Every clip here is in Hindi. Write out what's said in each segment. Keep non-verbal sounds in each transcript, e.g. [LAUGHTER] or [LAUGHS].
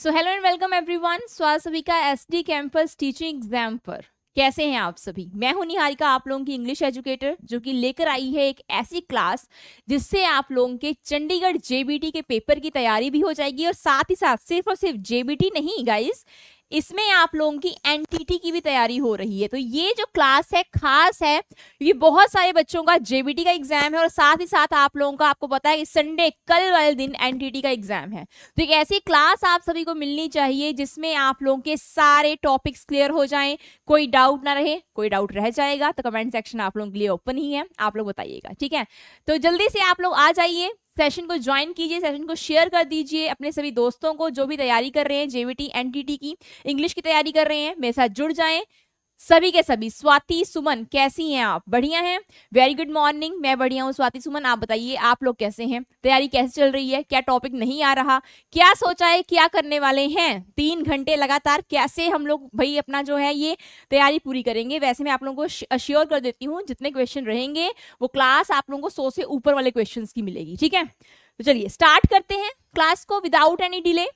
So hello and welcome everyone स्वास्थ्य सभी का एसडी कैंपस टीचिंग एग्जाम पर कैसे हैं आप सभी मैं हूं निहारिका आप लोगों की इंग्लिश एजुकेटर जो कि लेकर आई है एक ऐसी क्लास जिससे आप लोगों के चंडीगढ़ जेबीटी के पेपर की तैयारी भी हो जाएगी और साथ ही साथ सिर्फ और सिर्फ जेबीटी नहीं गाइस इसमें आप लोगों की एनटीटी की भी तैयारी हो रही है तो ये जो क्लास है खास है ये बहुत सारे बच्चों का जेबीटी का एग्जाम है और साथ ही साथ आप लोगों का आपको पता है संडे कल वाले दिन एनटीटी का एग्जाम है तो एक ऐसी क्लास आप सभी को मिलनी चाहिए जिसमें आप लोगों के सारे टॉपिक्स क्लियर हो जाए कोई डाउट ना रहे कोई डाउट रह जाएगा तो कमेंट सेक्शन आप लोगों के लिए ओपन ही है आप लोग बताइएगा ठीक है तो जल्दी से आप लोग आ जाइए सेशन को ज्वाइन कीजिए सेशन को शेयर कर दीजिए अपने सभी दोस्तों को जो भी तैयारी कर रहे हैं जेवीटी एनटीटी की इंग्लिश की तैयारी कर रहे हैं मेरे साथ जुड़ जाएं सभी के सभी स्वाति सुमन कैसी हैं आप बढ़िया हैं वेरी गुड मॉर्निंग मैं बढ़िया हूँ स्वाति सुमन आप बताइए आप लोग कैसे हैं तैयारी कैसे चल रही है क्या टॉपिक नहीं आ रहा क्या सोचा है क्या करने वाले हैं तीन घंटे लगातार कैसे हम लोग भाई अपना जो है ये तैयारी पूरी करेंगे वैसे मैं आप लोगों को अश्योर कर देती हूँ जितने क्वेश्चन रहेंगे वो क्लास आप लोगों को सौ से ऊपर वाले क्वेश्चन की मिलेगी ठीक है तो चलिए स्टार्ट करते हैं क्लास को विदाउट एनी डिले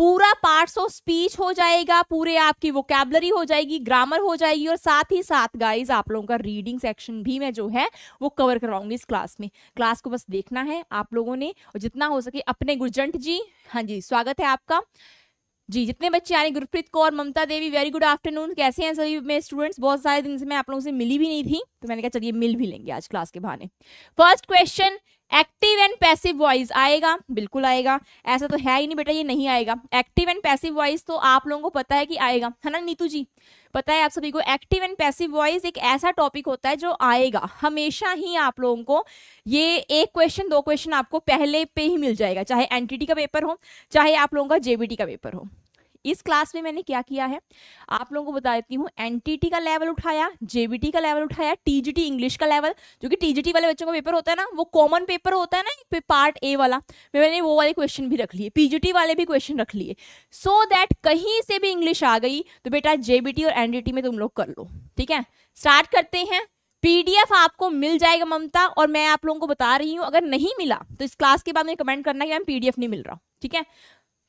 पूरा पार्ट्स ऑफ स्पीच हो जाएगा पूरे आपकी वोकेबलरी हो जाएगी ग्रामर हो जाएगी और साथ ही साथ गाइज आप लोगों का रीडिंग सेक्शन भी मैं जो है वो कवर कराऊंगी इस क्लास में क्लास को बस देखना है आप लोगों ने और जितना हो सके अपने गुरजंट जी हाँ जी स्वागत है आपका जी जितने बच्चे आ रहे Gurpreet Kaur Mamta Devi very good afternoon कैसे हैं सभी मेरे स्टूडेंट्स बहुत सारे दिन से मैं आप लोगों से मिली भी नहीं थी तो मैंने कहा चलिए मिल भी लेंगे आज क्लास के बहाने first question active and passive voice आएगा बिल्कुल आएगा ऐसा तो है ही नहीं बेटा ये नहीं आएगा एक्टिव एंड पैसिव वॉइस तो आप लोगों को पता है कि आएगा है ना नीतू जी पता है आप सभी को एक्टिव एंड पैसिव वॉइस एक ऐसा टॉपिक होता है जो आएगा हमेशा ही आप लोगों को ये एक क्वेश्चन दो क्वेश्चन आपको पहले पे ही मिल जाएगा चाहे एनटीटी का पेपर हो चाहे आप लोगों का जेबीटी का पेपर हो इस क्लास में मैंने क्या किया है आप लोगों को बता देती हूँ एनटीटी का लेवल उठाया जेबीटी का लेवल उठाया टीजीटी इंग्लिश का लेवल जो कि टीजीटी वाले बच्चों का पेपर होता है ना वो कॉमन पेपर होता है ना पार्ट ए वाला मैंने वो वाले क्वेश्चन भी रख लिए पीजीटी वाले भी क्वेश्चन रख लिए सो दैट कहीं से भी इंग्लिश आ गई तो बेटा जेबीटी और एनडीटी में तुम लोग कर लो ठीक है स्टार्ट करते हैं पीडीएफ आपको मिल जाएगा ममता और मैं आप लोगों को बता रही हूँ अगर नहीं मिला तो इस क्लास के बाद में कमेंट करना कि मैम पीडीएफ नहीं मिल रहा ठीक है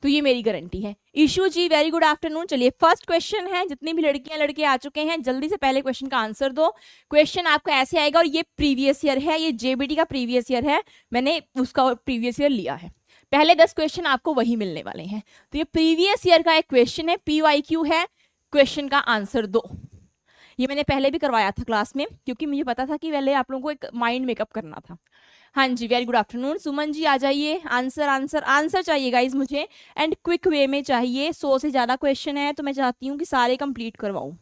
तो ये मेरी गारंटी है Ishu ji very good afternoon चलिए फर्स्ट क्वेश्चन है जितनी भी लड़कियां लड़के आ चुके हैं जल्दी से पहले क्वेश्चन का आंसर दो क्वेश्चन आपका ऐसे आएगा और ये प्रीवियस ईयर है ये जेबीटी का प्रीवियस ईयर है मैंने उसका प्रीवियस ईयर लिया है पहले दस क्वेश्चन आपको वही मिलने वाले हैं तो ये प्रीवियस ईयर का एक क्वेश्चन है पी वाई क्यू है क्वेश्चन का आंसर दो ये मैंने पहले भी करवाया था क्लास में क्योंकि मुझे पता था कि पहले आप लोगों को एक माइंड मेकअप करना था हाँ जी very good afternoon Suman ji आ जाइए आंसर आंसर आंसर चाहिए गाइज मुझे एंड क्विक वे में चाहिए सौ से ज़्यादा क्वेश्चन है तो मैं चाहती हूँ कि सारे कंप्लीट करवाऊँ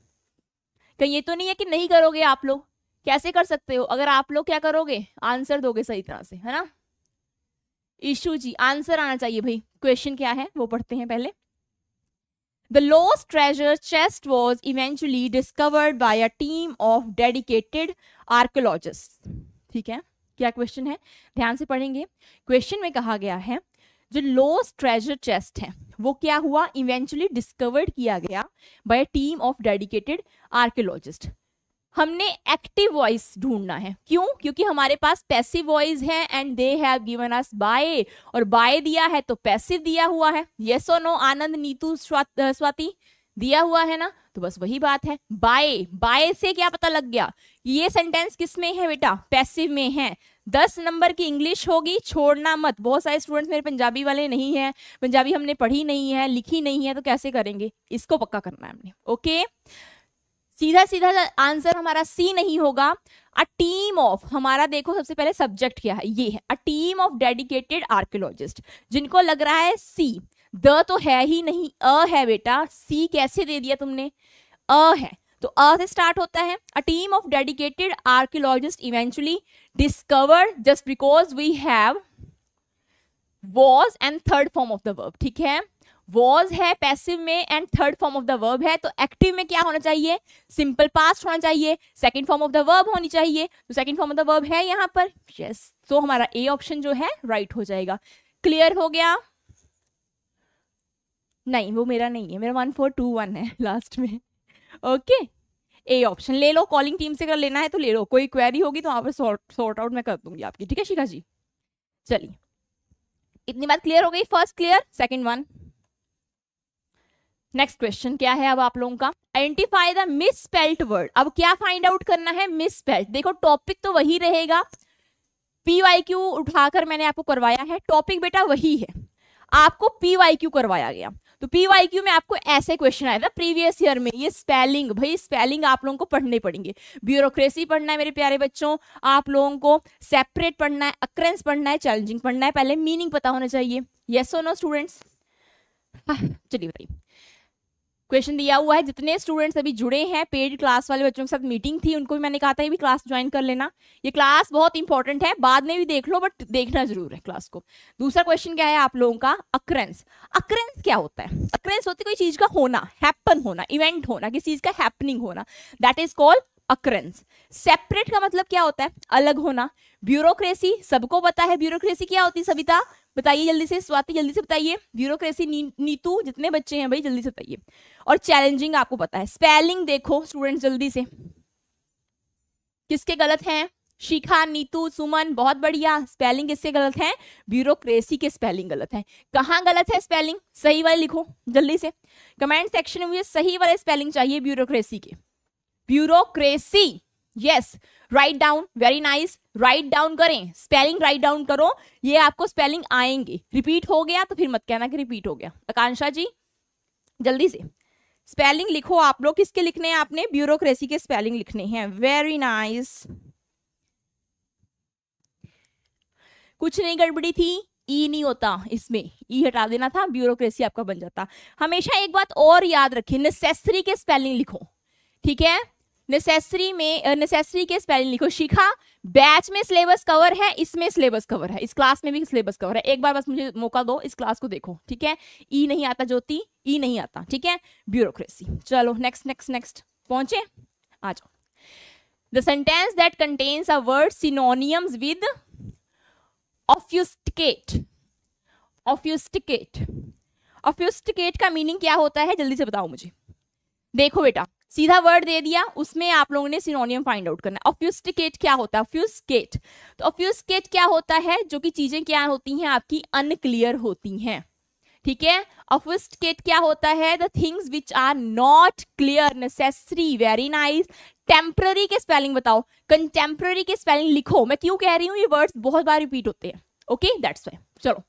कहीं ये तो नहीं है कि नहीं करोगे आप लोग कैसे कर सकते हो अगर आप लोग क्या करोगे आंसर दोगे सही तरह से है ना इशू जी आंसर आना चाहिए भाई क्वेश्चन क्या है वो पढ़ते हैं पहले the lost treasure chest was eventually discovered by a team of dedicated archaeologist ठीक है क्या क्वेश्चन है ध्यान से पढ़ेंगे क्वेश्चन में कहा गया है जो लोस्ट ट्रेजर चेस्ट है वो क्या हुआ इवेंचुअली डिस्कवर्ड किया गया by team of dedicated archaeologist हमने एक्टिव वॉइस ढूंढना है क्यों क्योंकि हमारे पास पैसिव वॉइस है and they have given us by और बाय दिया है तो पैसिव दिया हुआ है यस और नो आनंद नीतू स्वाति दिया हुआ है ना तो बस वही बात है बाय बाय से क्या पता लग गया ये सेंटेंस किस में है बेटा पैसिव में है दस नंबर की इंग्लिश होगी छोड़ना मत बहुत सारे स्टूडेंट्स मेरे पंजाबी वाले नहीं हैं पंजाबी हमने पढ़ी नहीं है लिखी नहीं है तो कैसे करेंगे इसको पक्का करना है हमने ओके सीधा सीधा आंसर हमारा सी नहीं होगा अ टीम ऑफ हमारा देखो सबसे पहले सब्जेक्ट क्या है ये है a team of dedicated archaeologist जिनको लग रहा है सी द तो है ही नहीं अ है बेटा सी कैसे दे दिया तुमने अ है तो अ से स्टार्ट होता है a team of dedicated archaeologist eventually discover just because we have was and third form of the verb ठीक है वॉज है पैसिव में and third form of the verb है तो एक्टिव में क्या होना चाहिए सिंपल पास्ट होना चाहिए second form of the verb होनी चाहिए तो second form of the verb है यहाँ पर यस yes. तो so, हमारा ए ऑप्शन जो है राइट right हो जाएगा क्लियर हो गया नहीं वो मेरा नहीं है मेरा वन फोर टू वन है लास्ट में ओके ए ऑप्शन ले लो कॉलिंग टीम से अगर लेना है तो ले लो कोई क्वेरी होगी तो वहां पर सॉर्ट आउट मैं कर दूंगी आपकी ठीक है शिखा जी चलिए इतनी बात क्लियर हो गई first clear second one next question क्या है अब आप लोगों का आइडेंटिफाई द मिस स्पेल्ट वर्ड अब क्या फाइंड आउट करना है मिस स्पेल्ट देखो टॉपिक तो वही रहेगा पी वाई क्यू उठाकर मैंने आपको करवाया है टॉपिक बेटा वही है आपको पी वाई क्यू करवाया गया तो पीवाईक्यू में आपको ऐसे क्वेश्चन आया था प्रीवियस ईयर में ये स्पेलिंग भाई स्पेलिंग आप लोगों को पढ़ने पड़ेंगे ब्यूरोक्रेसी पढ़ना है मेरे प्यारे बच्चों आप लोगों को सेपरेट पढ़ना है अक्रेंस पढ़ना है चैलेंजिंग पढ़ना है पहले मीनिंग पता होना चाहिए यस और नो स्टूडेंट्स चलिए बताइए क्वेश्चन दिया हुआ है जितने स्टूडेंट्स अभी जुड़े हैं पेड क्लास वाले बच्चों के साथ मीटिंग थी उनको भी मैंने कहा था ये भी क्लास ज्वाइन कर लेना ये क्लास बहुत इंपॉर्टेंट है बाद में भी देख लो बट देखना जरूर है क्लास को दूसरा क्वेश्चन क्या है आप लोगों का अक्रेंस अक्रेंस क्या होता है अक्रेंस होती कोई चीज का होना हैपन होना इवेंट होना किसी चीज का हैपनिंग होना that is called occurrence separate का मतलब क्या होता है अलग होना ब्यूरोक्रेसी सबको पता है ब्यूरोक्रेसी क्या होती सविता बताइए जल्दी से स्वाति जल्दी से बताइए ब्यूरोक्रेसी नी, नीतू जितने बच्चे हैं भाई जल्दी से बताइए और चैलेंजिंग आपको पता है स्पेलिंग देखो स्टूडेंट जल्दी से किसके गलत हैं शिखा नीतू सुमन बहुत बढ़िया स्पेलिंग किसके गलत है ब्यूरोक्रेसी के स्पेलिंग गलत है कहाँ गलत है स्पेलिंग सही वाले लिखो जल्दी से कमेंट सेक्शन में मुझे सही वाले स्पेलिंग चाहिए ब्यूरोक्रेसी के bureaucracy yes write down very nice write down करें स्पेलिंग राइट डाउन करो ये आपको स्पेलिंग आएंगे रिपीट हो गया तो फिर मत कहना कि रिपीट हो गया आकांक्षा जी जल्दी से स्पेलिंग लिखो आप लोग किसके लिखने हैं आपने ब्यूरोक्रेसी के स्पेलिंग लिखने हैं वेरी नाइस कुछ नहीं गड़बड़ी थी ई e नहीं होता इसमें ई e हटा देना था ब्यूरोक्रेसी आपका बन जाता हमेशा एक बात और याद रखिए नेसेसरी के स्पेलिंग लिखो ठीक है नेसेसरी में नेसेसरी के स्पेलिंग लिखो शिखा बैच में सिलेबस कवर है इसमें सिलेबस कवर है इस क्लास में भी सिलेबस कवर है एक बार बस मुझे मौका दो इस क्लास को देखो ठीक है ई e नहीं आता ज्योति ई e नहीं आता ठीक है ब्यूरोक्रेसी चलो नेक्स्ट नेक्स्ट नेक्स्ट पहुंचे आ जाओ the sentence that contains a word synonyms with obfuscate obfuscate obfuscate का मीनिंग क्या होता है जल्दी से बताओ मुझे देखो बेटा सीधा वर्ड दे दिया उसमें आप लोगों ने सिनोनियम फाइंड आउट करना ऑफ्यूस्टिकेट क्या होता है ऑफ्यूस्केट तो ऑफ्यूस्केट क्या होता है जो कि चीजें क्या होती हैं आपकी अनक्लियर होती हैं ठीक है ऑफ्यूस्टिकेट क्या होता है the things which are not clear necessary very nice temporary के स्पेलिंग बताओ कंटेम्प्ररी के स्पेलिंग लिखो मैं क्यों कह रही हूँ ये वर्ड्स बहुत बार रिपीट होते हैं ओके दैट्स वाई चलो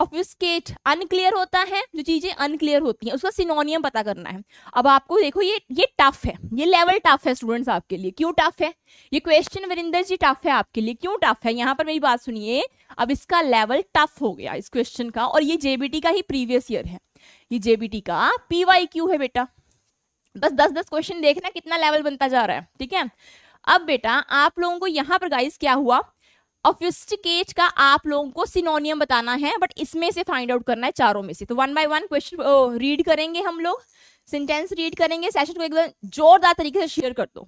ऑब्विस्केट [COUGHS] अनक्लियर होता है जो चीज़ें अनक्लियर होती हैं उसका सिनोनियम पता करना है अब आपको देखो ये ये टफ है ये लेवल टफ है स्टूडेंट्स आपके लिए क्यों टफ है ये क्वेश्चन वरिंदर जी टफ है आपके लिए क्यों टफ है यहाँ पर मेरी बात सुनिए अब इसका लेवल टफ हो गया इस क्वेश्चन का और ये जेबीटी का ही प्रीवियस ईयर है ये जेबीटी का पीवाई है बेटा बस दस दस क्वेश्चन देखना कितना लेवल बनता जा रहा है ठीक है अब बेटा आप लोगों को यहाँ पर गाइस क्या हुआ ऑफिस्टिकेट का आप लोगों को सिनोनियम बताना है बट इसमें से फाइंड आउट करना है चारों में से तो one by one question read करेंगे हम लोग सेंटेंस रीड करेंगे सेशन को एकदम जोरदार तरीके से शेयर कर दो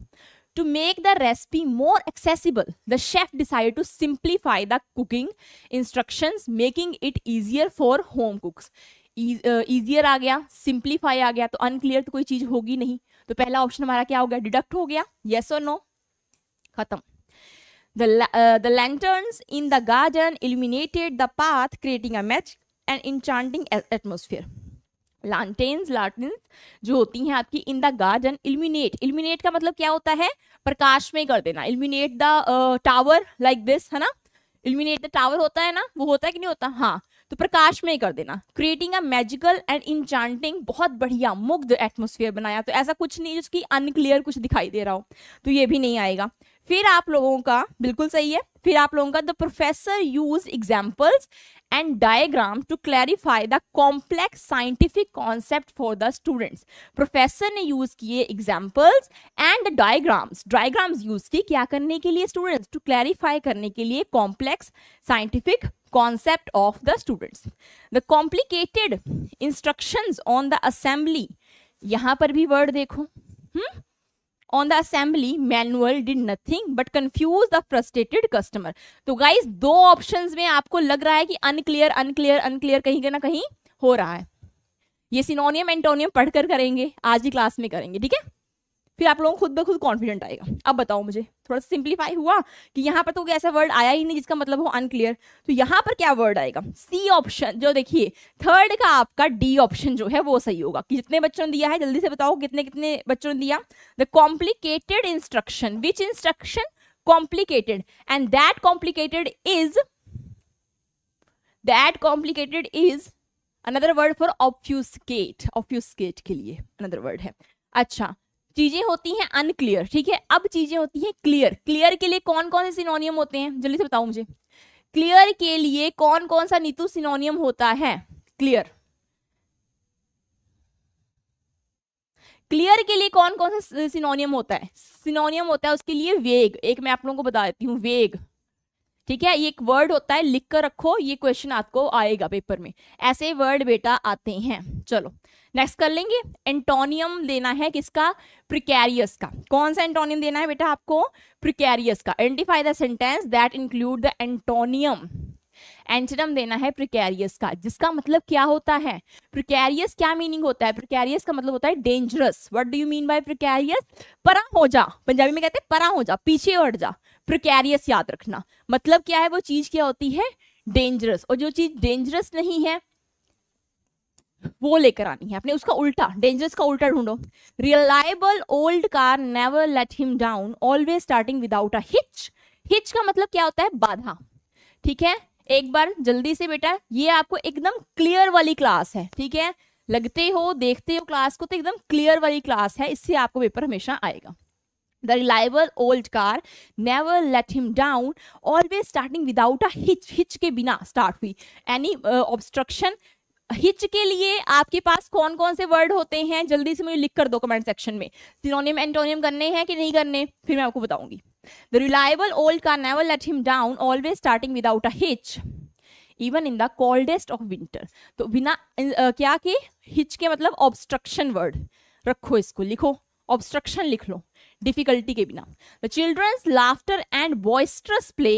to make the recipe more accessible the chef decide to simplify the cooking instruction making it easier for home cooks easier आ गया सिंप्लीफाई आ गया तो अनक्लियर तो कोई चीज होगी नहीं तो पहला ऑप्शन हमारा क्या हो गया डिडक्ट हो गया येस और नो खत्म The, uh, the lanterns in the garden illuminated the path, creating a match and enchanting atmosphere. लालटेन्स लालटेन्स जो होती हैं आपकी in the garden illuminate illuminate का मतलब क्या होता है प्रकाश में कर देना illuminate the tower like this है ना इल्यूमिनेट द टावर होता है ना वो होता है कि नहीं होता हाँ तो प्रकाश में कर देना creating a magical and enchanting बहुत बढ़िया मुग्ध एटमोस्फियर बनाया तो ऐसा कुछ नहीं जिसकी अनक्लियर कुछ दिखाई दे रहा हो तो ये भी नहीं आएगा फिर आप लोगों का बिल्कुल सही है फिर आप लोगों का the professor use examples and diagram to clarify the complex scientific concept for the students professor ने यूज किए examples and diagrams diagrams use किए क्या करने के लिए स्टूडेंट्स टू क्लैरिफाई करने के लिए complex scientific concept of the students the complicated instruction on the assembly यहाँ पर भी वर्ड देखो hmm on the assembly manual did nothing but confuse the frustrated customer तो गाइज दो ऑप्शन में आपको लग रहा है कि अनक्लियर अनक्लियर अनक्लियर कहीं ना कहीं हो रहा है ये सिनोनियम एंटोनियम पढ़कर करेंगे आज ही क्लास में करेंगे ठीक है फिर आप लोगों को खुद ब खुद कॉन्फिडेंट आएगा अब बताओ मुझे थोड़ा सिंप्लीफाई हुआ कि यहाँ पर तो कोई ऐसा वर्ड आया ही नहीं जिसका मतलब हो अनक्लियर तो यहाँ पर क्या वर्ड आएगा सी ऑप्शन जो देखिए थर्ड का आपका डी ऑप्शन जो है वो सही होगा कि जितने बच्चों ने दिया है जल्दी से बताओ कितने कितने बच्चों ने दिया the complicated instruction which instruction complicated and that complicated is that complicated is another word for obfuscate obfuscate के लिए अनदर वर्ड है अच्छा चीजें होती हैं अनक्लियर ठीक है अब चीजें होती हैं क्लियर क्लियर के लिए कौन कौन से सिनोनियम होते हैं जल्दी से बताओ मुझे क्लियर के लिए कौन कौन सा नीतु सिनोनियम होता है क्लियर क्लियर के लिए कौन कौन सा सिनोनियम होता है सिनोनियम होता है उसके लिए वेग एक मैं आप लोगों को बता देती हूँ वेग ठीक है ये एक वर्ड होता है लिख कर रखो ये क्वेश्चन आपको आएगा पेपर में ऐसे वर्ड बेटा आते हैं चलो नेक्स्ट कर लेंगे एंटोनियम देना है किसका प्रिकैरियस का कौन सा एंटोनियम देना है बेटा आपको प्रिकैरियस का identify the sentence that include the antonym antonym देना है प्रिकैरियस का जिसका मतलब क्या होता है प्रिकैरियस क्या मीनिंग होता है प्रिकैरियस का मतलब होता है dangerous what do you mean by precarious परा हो जा पंजाबी में कहते हैं परा हो जा पीछे हट जा प्रकैरियस याद रखना मतलब क्या है वो चीज क्या होती है डेंजरस और जो चीज डेंजरस नहीं है वो लेकर आनी है अपने उसका उल्टा डेंजरस का उल्टा ढूंढो reliable old car never let him down always starting without a hitch hitch का मतलब क्या होता है बाधा ठीक है एक बार जल्दी से बेटा ये आपको एकदम क्लियर वाली क्लास है ठीक है लगते हो देखते हो क्लास को तो एकदम क्लियर वाली क्लास है इससे आपको पेपर हमेशा आएगा the reliable old car never let him down always starting without a hitch hitch के बिना start हुई any uh, obstruction हिच के लिए आपके पास कौन कौन से वर्ड होते हैं जल्दी से मुझे लिख कर दो कमेंट सेक्शन में सिनोनियम एंटोनियम करने हैं कि नहीं करने फिर मैं आपको बताऊंगी the reliable old car never let him down always starting without a hitch even in the coldest of winter तो बिना uh, क्या के हिच के मतलब ऑब्स्ट्रक्शन वर्ड रखो इसको लिखो ऑब्स्ट्रक्शन लिख लो डिफिकल्टी के बिना the children's laughter and boisterous play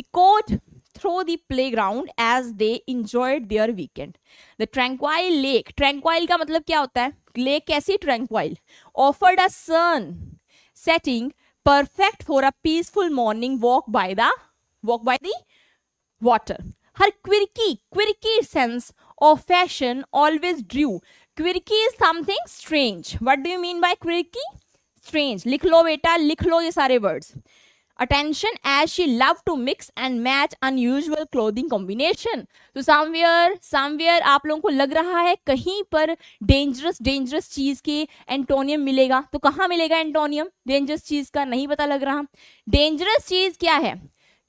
echoed through the playground as they enjoyed their weekend the tranquil lake tranquil का मतलब क्या होता है लेक कैसी tranquil offered a sun setting perfect for a peaceful morning walk by the walk by the water her quirky quirky sense of fashion always drew quirky is something strange what do you mean by quirky strange लिख लो बेटा लिख लो ये सारे words attention as she love to mix and match unusual clothing combination तो somewhere somewhere आप लोगों को लग रहा है कहीं पर डेंजरस डेंजरस चीज के एंटोनियम मिलेगा तो कहाँ मिलेगा एंटोनियम डेंजरस चीज का नहीं पता लग रहा डेंजरस चीज क्या है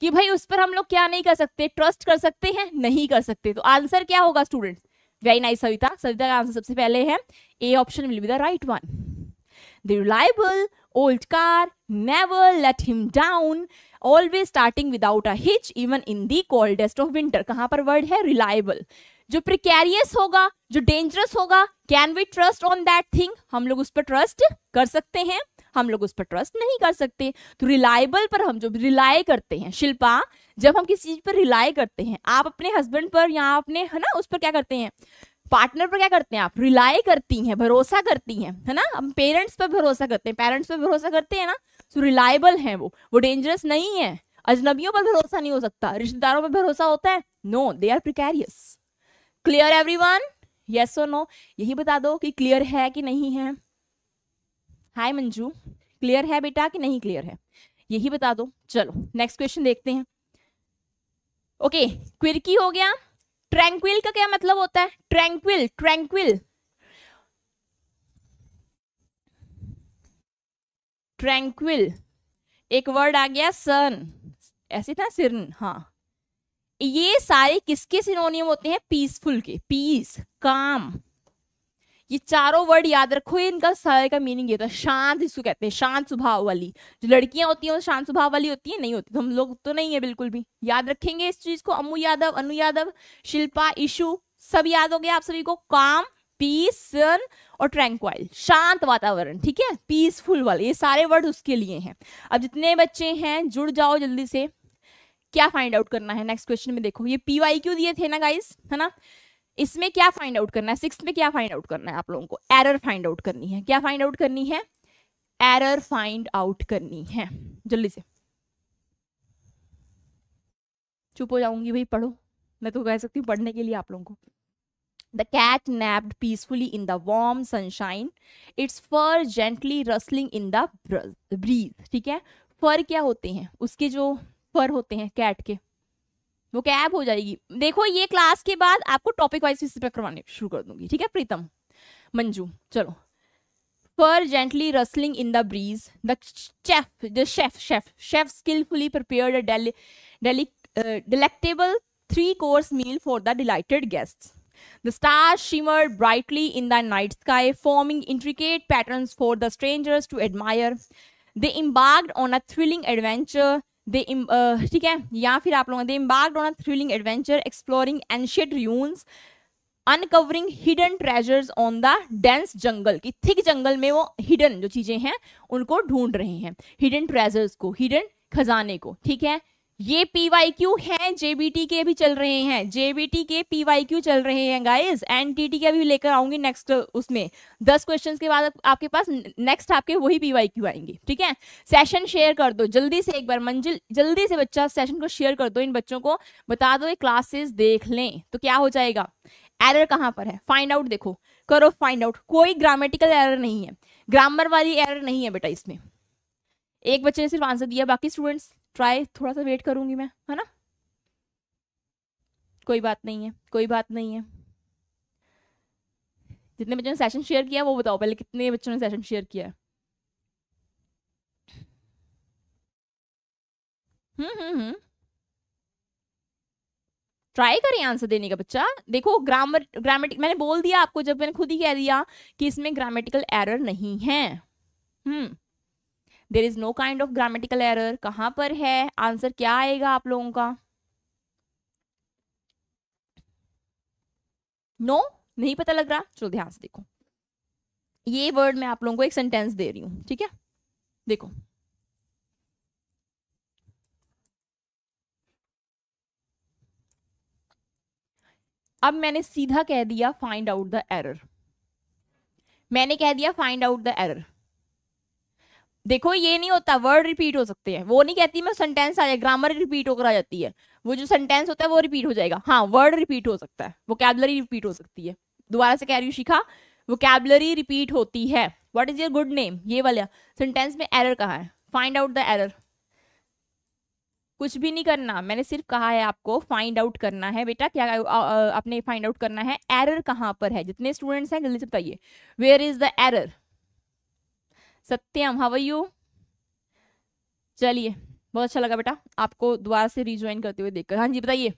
कि भाई उस पर हम लोग क्या नहीं कर सकते ट्रस्ट कर सकते हैं नहीं कर सकते तो आंसर क्या होगा students very nice Savita Savita का आंसर सबसे पहले है A option will be the right one The reliable old car never let him down. Always starting without a hitch even in the coldest of winter. कहाँ पर वर्ड है reliable. जो प्रिकेरियस होगा जो डेंजरस होगा can we trust on that thing हम लोग उस पर ट्रस्ट कर सकते हैं हम लोग उस पर ट्रस्ट नहीं कर सकते तो रिलायबल पर हम जो रिलाय करते हैं शिल्पा जब हम किसी चीज पर रिलाय करते हैं आप अपने हस्बैंड पर या अपने है ना उस पर क्या करते हैं पार्टनर पर क्या करते हैं आप रिलाई करती हैं भरोसा करती हैं है ना हम पेरेंट्स पर भरोसा करते हैं पेरेंट्स पर भरोसा करते हैं ना सो तो रिलायबल है वो वो डेंजरस नहीं है अजनबियों पर भरोसा नहीं हो सकता रिश्तेदारों पर भरोसा होता है no they are precarious clear every one yes और नो यही बता दो कि क्लियर है कि नहीं है हाय मंजू क्लियर है बेटा कि नहीं क्लियर है यही बता दो चलो नेक्स्ट क्वेश्चन देखते हैं ओके okay, क्विरकी हो गया ट्रैंक्विल का क्या मतलब होता है ट्रैंक्विल ट्रैंक्विल ट्रैंक्विल एक वर्ड आ गया सन ऐसे था सिरन हाँ ये सारे किसके सिनोनियम होते हैं पीसफुल के पीस काम ये चारों वर्ड याद रखो इनका सारे का मीनिंग ये था शांत इसको कहते हैं शांत स्वभाव वाली जो लड़कियां होती हैं वो शांत स्वभाव वाली होती है नहीं होती तो हम लोग तो नहीं है बिल्कुल भी याद रखेंगे इस चीज को अमू यादव अनु यादव शिल्पा इशु सब याद हो गया आप सभी को काम पीस सन और ट्रैंक्वाइल शांत वातावरण ठीक है पीसफुल वाले ये सारे वर्ड उसके लिए हैं अब जितने बच्चे हैं जुड़ जाओ जल्दी से क्या फाइंड आउट करना है नेक्स्ट क्वेश्चन में देखो ये पी वाई क्यू दिए थे ना गाइस है ना इसमें क्या फाइंड आउट करना है सिक्स में क्या फाइंड आउट करना है आप लोगों को एरर फाइंड आउट करनी है क्या फाइंड आउट करनी है एरर फाइंड आउट करनी है जल्दी से चुप हो जाऊंगी भाई पढ़ो मैं तो कह सकती हूँ पढ़ने के लिए आप लोगों को the cat napped peacefully in the warm sunshine its fur gently rustling in the breeze ठीक है फर क्या होते हैं उसके जो फर होते हैं कैट के वो कैब हो जाएगी देखो ये क्लास के बाद आपको टॉपिक वाइज इसी पे करवाने शुरू कर दूंगी ठीक है प्रीतम मंजू चलो fur gently rustling in the breeze the chef the chef chef chef skilfully prepare delectable three course meal for the delighted guest The stars shimmered brightly in the night sky, forming intricate patterns for the strangers to admire. They embarked on a thrilling adventure they uh, ठीक है या फिर आप लोगों they embark on a thrilling adventure exploring ancient ruins uncovering hidden treasures on the dense jungle की थिक जंगल में वो हिडन जो चीज़ें हैं उनको ढूंढ रहे हैं हिडन ट्रेजर्स को हिडन खजाने को ठीक है ये क्यू हैं जेबीटी के भी चल रहे हैं जेबीटी के क्यू चल रहे हैं गाइज टी टी के भी लेकर आऊंगी नेक्स्ट उसमें दस क्वेश्चंस के बाद आपके पास नेक्स्ट आपके वही क्यू आएंगे ठीक है सेशन शेयर कर दो जल्दी से एक बार मंजिल जल्दी से बच्चा सेशन को शेयर कर दो इन बच्चों को बता दो ये क्लासेस देख लें तो क्या हो जाएगा एरर कहाँ पर है फाइंड आउट देखो करो फाइंड आउट कोई ग्रामेटिकल एरर नहीं है ग्रामर वाली एरर नहीं है बेटा इसमें एक बच्चे ने सिर्फ आंसर दिया बाकी स्टूडेंट्स ट्राई थोड़ा सा वेट करूंगी मैं है ना कोई बात नहीं है कोई बात नहीं है जितने बच्चों ने सेशन शेयर किया वो बताओ पहले कितने बच्चों ने सेशन शेयर किया ट्राई हम्म, हम्म, हम्म। करें आंसर देने का बच्चा देखो ग्रामर ग्रामेटिक मैंने बोल दिया आपको जब मैंने खुद ही कह दिया कि इसमें ग्रामेटिकल एरर नहीं है hmm there is no kind of grammatical error कहाँ पर है आंसर क्या आएगा आप लोगों का नो no? नहीं पता लग रहा चलो ध्यान से देखो ये वर्ड मैं आप लोगों को एक सेंटेंस दे रही हूं ठीक है देखो अब मैंने सीधा कह दिया फाइंड आउट द एरर मैंने कह दिया फाइंड आउट द एरर देखो ये नहीं होता वर्ड रिपीट हो सकते हैं वो नहीं कहती मैं सेंटेंस आ जाए ग्रामर रिपीट होकर आ जाती है वो जो सेंटेंस होता है वो रिपीट हो जाएगा हाँ वर्ड रिपीट हो सकता है वो कैबलरी रिपीट हो सकती है दोबारा से कह रही हूँ शिखा वो कैबलरी रिपीट होती है what is your good name ये वाला सेंटेंस में एरर कहाँ है फाइंड आउट द एरर कुछ भी नहीं करना मैंने सिर्फ कहा है आपको फाइंड आउट करना है बेटा क्या आपने फाइंड आउट करना है एरर कहाँ पर है जितने स्टूडेंट्स हैं जल्दी से बताइए where is the error Satyam how you चलिए बहुत अच्छा लगा बेटा आपको दोबारा से रिज्वाइन करते हुए देखकर हाँ जी बताइए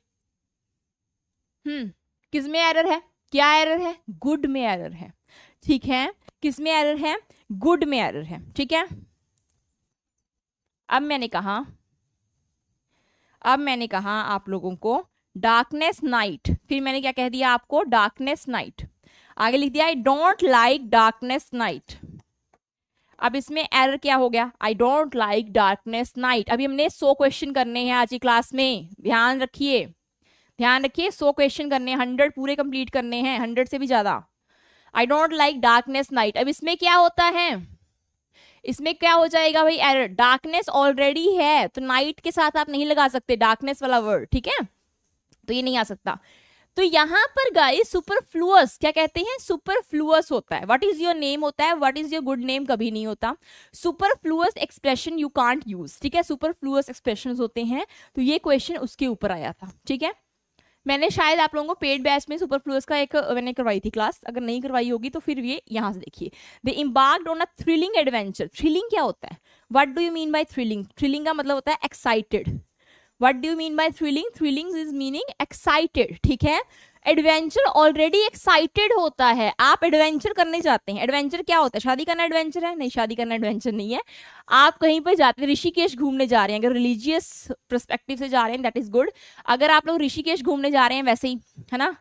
हम्म किस में एरर है क्या एरर है गुड में एरर है ठीक है किस में एरर है गुड में एरर है ठीक है अब मैंने कहा अब मैंने कहा आप लोगों को डार्कनेस नाइट फिर मैंने क्या कह दिया आपको डार्कनेस नाइट आगे लिख दिया I don't like darkness night अब इसमें एरर क्या हो गया I don't like darkness night अभी हमने सो क्वेश्चन करने हैं आज की क्लास में ध्यान रखिए ध्यान रखिए सो क्वेश्चन करने हैं हंड्रेड पूरे कंप्लीट करने हैं हंड्रेड से भी ज़्यादा I don't like darkness night अब इसमें क्या होता है इसमें क्या हो जाएगा भाई एरर डार्कनेस ऑलरेडी है तो नाइट के साथ आप नहीं लगा सकते डार्कनेस वाला वर्ड ठीक है तो ये नहीं आ सकता तो यहाँ पर गाइस फ्लूस क्या कहते हैं फ्लूस होता है व्हाट इज योर नेम होता है what is your good name कभी नहीं होता flaws expression you can't use ठीक है फ्लूस एक्सप्रेशन होते हैं तो ये क्वेश्चन उसके ऊपर आया था ठीक है मैंने शायद आप लोगों को पेड बैच में फ्लूस का एक मैंने करवाई थी क्लास अगर नहीं करवाई होगी तो फिर ये यहाँ से देखिए the embark on a thrilling adventure thrilling क्या होता है what do you mean by thrilling thrilling का मतलब होता है excited what do mean by thrilling thrilling is meaning excited ठीक है एडवेंचर ऑलरेडी एक्साइटेड होता है आप एडवेंचर करने जाते हैं एडवेंचर क्या होता है शादी करना एडवेंचर है नहीं शादी करना एडवेंचर नहीं है आप कहीं पर जाते हैं ऋषिकेश घूमने जा रहे हैं अगर रिलीजियस परस्पेक्टिव से जा रहे हैं दैट इज गुड अगर आप लोग ऋषिकेश घूमने जा रहे हैं वैसे ही है ना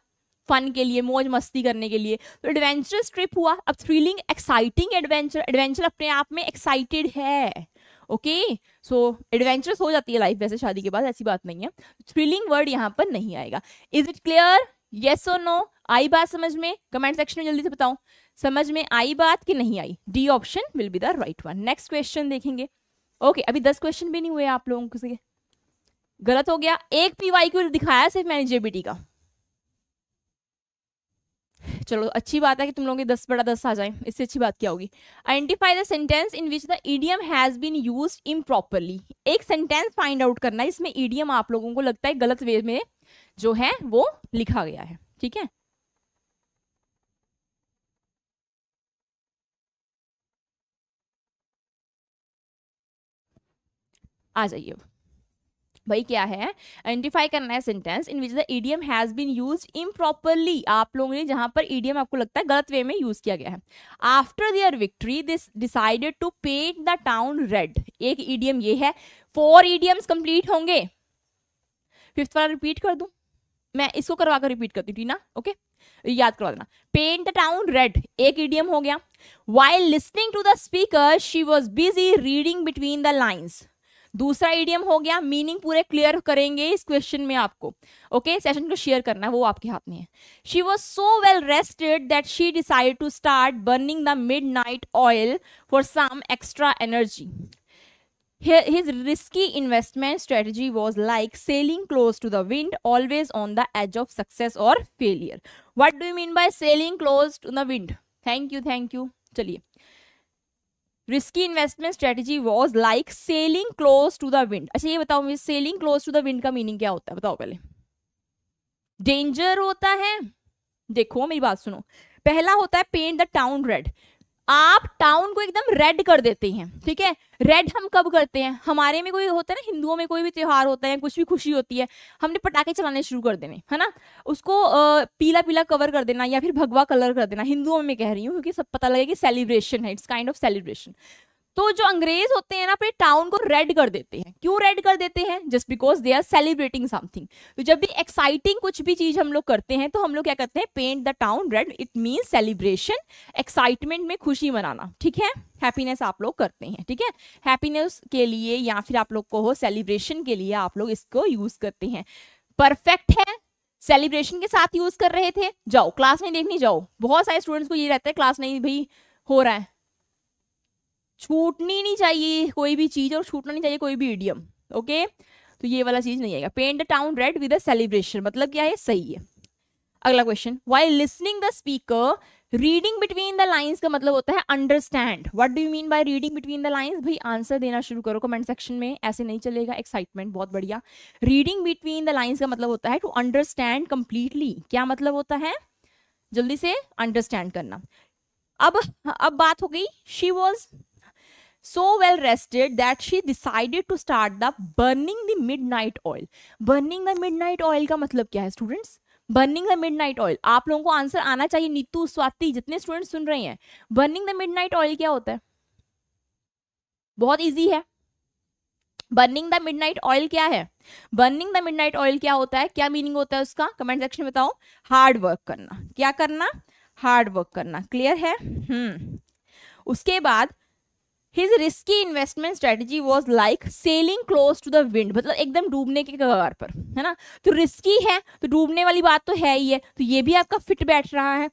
फन के लिए मौज मस्ती करने के लिए तो एडवेंचरस ट्रिप हुआ अब थ्रिलिंग एक्साइटिंग एडवेंचर एडवेंचर अपने आप में एक्साइटेड है ओके सो एडवेंचरस हो जाती है लाइफ वैसे शादी के बाद ऐसी बात नहीं है थ्रिलिंग वर्ड यहाँ पर नहीं आएगा is it clear yes or no आई बात समझ में कमेंट सेक्शन में जल्दी से बताओ समझ में आई बात कि नहीं आई D option will be the right one next question देखेंगे ओके okay, अभी दस क्वेश्चन भी नहीं हुए आप लोगों को गलत हो गया एक पी वाई क्यू दिखाया सिर्फ मैंने जेबीटी का चलो अच्छी बात है कि तुम लोगों के दस बड़ा दस आ जाए इससे अच्छी बात क्या होगी identify the sentence in which the idiom has been use improperly एक सेंटेंस फाइंड आउट करना है इसमें ईडीएम आप लोगों को लगता है गलत वे में जो है वो लिखा गया है ठीक है आ जाइए अब भाई क्या है आइडेंटिफाई करना है sentence in which the idiom has been use improperly आप लोगों ने जहां पर ईडीएम आपको लगता है गलत वे में यूज किया गया है after their victory this decided to paint the town red एक ईडीएम ये है फोर ईडीएम्स कंप्लीट होंगे फिफ्थ वाला रिपीट कर दू मैं इसको करवा कर रिपीट करती हूँ टीना ओके याद करवा देना पेंट द टाउन रेड एक ईडीएम हो गया why listening to the speaker she was busy reading between the lines दूसरा ईडियम हो गया मीनिंग पूरे क्लियर करेंगे इस क्वेश्चन में आपको ओके okay? सेशन को शेयर करना है वो आपके हाथ में है she was so well rested that she decide to start burning the midnight oil for some extra energy his risky investment strategy was like sailing close to the wind always on the edge of success और failure what do mean by sailing close to the wind thank you thank you चलिए risky investment strategy was like sailing close to the wind अच्छा ये बताओ मुझे sailing close to the wind का मीनिंग क्या होता है बताओ पहले डेंजर होता है देखो मेरी बात सुनो पहला होता है पेंट द टाउन रेड आप टाउन को एकदम रेड कर देते हैं ठीक है रेड हम कब करते हैं हमारे में कोई होता है ना हिंदुओं में कोई भी त्यौहार होता है कुछ भी खुशी होती है हमने पटाखे चलाने शुरू कर देने है ना उसको पीला पीला कवर कर देना या फिर भगवा कलर कर देना हिंदुओं में कह रही हूँ क्योंकि सब पता लगे कि सेलिब्रेशन है इट्स काइंड ऑफ सेलिब्रेशन तो जो अंग्रेज होते हैं ना अपने टाउन को रेड कर देते हैं क्यों रेड कर देते हैं just because they are celebrating something तो जब भी एक्साइटिंग कुछ भी चीज हम लोग करते हैं तो हम लोग क्या करते हैं paint the town red it mean celebration excitement में खुशी मनाना ठीक है हैप्पीनेस आप लोग करते हैं ठीक है हैप्पीनेस के लिए या फिर आप लोग को हो सेलिब्रेशन के लिए आप लोग इसको यूज करते हैं परफेक्ट है सेलिब्रेशन के साथ यूज कर रहे थे जाओ क्लास में देखनी जाओ बहुत सारे स्टूडेंट्स को ये रहता है क्लास नहीं भाई हो रहा है छूटनी नहीं चाहिए कोई भी चीज़ और छूटना नहीं चाहिए कोई भी इडियम ओके तो ये वाला चीज़ नहीं आएगा paint the town red with celebration मतलब क्या है सही है अगला question why listening the speaker reading between the lines का मतलब होता है understand what do you mean by reading between the lines भाई आंसर देना शुरू करो कमेंट सेक्शन में ऐसे नहीं चलेगा एक्साइटमेंट बहुत बढ़िया रीडिंग बिटवीन द लाइन्स का मतलब होता है टू अंडरस्टैंड कंप्लीटली क्या मतलब होता है जल्दी से अंडरस्टैंड करना अब अब बात हो गई she was so well rested that she decided to start the burning the midnight oil burning the midnight oil का मतलब क्या है students burning the midnight oil आप लोगों को आंसर आना चाहिए नीतू स्वाति जितने स्टूडेंट सुन रहे हैं burning the midnight oil क्या होता है बहुत इजी है burning the midnight oil क्या है burning the midnight oil क्या होता है क्या मीनिंग होता है उसका कमेंट सेक्शन में बताओ हार्ड वर्क करना क्या करना हार्ड वर्क करना क्लियर है हम्म उसके बाद his risky investment strategy was like sailing close to the wind मतलब एकदम डूबने के कगार पर है ना तो रिस्की है तो डूबने वाली बात तो है ही है तो ये भी आपका फिट बैठ रहा है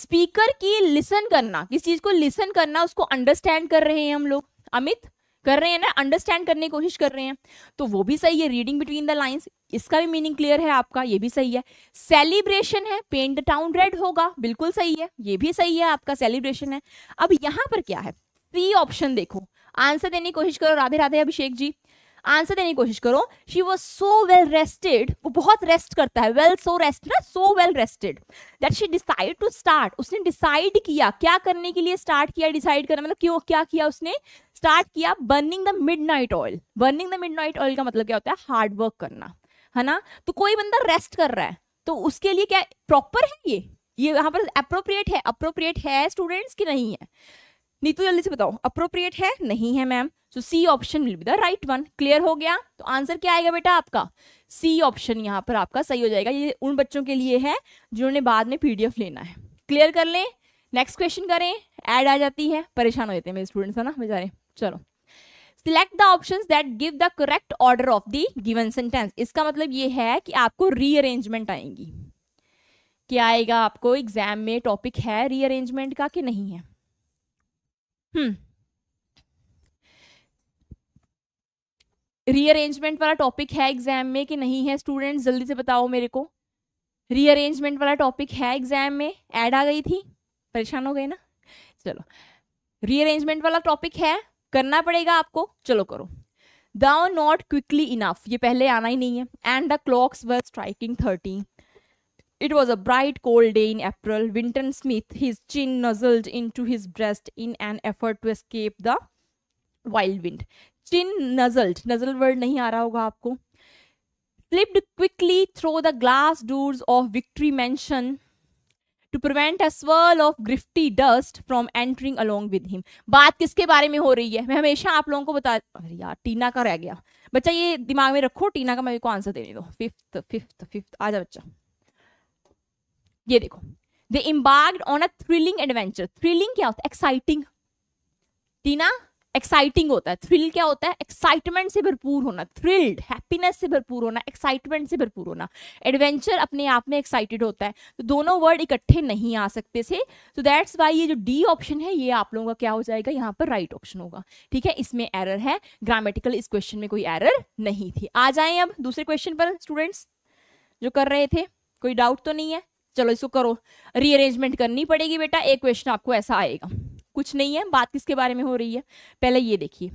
स्पीकर की लिसन करना किस चीज को लिसन करना उसको अंडरस्टैंड कर रहे हैं हम लोग अमित कर रहे हैं ना अंडरस्टैंड करने की कोशिश कर रहे हैं तो वो भी सही है रीडिंग बिटवीन द लाइंस इसका भी मीनिंग क्लियर है आपका ये भी सही है सेलिब्रेशन है पेंट टाउन रेड होगा बिल्कुल सही है ये भी सही है आपका सेलिब्रेशन है अब यहाँ पर क्या है सी ऑप्शन देखो आंसर देने की कोशिश करो राधे राधे अभिषेक जी आंसर देने की कोशिश करो she was so well rested वो बहुत रेस्ट करता है वेल सो रेस्ट ना so well rested that she decide to start उसने डिसाइड किया क्या करने के लिए स्टार्ट किया डिसाइड करना मतलब क्यों क्या किया उसने स्टार्ट किया burning the midnight oil burning the midnight oil का मतलब क्या होता है हार्ड वर्क करना है ना तो कोई बंदा रेस्ट कर रहा है तो उसके लिए क्या प्रॉपर है ये ये यहाँ पर अप्रोप्रिएट है अप्रोप्रिएट है स्टूडेंट्स की नहीं है नीतू जल्दी से बताओ अप्रोप्रिएट है नहीं है ma'am so C option will be the right one clear हो गया तो आंसर क्या आएगा बेटा आपका सी ऑप्शन यहाँ पर आपका सही हो जाएगा ये उन बच्चों के लिए है जिन्होंने बाद में पीडीएफ लेना है क्लियर कर लें नेक्स्ट क्वेश्चन करें एड आ जाती है परेशान हो जाते हैं मेरे स्टूडेंट्स है ना बेचारे चलो select the option that give the correct order of the given sentence इसका मतलब ये है कि आपको रीअरेंजमेंट आएंगी क्या आएगा आपको एग्जाम में टॉपिक है रीअरेंजमेंट का कि नहीं है रीअरेंजमेंट hmm. वाला टॉपिक है एग्जाम में कि नहीं है स्टूडेंट जल्दी से बताओ मेरे को रीअरेंजमेंट वाला टॉपिक है एग्जाम में ऐड आ गई थी परेशान हो गए ना चलो रीअरेंजमेंट वाला टॉपिक है करना पड़ेगा आपको चलो करो दाउ नॉट क्विकली इनफ ये पहले आना ही नहीं है and the clocks were striking thirteen It was a bright, cold day in April. Winton Smith, his chin nuzzled into his breast in an effort to escape the wild wind. Chin nuzzled, nuzzled word nahi आ रहा होगा आपको. Slipped quickly through the glass doors of Victory Mansion to prevent a swirl of grifty dust from entering along with him. बात किसके बारे में हो रही है मैं हमेशा आप लोगों को बता अरे यार टीना का रह गया बच्चा ये दिमाग में रखो टीना का मेरे को आंसर देने दो फिफ्थ फिफ्थ फिफ्थ आ जा बच्चा ये देखो they embark on a thrilling adventure thrilling क्या होता है एक्साइटिंग टीना एक्साइटिंग होता है थ्रिल क्या होता है एक्साइटमेंट से भरपूर होना थ्रिल्ड हैप्पीनेस से भरपूर होना एक्साइटमेंट से भरपूर होना एडवेंचर अपने आप में एक्साइटेड होता है तो दोनों वर्ड इकट्ठे नहीं आ सकते थे तो दैट्स वाई ये जो डी ऑप्शन है ये आप लोगों का क्या हो जाएगा यहाँ पर राइट right ऑप्शन होगा ठीक है इसमें एरर है ग्रामेटिकल इस क्वेश्चन में कोई एरर नहीं थी आ जाए अब दूसरे क्वेश्चन पर स्टूडेंट्स जो कर रहे थे कोई डाउट तो नहीं है चलो इसको करो रीअरेंजमेंट करनी पड़ेगी बेटा एक क्वेश्चन आपको ऐसा आएगा कुछ नहीं है बात किसके बारे में हो रही है पहले ये देखिए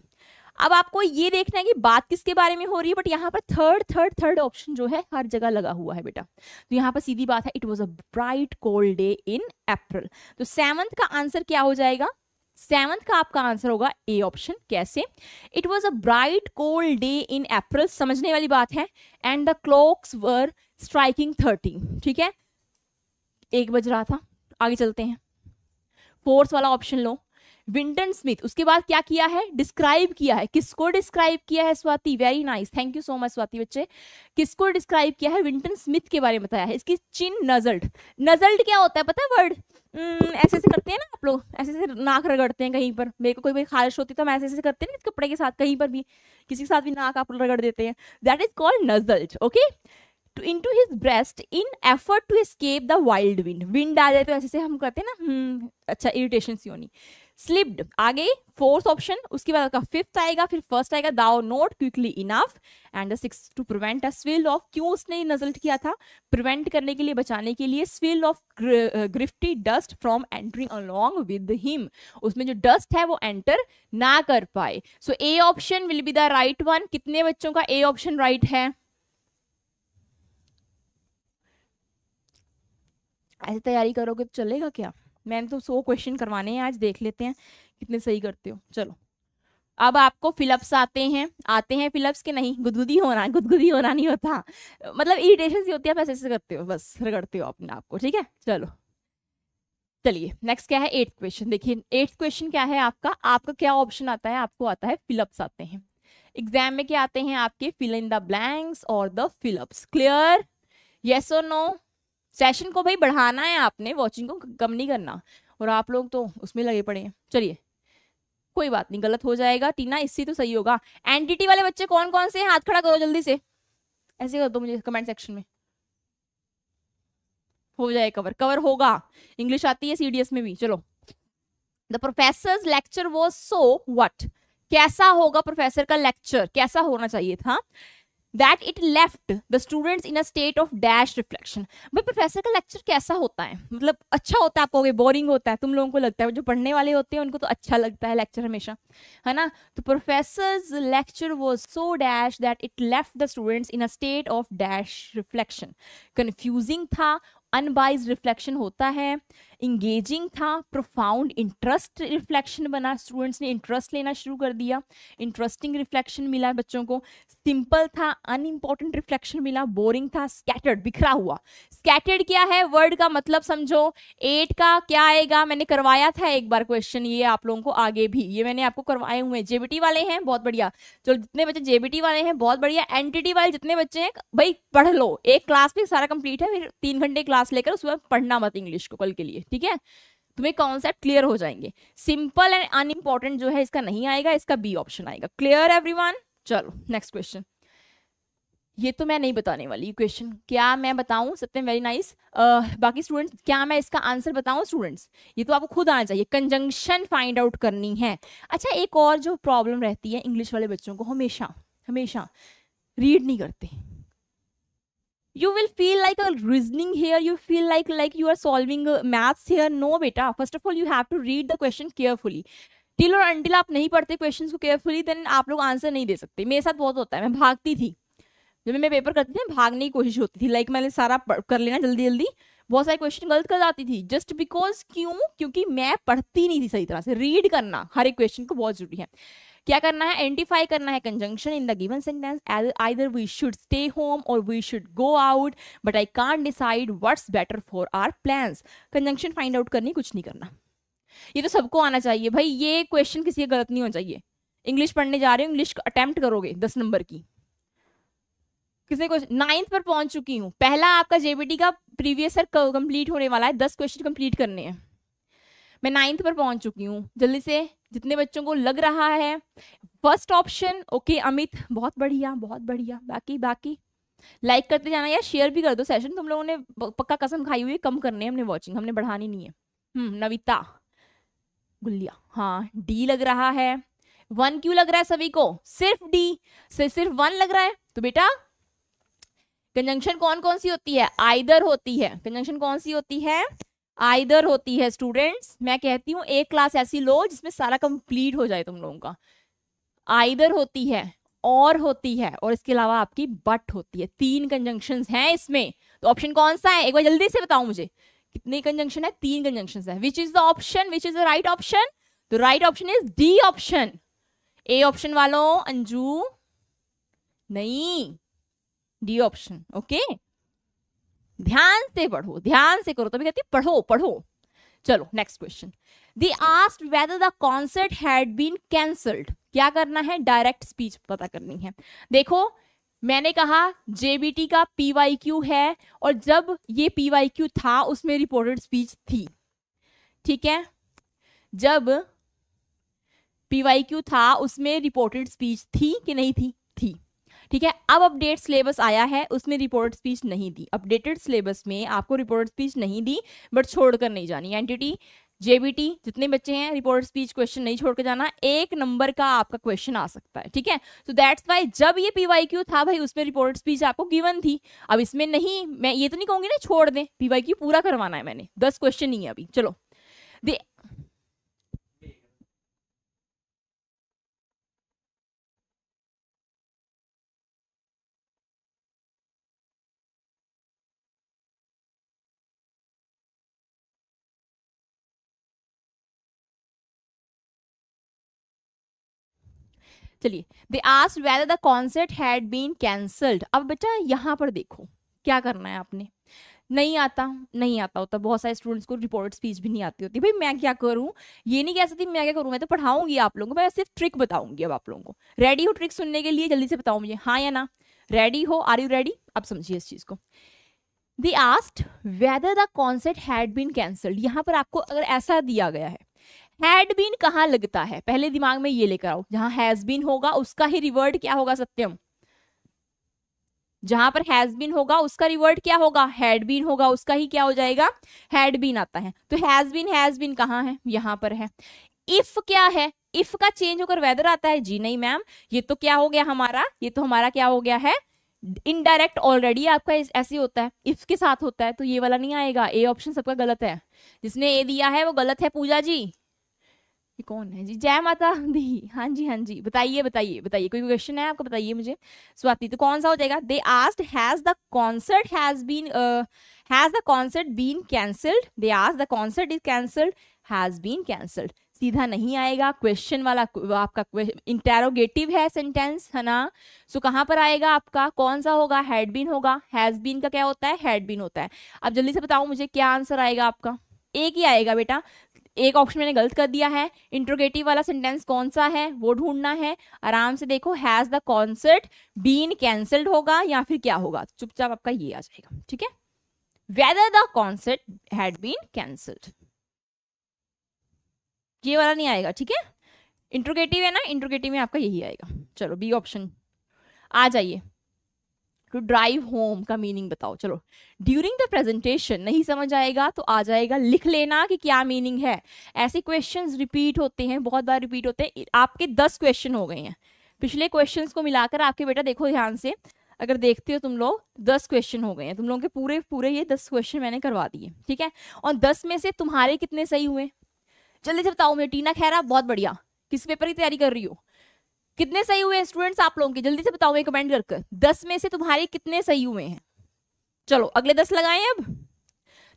अब आपको ये देखना है कि बात किसके बारे में हो रही है बट यहाँ पर थर्ड थर्ड थर्ड ऑप्शन जो है हर जगह लगा हुआ है बेटा तो यहाँ पर सीधी बात है it was a bright cold day in April तो सेवंथ का आंसर क्या हो जाएगा सेवंथ का आपका आंसर होगा ए ऑप्शन कैसे it was a bright cold day in April समझने वाली बात है and the clocks were striking thirty ठीक है एक बज रहा था आगे चलते हैं फोर्थ वाला ऑप्शन लो विंटन स्मिथ उसके बाद क्या किया है डिस्क्राइब किया है किसको डिस्क्राइब किया है Swati very nice thank you so much Swati बच्चे किसको डिस्क्राइब किया है विंटन स्मिथ के बारे में बताया है इसकी चिन नजल्ट नजल्ट क्या होता है पता है वर्ड hmm, ऐसे ऐसे करते हैं ना आप लोग ऐसे ऐसे नाक रगड़ते हैं कहीं पर मेरे को कोई भी खारिश होती तो हम ऐसे ऐसे करते हैं ना कपड़े के साथ कहीं पर भी किसी के साथ भी नाक आप रगड़ देते हैं that is called nuzzled okay to his breast in effort to escape the wild wind wind आ जाए तो ऐसे से हम कहते हैं ना हम्म, अच्छा इरिटेशन सी होनी स्लिप्ड आगे फोर्थ ऑप्शन उसके बाद आपका फिफ्थ आएगा फिर फर्स्ट आएगा though not quickly enough and six to prevent a swirl of क्यों उसने रिजल्ट किया था प्रिवेंट करने के लिए बचाने के लिए swirl of gritty dust from entering along with him उसमें जो डस्ट है वो एंटर ना कर पाए so A option will be the right one कितने बच्चों का ए ऑप्शन राइट है ऐसी तैयारी करोगे तो चलेगा क्या मैंने तो सो क्वेश्चन करवाने हैं आज देख लेते हैं कितने सही करते हो चलो अब आपको फिलअप्स आते हैं आते हैं फिलअप्स के नहीं गुदगुदी होना गुदगुदी होना नहीं होता मतलब इरिटेशन सी होती है आप ऐसे ऐसे करते हो बस रगड़ते हो अपने आप को ठीक है चलो चलिए नेक्स्ट क्या है एट्थ क्वेश्चन देखिए एट्थ क्वेश्चन क्या है आपका आपका क्या ऑप्शन आता है आपको आता है फिलअप्स आते हैं एग्जाम में क्या आते हैं आपके fill in the blanks or the fill ups clear yes or no session को भाई बढ़ाना है आपने वॉचिंग को कम नहीं करना और आप लोग तो उसमें लगे पड़े हैं चलिए कोई बात नहीं गलत हो जाएगा टीना इससे तो सही होगा एनटीटी वाले बच्चे कौन कौन से हैं हाथ खड़ा करो जल्दी से ऐसे कर दो मुझे कमेंट सेक्शन में हो जाए कवर कवर होगा इंग्लिश आती है सीडीएस में भी चलो the professor lecture was so what कैसा होगा प्रोफेसर का लेक्चर कैसा होना चाहिए था that it left the students in a state of dash reflection भाई प्रोफेसर का लेक्चर कैसा होता है मतलब अच्छा होता है आपको अगर बोरिंग होता है तुम लोगों को लगता है जो पढ़ने वाले होते हैं उनको तो अच्छा लगता है लेक्चर हमेशा है ना तो professor lecture was so dash that it left the students in a state of dash reflection confusing था अनबाइज रिफ्लेक्शन होता है इंगेजिंग था प्रोफाउंड इंटरेस्ट रिफ्लेक्शन बना स्टूडेंट्स ने इंटरेस्ट लेना शुरू कर दिया इंटरेस्टिंग रिफ्लेक्शन मिला बच्चों को सिंपल था अनइम्पॉर्टेंट रिफ्लेक्शन मिला बोरिंग था स्कैटर्ड बिखरा हुआ स्कैटर्ड क्या है वर्ड का मतलब समझो एट का क्या आएगा मैंने करवाया था एक बार क्वेश्चन ये आप लोगों को आगे भी ये मैंने आपको करवाए हुए हैं जेबीटी वाले हैं बहुत बढ़िया चलो जितने बच्चे जेबीटी वाले हैं बहुत बढ़िया एनटीटी वाले जितने बच्चे हैं भाई पढ़ लो एक क्लास भी सारा कंप्लीट है फिर तीन घंटे क्लास लेकर उसके बाद पढ़ना मत इंग्लिश को कल के लिए ठीक है तुम्हें कॉन्सेप्ट क्लियर हो जाएंगे सिंपल एंड अनइम्पॉर्टेंट जो है इसका नहीं आएगा इसका बी ऑप्शन आएगा क्लियर एवरीवन चलो नेक्स्ट क्वेश्चन ये तो मैं नहीं बताने वाली ये क्वेश्चन क्या मैं बताऊं सत्यम वेरी नाइस बाकी स्टूडेंट्स क्या मैं इसका आंसर बताऊं स्टूडेंट्स ये तो आपको खुद आना चाहिए कंजंक्शन फाइंड आउट करनी है अच्छा एक और जो प्रॉब्लम रहती है इंग्लिश वाले बच्चों को हमेशा हमेशा रीड नहीं करते you will feel like a reasoning here you feel like like you are solving maths here no बेटा first of all you have to read the question carefully till और अंटिल आप नहीं पढ़ते क्वेश्चन को केयरफुली देन आप लोग आंसर नहीं दे सकते मेरे साथ बहुत होता है मैं भागती थी जब मैं पेपर करती थी भागने की कोशिश होती थी लाइक like, मैंने सारा कर लेना जल्दी जल्दी बहुत सारे क्वेश्चन गलत कर जाती थी जस्ट बिकॉज क्यों क्योंकि मैं पढ़ती नहीं थी सही तरह से रीड करना हर एक क्वेश्चन को बहुत जरूरी है क्या करना है आइडेंटिफाई करना है conjunction in the given sentence either we should stay home or we should go out but I can't decide what's better for our plans conjunction find out करनी कुछ नहीं करना ये तो सबको आना चाहिए भाई ये क्वेश्चन किसी का गलत नहीं होना चाहिए इंग्लिश पढ़ने जा रहे हो इंग्लिश अटेम्प्ट करोगे दस नंबर की किसने क्वेश्चन नाइन्थ पर पहुंच चुकी हूँ पहला आपका जेबीटी का प्रीवियस सर कंप्लीट होने वाला है दस क्वेश्चन कंप्लीट करने हैं मैं नाइन्थ पर पहुंच चुकी हूँ जल्दी से जितने बच्चों को लग रहा है फर्स्ट ऑप्शन ओके अमित बहुत बढ़िया बहुत बढ़िया बाकी बाकी लाइक करते जाना या शेयर भी कर दो सेशन तुम लोगों ने पक्का कसम खाई हुई है कम करने हमने वॉचिंग हमने बढ़ानी नहीं है हम्म, नविता गुल्लिया हाँ डी लग रहा है वन क्यों लग रहा है सभी को सिर्फ डी से सिर्फ वन लग रहा है तो बेटा कंजंक्शन कौन कौन सी होती है आइदर होती है कंजंक्शन कौन सी होती है आइदर होती है स्टूडेंट्स मैं कहती हूँ एक क्लास ऐसी लो जिसमें सारा कंप्लीट हो जाए तुम लोगों का आइदर होती है और होती है और इसके अलावा आपकी बट होती है तीन कंजंक्शन हैं इसमें तो ऑप्शन कौन सा है एक बार जल्दी से बताओ मुझे कितने कंजंक्शन है तीन कंजंक्शन है which is the option which is the right option तो right option is D option A option वालों अंजू नहीं डी ऑप्शन ओके ध्यान से पढ़ो ध्यान से करो तभी कहती पढ़ो पढ़ो चलो next question they asked whether the concert had been cancelled क्या करना है डायरेक्ट स्पीच पता करनी है देखो मैंने कहा जेबीटी का पीवाईक्यू है और जब ये पीवाईक्यू था उसमें रिपोर्टेड स्पीच थी ठीक है जब पीवाईक्यू था उसमें रिपोर्टेड स्पीच थी कि नहीं थी ठीक है अब अपडेट सिलेबस आया है उसमें रिपोर्ट स्पीच नहीं दी अपडेटेड सिलेबस में आपको रिपोर्ट स्पीच नहीं दी बट छोड़कर नहीं जानी एंटिटी जेबीटी जितने बच्चे हैं रिपोर्ट स्पीच क्वेश्चन नहीं छोड़ के जाना एक नंबर का आपका क्वेश्चन आ सकता है ठीक है सो दैट्स वाई जब ये पीवाई क्यू था भाई उसमें रिपोर्ट स्पीच आपको गिवन थी अब इसमें नहीं मैं ये तो नहीं कहूंगी ना छोड़ दें पीवाईक्यू क्यू पूरा करवाना है मैंने दस क्वेश्चन नहीं है अभी चलो द चलिए they asked whether the concert had been cancelled अब बेटा यहाँ पर देखो क्या करना है आपने नहीं आता नहीं आता होता बहुत सारे स्टूडेंट्स को रिपोर्ट स्पीच भी नहीं आती होती भाई मैं क्या करूँ ये नहीं कह सकती मैं क्या करूँ मैं तो पढ़ाऊंगी आप लोगों को मैं सिर्फ ट्रिक बताऊंगी अब आप लोगों को रेडी हो ट्रिक सुनने के लिए जल्दी से बताओ मुझे हाँ या ना रेडी हो आर यू रेडी अब समझिए इस चीज़ को they asked whether the concert had been cancelled यहाँ पर आपको अगर ऐसा दिया गया है हैड बीन कहाँ लगता है पहले दिमाग में ये लेकर आओ जहां हैज बीन होगा उसका ही रिवर्ड क्या होगा सत्यम जहां पर हैज बीन होगा उसका रिवर्ड क्या होगा हैड बीन होगा उसका ही क्या हो जाएगा हैड बीन आता है तो हैज बीन हैज बीन कहाँ है यहाँ पर है इफ क्या है इफ का चेंज होकर वेदर आता है जी नहीं मैम ये तो क्या हो गया हमारा ये तो हमारा क्या हो गया है इनडायरेक्ट ऑलरेडी आपका ऐसे होता है इफ के साथ होता है तो ये वाला नहीं आएगा ए ऑप्शन सबका गलत है जिसने ए दिया है वो गलत है पूजा जी ये कौन है जी जय माता दी हाँ जी हाँ जी बताइए बताइए बताइए कोई क्वेश्चन है आपको बताइए मुझे स्वाति तो कौन सा हो जाएगा they asked has the concert has been has the concert been cancelled they asked the concert is cancelled has been cancelled सीधा नहीं आएगा क्वेश्चन वाला आपका इंटेरोगेटिव है सेंटेंस है ना सो so, कहाँ पर आएगा आपका कौन सा होगा हैड बीन होगा हैज बीन का क्या होता है हैड बीन होता है अब जल्दी से बताओ मुझे क्या आंसर आएगा आपका एक ही आएगा बेटा एक ऑप्शन मैंने गलत कर दिया है इंट्रोगेटिव वाला सेंटेंस कौन सा है वो ढूंढना है आराम से देखो has the concert been cancelled होगा या फिर क्या होगा चुपचाप आपका ये आ जाएगा ठीक है whether the concert had been cancelled ये वाला नहीं आएगा ठीक है इंट्रोगेटिव है ना इंट्रोगेटिव में आपका यही आएगा चलो बी ऑप्शन आ जाइए टू ड्राइव होम का मीनिंग बताओ चलो ड्यूरिंग द प्रेजेंटेशन नहीं समझ आएगा तो आ जाएगा लिख लेना कि क्या मीनिंग है ऐसे क्वेश्चन रिपीट होते हैं बहुत बार रिपीट होते हैं आपके दस क्वेश्चन हो गए हैं पिछले क्वेश्चन को मिलाकर आपके बेटा देखो ध्यान से अगर देखते हो तुम लोग दस क्वेश्चन हो गए हैं तुम लोगों के पूरे पूरे ये दस क्वेश्चन मैंने करवा दिए ठीक है और दस में से तुम्हारे कितने सही हुए जल्दी से बताओ मुझे टीना खैरा बहुत बढ़िया किस पेपर की तैयारी कर रही हो कितने सही हुए स्टूडेंट्स आप लोगों के जल्दी से बताओ मैं कमेंट करके दस में से तुम्हारे कितने सही हुए हैं चलो अगले दस लगाएं अब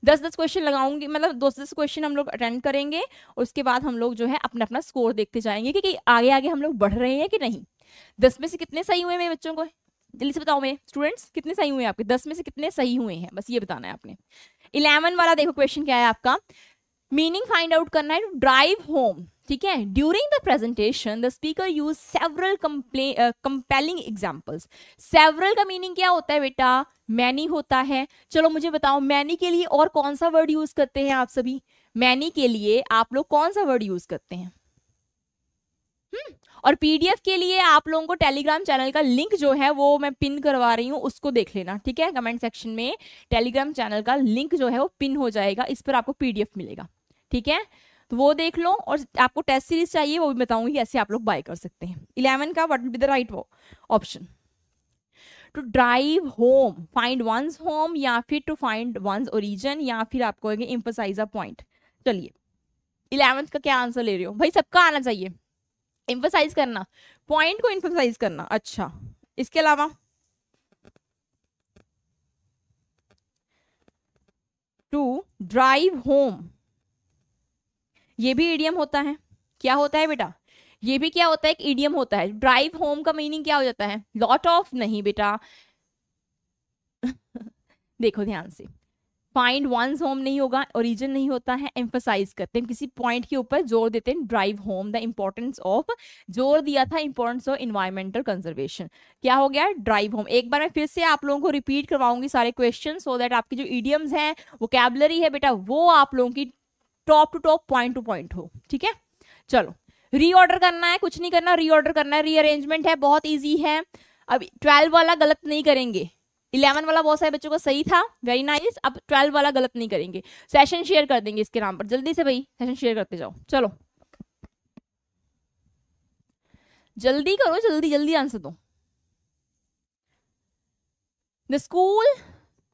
दस दस क्वेश्चन लगाऊंगी मतलब दो दस क्वेश्चन हम लोग अटेंड करेंगे और उसके बाद हम लोग जो है अपना अपना स्कोर देखते जाएंगे कि, कि आगे आगे हम लोग बढ़ रहे हैं कि नहीं दस में से कितने सही हुए मेरे बच्चों को जल्दी से बताओ मैं स्टूडेंट्स कितने सही हुए आपके दस में से कितने सही हुए हैं बस ये बताना है आपने इलेवन वाला देखो क्वेश्चन क्या है आपका मीनिंग फाइंड आउट करना है टू ड्राइव होम ठीक है during the presentation the speaker use several compelling examples several का मीनिंग क्या होता है बेटा मैनी होता है चलो मुझे बताओ मैनी के लिए और कौन सा वर्ड यूज करते हैं आप सभी मैनी के लिए आप लोग कौन सा वर्ड यूज करते हैं हम्म, और पीडीएफ के लिए आप लोगों को टेलीग्राम चैनल का लिंक जो है वो मैं पिन करवा रही हूँ उसको देख लेना ठीक है कमेंट सेक्शन में टेलीग्राम चैनल का लिंक जो है वो पिन हो जाएगा इस पर आपको पीडीएफ मिलेगा ठीक है तो वो देख लो और आपको टेस्ट सीरीज चाहिए वो भी बताऊंगी ऐसे आप लोग बाय कर सकते हैं इलेवन का वट बी द राइट वो option to drive home find one's home या फिर टू फाइंड वंस ओरिजन या फिर आपको इम्फोसाइज अ पॉइंट चलिए इलेवंथ का क्या आंसर ले रहे हो भाई सबका आना चाहिए इम्फोसाइज करना पॉइंट को इम्फोसाइज करना अच्छा इसके अलावा टू ड्राइव होम ये भी ईडियम होता है क्या होता है बेटा ये भी क्या होता है एक ईडियम होता है ड्राइव होम का मीनिंग क्या हो जाता है लॉट ऑफ नहीं बेटा [LAUGHS] देखो ध्यान से फाइंड वन होम नहीं होगा ओरिजिन नहीं होता है एम्फोसाइज करते हैं किसी पॉइंट के ऊपर जोर देते हैं drive home the importance of जोर दिया था इम्पोर्टेंस ऑफ इन्वायरमेंटल कंजर्वेशन क्या हो गया ड्राइव होम एक बार मैं फिर से आप लोगों को रिपीट करवाऊंगी सारे क्वेश्चन सो दैट आपकी जो ईडियम्स हैं वो कैबलरी है बेटा वो आप लोगों की top to top point to point हो ठीक है चलो रीऑर्डर करना है कुछ नहीं करना रीऑर्डर करना है रीअरेंजमेंट है बहुत ईजी है अब ट्वेल्व वाला गलत नहीं करेंगे इलेवन वाला बहुत सारे बच्चों का सही था वेरी नाइस nice. अब ट्वेल्व वाला गलत नहीं करेंगे सेशन शेयर कर देंगे इसके नाम पर जल्दी से भाई सेशन शेयर करते जाओ चलो जल्दी करो जल्दी जल्दी आंसर दो the school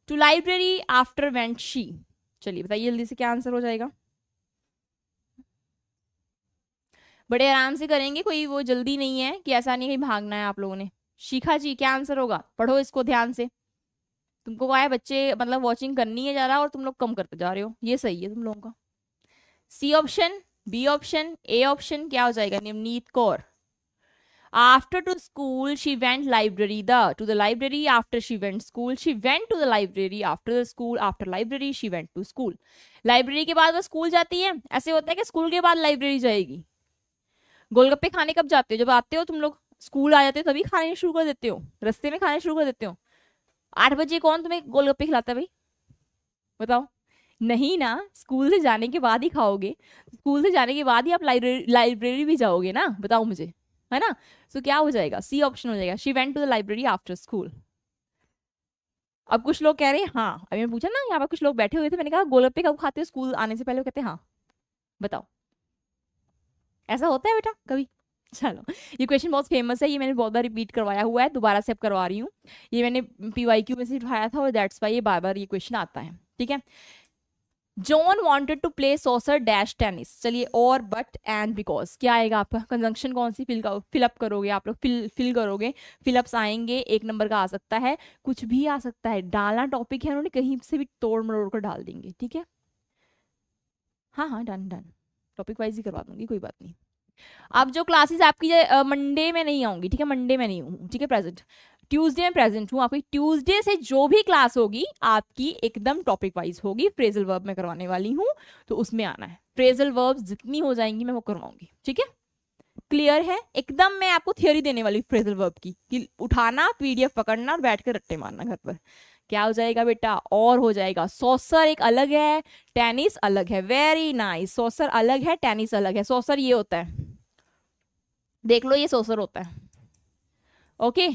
to library after went she चलिए बताइए जल्दी से क्या आंसर हो जाएगा बड़े आराम से करेंगे कोई वो जल्दी नहीं है कि ऐसा नहीं कहीं भागना है आप लोगों ने शिखा जी क्या आंसर होगा पढ़ो इसको ध्यान से तुमको कहा है बच्चे मतलब वॉचिंग करनी है ज़्यादा और तुम लोग कम करते जा रहे हो ये सही है तुम लोगों का C option B option A option क्या हो जाएगा निमनीत Kaur after to school she went library the to the library after she went school she went to the library after the school after library she went to school library के बाद वो स्कूल जाती है ऐसे होता है कि स्कूल के बाद लाइब्रेरी जाएगी गोलगप्पे खाने कब जाते हो जब आते हो तुम लोग स्कूल आ जाते हो तभी खाने शुरू कर देते हो रस्ते में खाने शुरू कर देते हो आठ बजे कौन तुम्हें गोलगप्पे खिलाता है भाई बताओ नहीं ना स्कूल से जाने के बाद ही खाओगे स्कूल से जाने के बाद ही आप लाइब्रेरी लाइब्रेरी भी जाओगे ना बताओ मुझे है ना सो so, क्या हो जाएगा सी ऑप्शन हो जाएगा she went to the library after school अब कुछ लोग कह रहे हैं हाँ अभी मैं पूछा ना यहाँ पर कुछ लोग बैठे हुए थे मैंने कहा गोलगप्पे कब खाते हो स्कूल आने से पहले वो कहते हैं हाँ बताओ ऐसा होता है बेटा कभी चलो ये क्वेश्चन बहुत फेमस है ये मैंने बहुत बार रिपीट करवाया हुआ है दोबारा से अब करवा रही हूँ ये मैंने पी क्यू में से उठाया था और दैट्स वाई ये बार बार ये क्वेश्चन आता है ठीक है John wanted to play soccer dash tennis चलिए और बट एंड बिकॉज क्या आएगा आपका कंजंक्शन कौन सी फिल फिलअप करोगे आप लोग फिल फिल करोगे फिलअप्स आएंगे एक नंबर का आ सकता है कुछ भी आ सकता है डालना टॉपिक है उन्होंने कहीं से भी तोड़ मरोड़ कर डाल देंगे ठीक है हाँ हाँ डन डन टॉपिक वाइज ही करवा दूंगी कोई बात नहीं अब जो क्लासेस आपकी मंडे में नहीं आऊंगी ठीक है मंडे में नहीं हूँ ठीक है प्रेजेंट ट्यूसडे में प्रेजेंट हूँ आपकी ट्यूसडे से जो भी क्लास होगी आपकी एकदम टॉपिक वाइज होगी फ्रेजल वर्ब में करवाने वाली हूँ तो उसमें आना है फ्रेजल वर्ब जितनी हो जाएंगी मैं वो करवाऊंगी ठीक है क्लियर है एकदम मैं आपको थियोरी देने वाली फ्रेजल वर्ब की कि उठाना पीडीएफ पकड़ना और बैठ कर रट्टे मारना घर पर क्या हो जाएगा बेटा और हो जाएगा सोसर एक अलग है टेनिस अलग है वेरी नाइस सोसर अलग है टेनिस अलग है सोसर ये होता है देख लो ये सोसर होता है ओके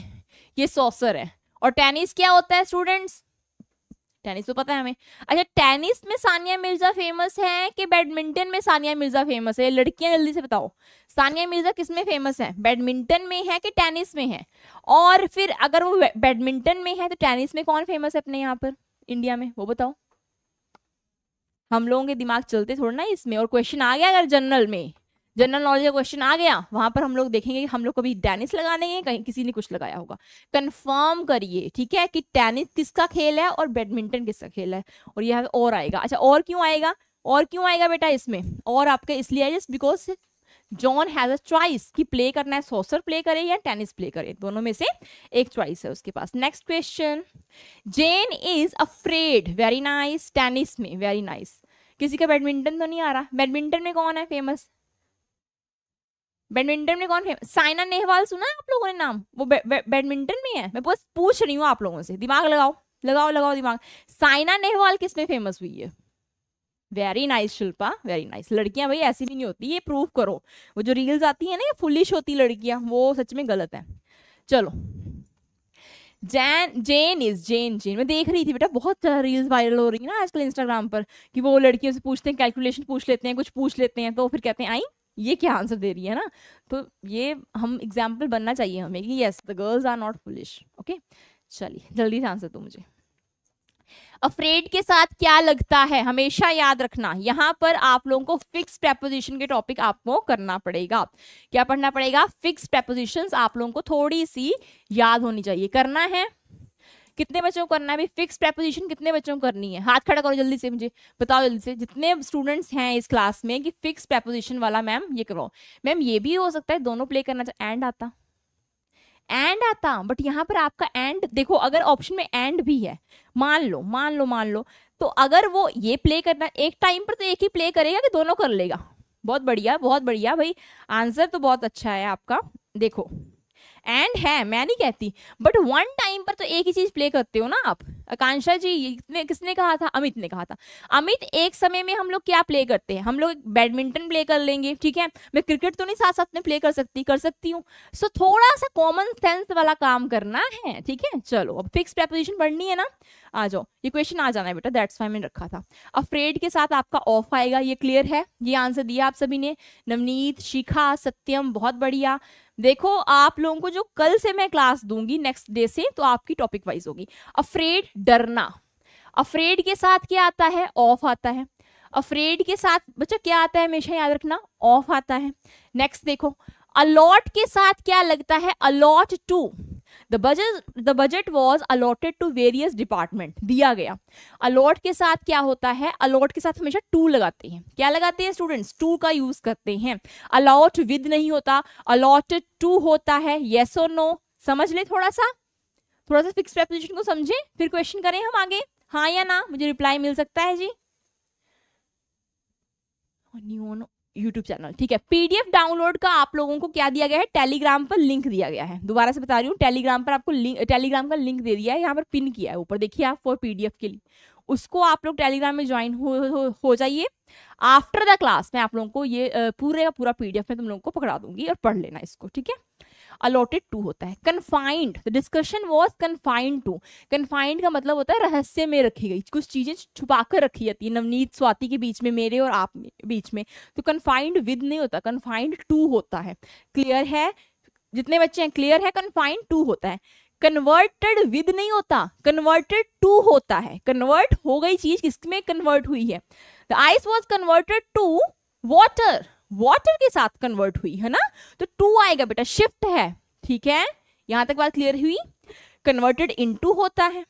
ये सॉसर है और टेनिस क्या होता है स्टूडेंट्स टेनिस तो पता है हमें अच्छा टेनिस में सानिया मिर्जा फेमस है कि बैडमिंटन में सानिया मिर्जा फेमस है लड़कियां जल्दी से बताओ सानिया मिर्जा किस में फेमस है बैडमिंटन में है कि टेनिस में है और फिर अगर वो बैडमिंटन में है तो टेनिस में कौन फेमस है अपने यहाँ पर इंडिया में वो बताओ हम लोगों के दिमाग चलते थोड़ा ना इसमें और क्वेश्चन आ गया अगर जनरल में जनरल नॉलेज का क्वेश्चन आ गया वहां पर हम लोग देखेंगे कि हम लोग कभी टेनिस लगाने हैं कहीं किसी ने कुछ लगाया होगा कंफर्म करिए ठीक है कि टेनिस किसका खेल है और बैडमिंटन किसका खेल है और यहाँ और आएगा अच्छा और क्यों आएगा और क्यों आएगा बेटा इसमें और आपके इसलिए just because John has a choice कि प्ले करना है सोसर प्ले करे या टेनिस प्ले करे दोनों में से एक चॉइस है उसके पास next question Jane is afraid very nice tennis में वेरी नाइस किसी का बैडमिंटन तो नहीं आ रहा बैडमिंटन में कौन है फेमस बैडमिंटन में कौन फेमस साइना नेहवाल सुना है आप लोगों ने नाम वो बैडमिंटन में है मैं बस पूछ रही हूँ आप लोगों से दिमाग लगाओ लगाओ लगाओ दिमाग साइना नेहवाल किस में फेमस हुई है very nice Shilpa very nice लड़कियां भाई ऐसी भी नहीं होती ये प्रूव करो वो जो रील्स आती है ना ये फुलिश होती लड़कियां वो सच में गलत है चलो जैन जेन इज जेन जेन मैं देख रही थी बेटा बहुत रील्स वायरल हो रही है ना आजकल इंस्टाग्राम पर कि वो लड़कियों से पूछते हैं कैलकुलेशन पूछ लेते हैं कुछ पूछ लेते हैं तो फिर कहते हैं आई ये क्या आंसर दे रही है ना तो ये हम एग्जाम्पल बनना चाहिए हमें कि yes the girls are not foolish okay चलिए जल्दी से आंसर दो मुझे अफ्रेड के साथ क्या लगता है हमेशा याद रखना यहाँ पर आप लोगों को फिक्स प्रेपोजिशन के टॉपिक आपको करना पड़ेगा क्या पढ़ना पड़ेगा फिक्स प्रेपोजिशन आप लोगों को थोड़ी सी याद होनी चाहिए करना है कितने बच्चों को करना है अभी फिक्स प्रेपोजिशन कितने बच्चों को करनी है हाथ खड़ा करो जल्दी से मुझे बताओ जल्दी से जितने स्टूडेंट्स हैं इस क्लास में कि फिक्स प्रेपोजिशन वाला मैम ये करो मैम ये भी हो सकता है दोनों प्ले करना चाहिए एंड आता एंड आता बट यहाँ पर आपका एंड देखो अगर ऑप्शन में एंड भी है मान लो मान लो मान लो तो अगर वो ये प्ले करना एक टाइम पर तो एक ही प्ले करेगा कि दोनों कर लेगा बहुत बढ़िया बहुत बढ़िया भाई आंसर तो बहुत अच्छा है आपका देखो एंड है मैं नहीं कहती बट वन टाइम पर तो एक ही चीज़ प्ले करते हो ना आप आकांक्षा जी ने किसने कहा था अमित ने कहा था अमित एक समय में हम लोग क्या प्ले करते हैं हम लोग बैडमिंटन प्ले कर लेंगे ठीक है मैं क्रिकेट तो नहीं साथ साथ में प्ले कर सकती कर सकती हूँ सो थोड़ा सा कॉमन सेंस वाला काम करना है ठीक है चलो अब फिक्स प्रेपोजिशन पढ़नी है ना आ जाओ ये क्वेश्चन आ जाना है बेटा दैट्स वाई मैंने रखा था अफ्रेड के साथ आपका ऑफ आएगा ये क्लियर है ये आंसर दिया आप सभी ने नवनीत शिखा सत्यम बहुत बढ़िया देखो आप लोगों को जो कल से मैं क्लास दूंगी नेक्स्ट डे से तो आपकी टॉपिक वाइज होगी अफ्रेड डरना अफ्रेड के साथ क्या आता है ऑफ आता है अफ्रेड के साथ बच्चों क्या आता है हमेशा याद रखना ऑफ आता है नेक्स्ट देखो अलॉट के साथ क्या लगता है allot to the budget the budget was allotted to various department दिया गया अलॉट के साथ क्या होता है अलॉट के साथ हमेशा टू लगाते हैं क्या लगाते हैं स्टूडेंट्स टू का यूज करते हैं अलॉट विद नहीं होता अलॉटेड टू होता है येस और नो समझ ले थोड़ा सा थोड़ा सा फिक्स प्रेपोजिशन को समझें फिर क्वेश्चन करें हम आगे हाँ या ना मुझे रिप्लाई मिल सकता है जी YouTube यूट्यूब चैनल ठीक है पीडीएफ डाउनलोड का आप लोगों को क्या दिया गया है टेलीग्राम पर लिंक दिया गया है दोबारा से बता रही हूँ टेलीग्राम पर आपको टेलीग्राम का लिंक दे दिया है यहाँ पर पिन किया है ऊपर देखिए आप फॉर पीडीएफ के लिए उसको आप लोग टेलीग्राम में ज्वाइन हो, हो, हो जाइए आफ्टर द क्लास मैं आप लोगों को ये पूरे का पूरा पीडीएफ में तुम लोगों को पकड़ा दूंगी और पढ़ लेना इसको ठीक है अलॉटेड टू होता है confined discussion was confined to confined का मतलब होता है रहस्य में रखी गई कुछ चीजें छुपा कर रखी जाती है नवनीत स्वाति के बीच में मेरे और आप बीच में तो कन्फाइंड विद नहीं होता कन्फाइंड टू होता है क्लियर है जितने बच्चे हैं क्लियर है कन्फाइंड टू होता है कन्वर्टेड विद नहीं होता कन्वर्टेड टू होता है कन्वर्ट हो गई चीज किसमें कन्वर्ट हुई है the ice was converted to water water के साथ कन्वर्ट हुई है ना तो टू आएगा बेटा शिफ्ट है ठीक है यहां तक बात क्लियर हुई कन्वर्टेड इनटू होता है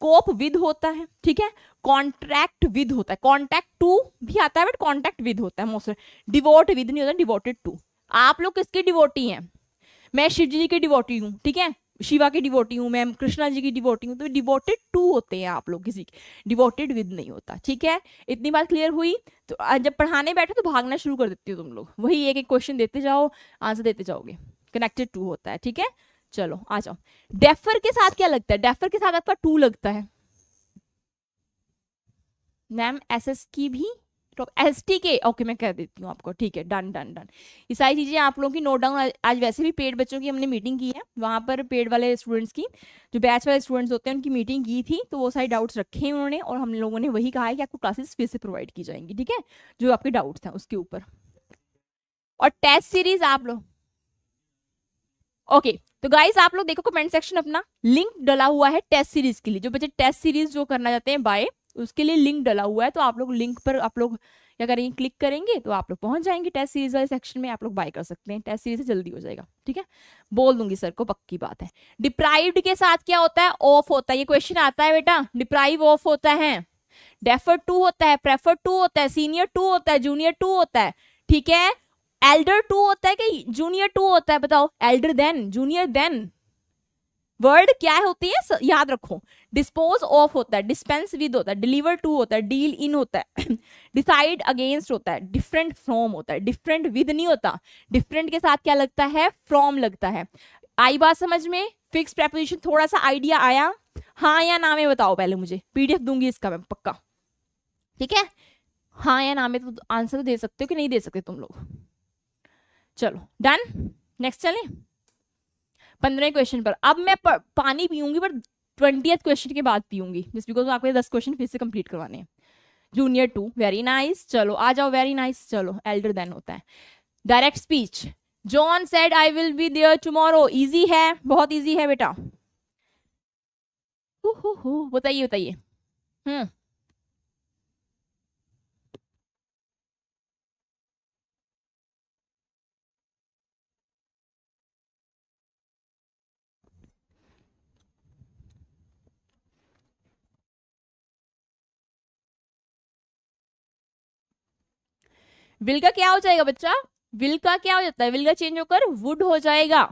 कोप विद होता है ठीक है कॉन्ट्रैक्ट विद होता है कॉन्टैक्ट टू भी आता है बट कॉन्टैक्ट विद होता है मोस्ट डिवोट विद नहीं होता डिवोटेड टू आप लोग किसके डिवोटी हैं मैं शिव जी की डिवोटी हूँ ठीक है शिवा की डिवोटी हूँ मैं कृष्णा जी की डिवोटी हूँ तो डिवोटेड टू होते हैं आप लोग किसी के डिवोटेड विद नहीं होता ठीक है इतनी बात क्लियर हुई तो जब पढ़ाने बैठे तो भागना शुरू कर देती हो तुम लोग वही एक एक क्वेश्चन देते जाओ आंसर देते जाओगे कनेक्टेड टू होता है ठीक है चलो आ जाओ डेफर के साथ क्या लगता है डेफर के साथ आपका टू लगता है मैम एस की भी एस टी के ओके मैं कह देती हूँ आपको ठीक है डन डन डन ये सारी चीज़ें आप लोगों की नोट डाउन आज वैसे भी पेड बच्चों की हमने मीटिंग की है वहाँ पर पेड वाले स्टूडेंट्स की जो बैच वाले स्टूडेंट्स होते हैं उनकी मीटिंग की थी तो वो सारे डाउट्स रखे हैं उन्होंने और हम लोगों ने वही कहा है कि आपको क्लासेस फिर से प्रोवाइड की जाएंगी ठीक है जो आपके डाउट्स हैं उसके ऊपर और टेस्ट सीरीज आप लोग ओके okay, तो गाइज आप लोग देखो कमेंट सेक्शन अपना लिंक डला हुआ है टेस्ट सीरीज के लिए जो बच्चे टेस्ट सीरीज जो करना चाहते हैं बाय उसके लिए लिंक डला हुआ है तो आप लोग लिंक पर आप लोग क्या करेंगे क्लिक करेंगे तो आप लोग पहुंच जाएंगे टेस्ट सीरीज वाले सेक्शन में आप लोग बाय कर सकते हैं टेस्ट सीरीज से जल्दी हो जाएगा ठीक है बोल दूंगी सर को पक्की बात है डिप्राइव्ड के साथ क्या होता है ऑफ होता है ये क्वेश्चन आता है बेटा डिप्राइव ऑफ होता है डेफर टू होता है प्रेफर टू होता है सीनियर टू होता है जूनियर टू होता है ठीक है एल्डर टू होता है कि जूनियर टू होता है बताओ elder than junior than word क्या होती है याद रखो डिस्पोज ऑफ होता है डिस्पेंस विद होता है डिलीवर टू होता है डील इन होता है डिसाइड [CLEARS THROAT] अगेंस्ट होता है डिफरेंट फ्रॉम होता है डिफरेंट विद नहीं होता डिफरेंट के साथ क्या लगता है फ्रॉम लगता है आई बात समझ में फिक्स प्रेपोजिशन थोड़ा सा आइडिया आया हाँ या नामे बताओ पहले मुझे पीडीएफ दूंगी इसका मैं पक्का ठीक है हाँ या नामे तो आंसर तो दे सकते हो कि नहीं दे सकते तुम लोग चलो डन नेक्स्ट चलें पंद्रह क्वेश्चन पर अब मैं पानी पीऊंगी पर ट्वेंटी क्वेश्चन के बाद पीऊंगी जिस बिकॉज आपको दस क्वेश्चन फिर से कंप्लीट करवाने हैं जूनियर टू वेरी नाइस चलो आ जाओ वेरी नाइस चलो एल्डर देन होता है direct speech John said I will be there tomorrow easy है बहुत इजी है बेटा बताइए बताइए हम्म विल का क्या हो जाएगा बच्चा विल का क्या हो जाता है विल का चेंज होकर वुड हो जाएगा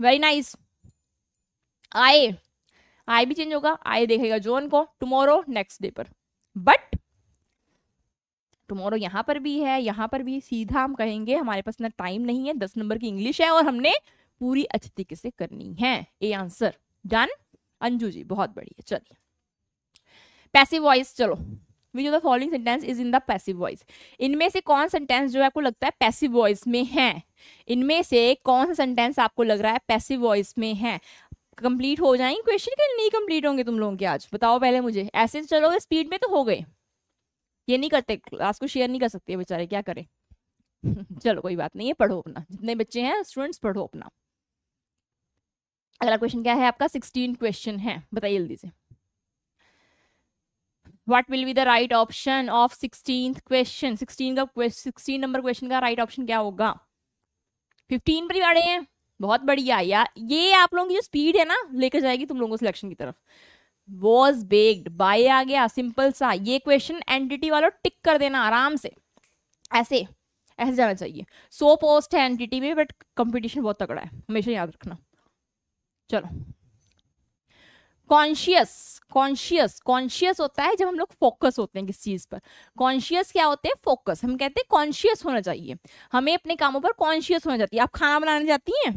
वेरी नाइस आए आई भी चेंज होगा आए देखेगा जोन को टुमोरो नेक्स्ट डे पर बट टुमोरो यहां पर भी है यहां पर भी सीधा हम कहेंगे हमारे पास इतना टाइम नहीं है दस नंबर की इंग्लिश है और हमने पूरी अच्छी तरीके से करनी है A answer done Anju ji बहुत बढ़िया चलिए पैसिव वॉइस चलो which of the following sentence is in the passive voice इनमें से कौन सेंटेंस जो आपको लगता है पैसिव वॉइस में है इनमें से कौन सा सेंटेंस आपको लग रहा है पैसिव वॉइस में है कंप्लीट हो जाएंगे क्वेश्चन के नहीं कंप्लीट होंगे तुम लोगों के आज बताओ पहले मुझे ऐसे चलो स्पीड में तो हो गए ये नहीं करते क्लास को शेयर नहीं कर सकते बेचारे क्या करें [LAUGHS] चलो कोई बात नहीं है पढ़ो अपना जितने बच्चे हैं स्टूडेंट्स पढ़ो अपना अगला क्वेश्चन क्या है आपका सिक्सटीन क्वेश्चन है बताइए जल्दी से what will be the right option of sixteen question sixteen का सिक्सटीन नंबर क्वेश्चन का राइट right ऑप्शन क्या होगा फिफ्टीन पर ही अड़े हैं बहुत बढ़िया यार ये आप लोगों की जो स्पीड है ना लेकर जाएगी तुम लोगों को सिलेक्शन की तरफ वॉज बेग्ड बाय आ गया सिंपल सा ये क्वेश्चन एंटिटी वालों टिक कर देना आराम से ऐसे ऐसे जाना चाहिए सो पोस्ट है एंटिटी में बट कंपटीशन बहुत तगड़ा है हमेशा याद रखना चलो कॉन्शियस कॉन्शियस कॉन्शियस होता है जब हम लोग फोकस होते हैं किस चीज़ पर कॉन्शियस क्या होते हैं फोकस हम कहते हैं कॉन्शियस होना चाहिए हमें अपने कामों पर कॉन्शियस होना चाहिए आप खाना बनाने जाती हैं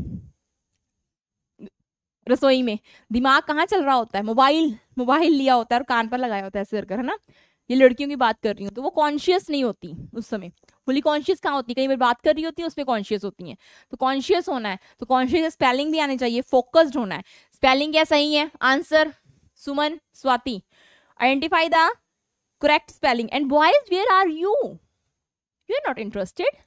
रसोई में दिमाग कहाँ चल रहा होता है मोबाइल मोबाइल लिया होता है और कान पर लगाया होता है सिर कर है ना ये लड़कियों की बात कर रही हूँ तो वो कॉन्शियस नहीं होती उस समय फुली कॉन्शियस कहाँ होती है कहीं बार बात कर रही होती है उसमें कॉन्शियस होती है तो कॉन्शियस होना है तो कॉन्शियस स्पेलिंग भी आनी चाहिए फोकस्ड होना है स्पेलिंग क्या सही है answer Suman Swati identify the correct spelling and boys where are you you are not interested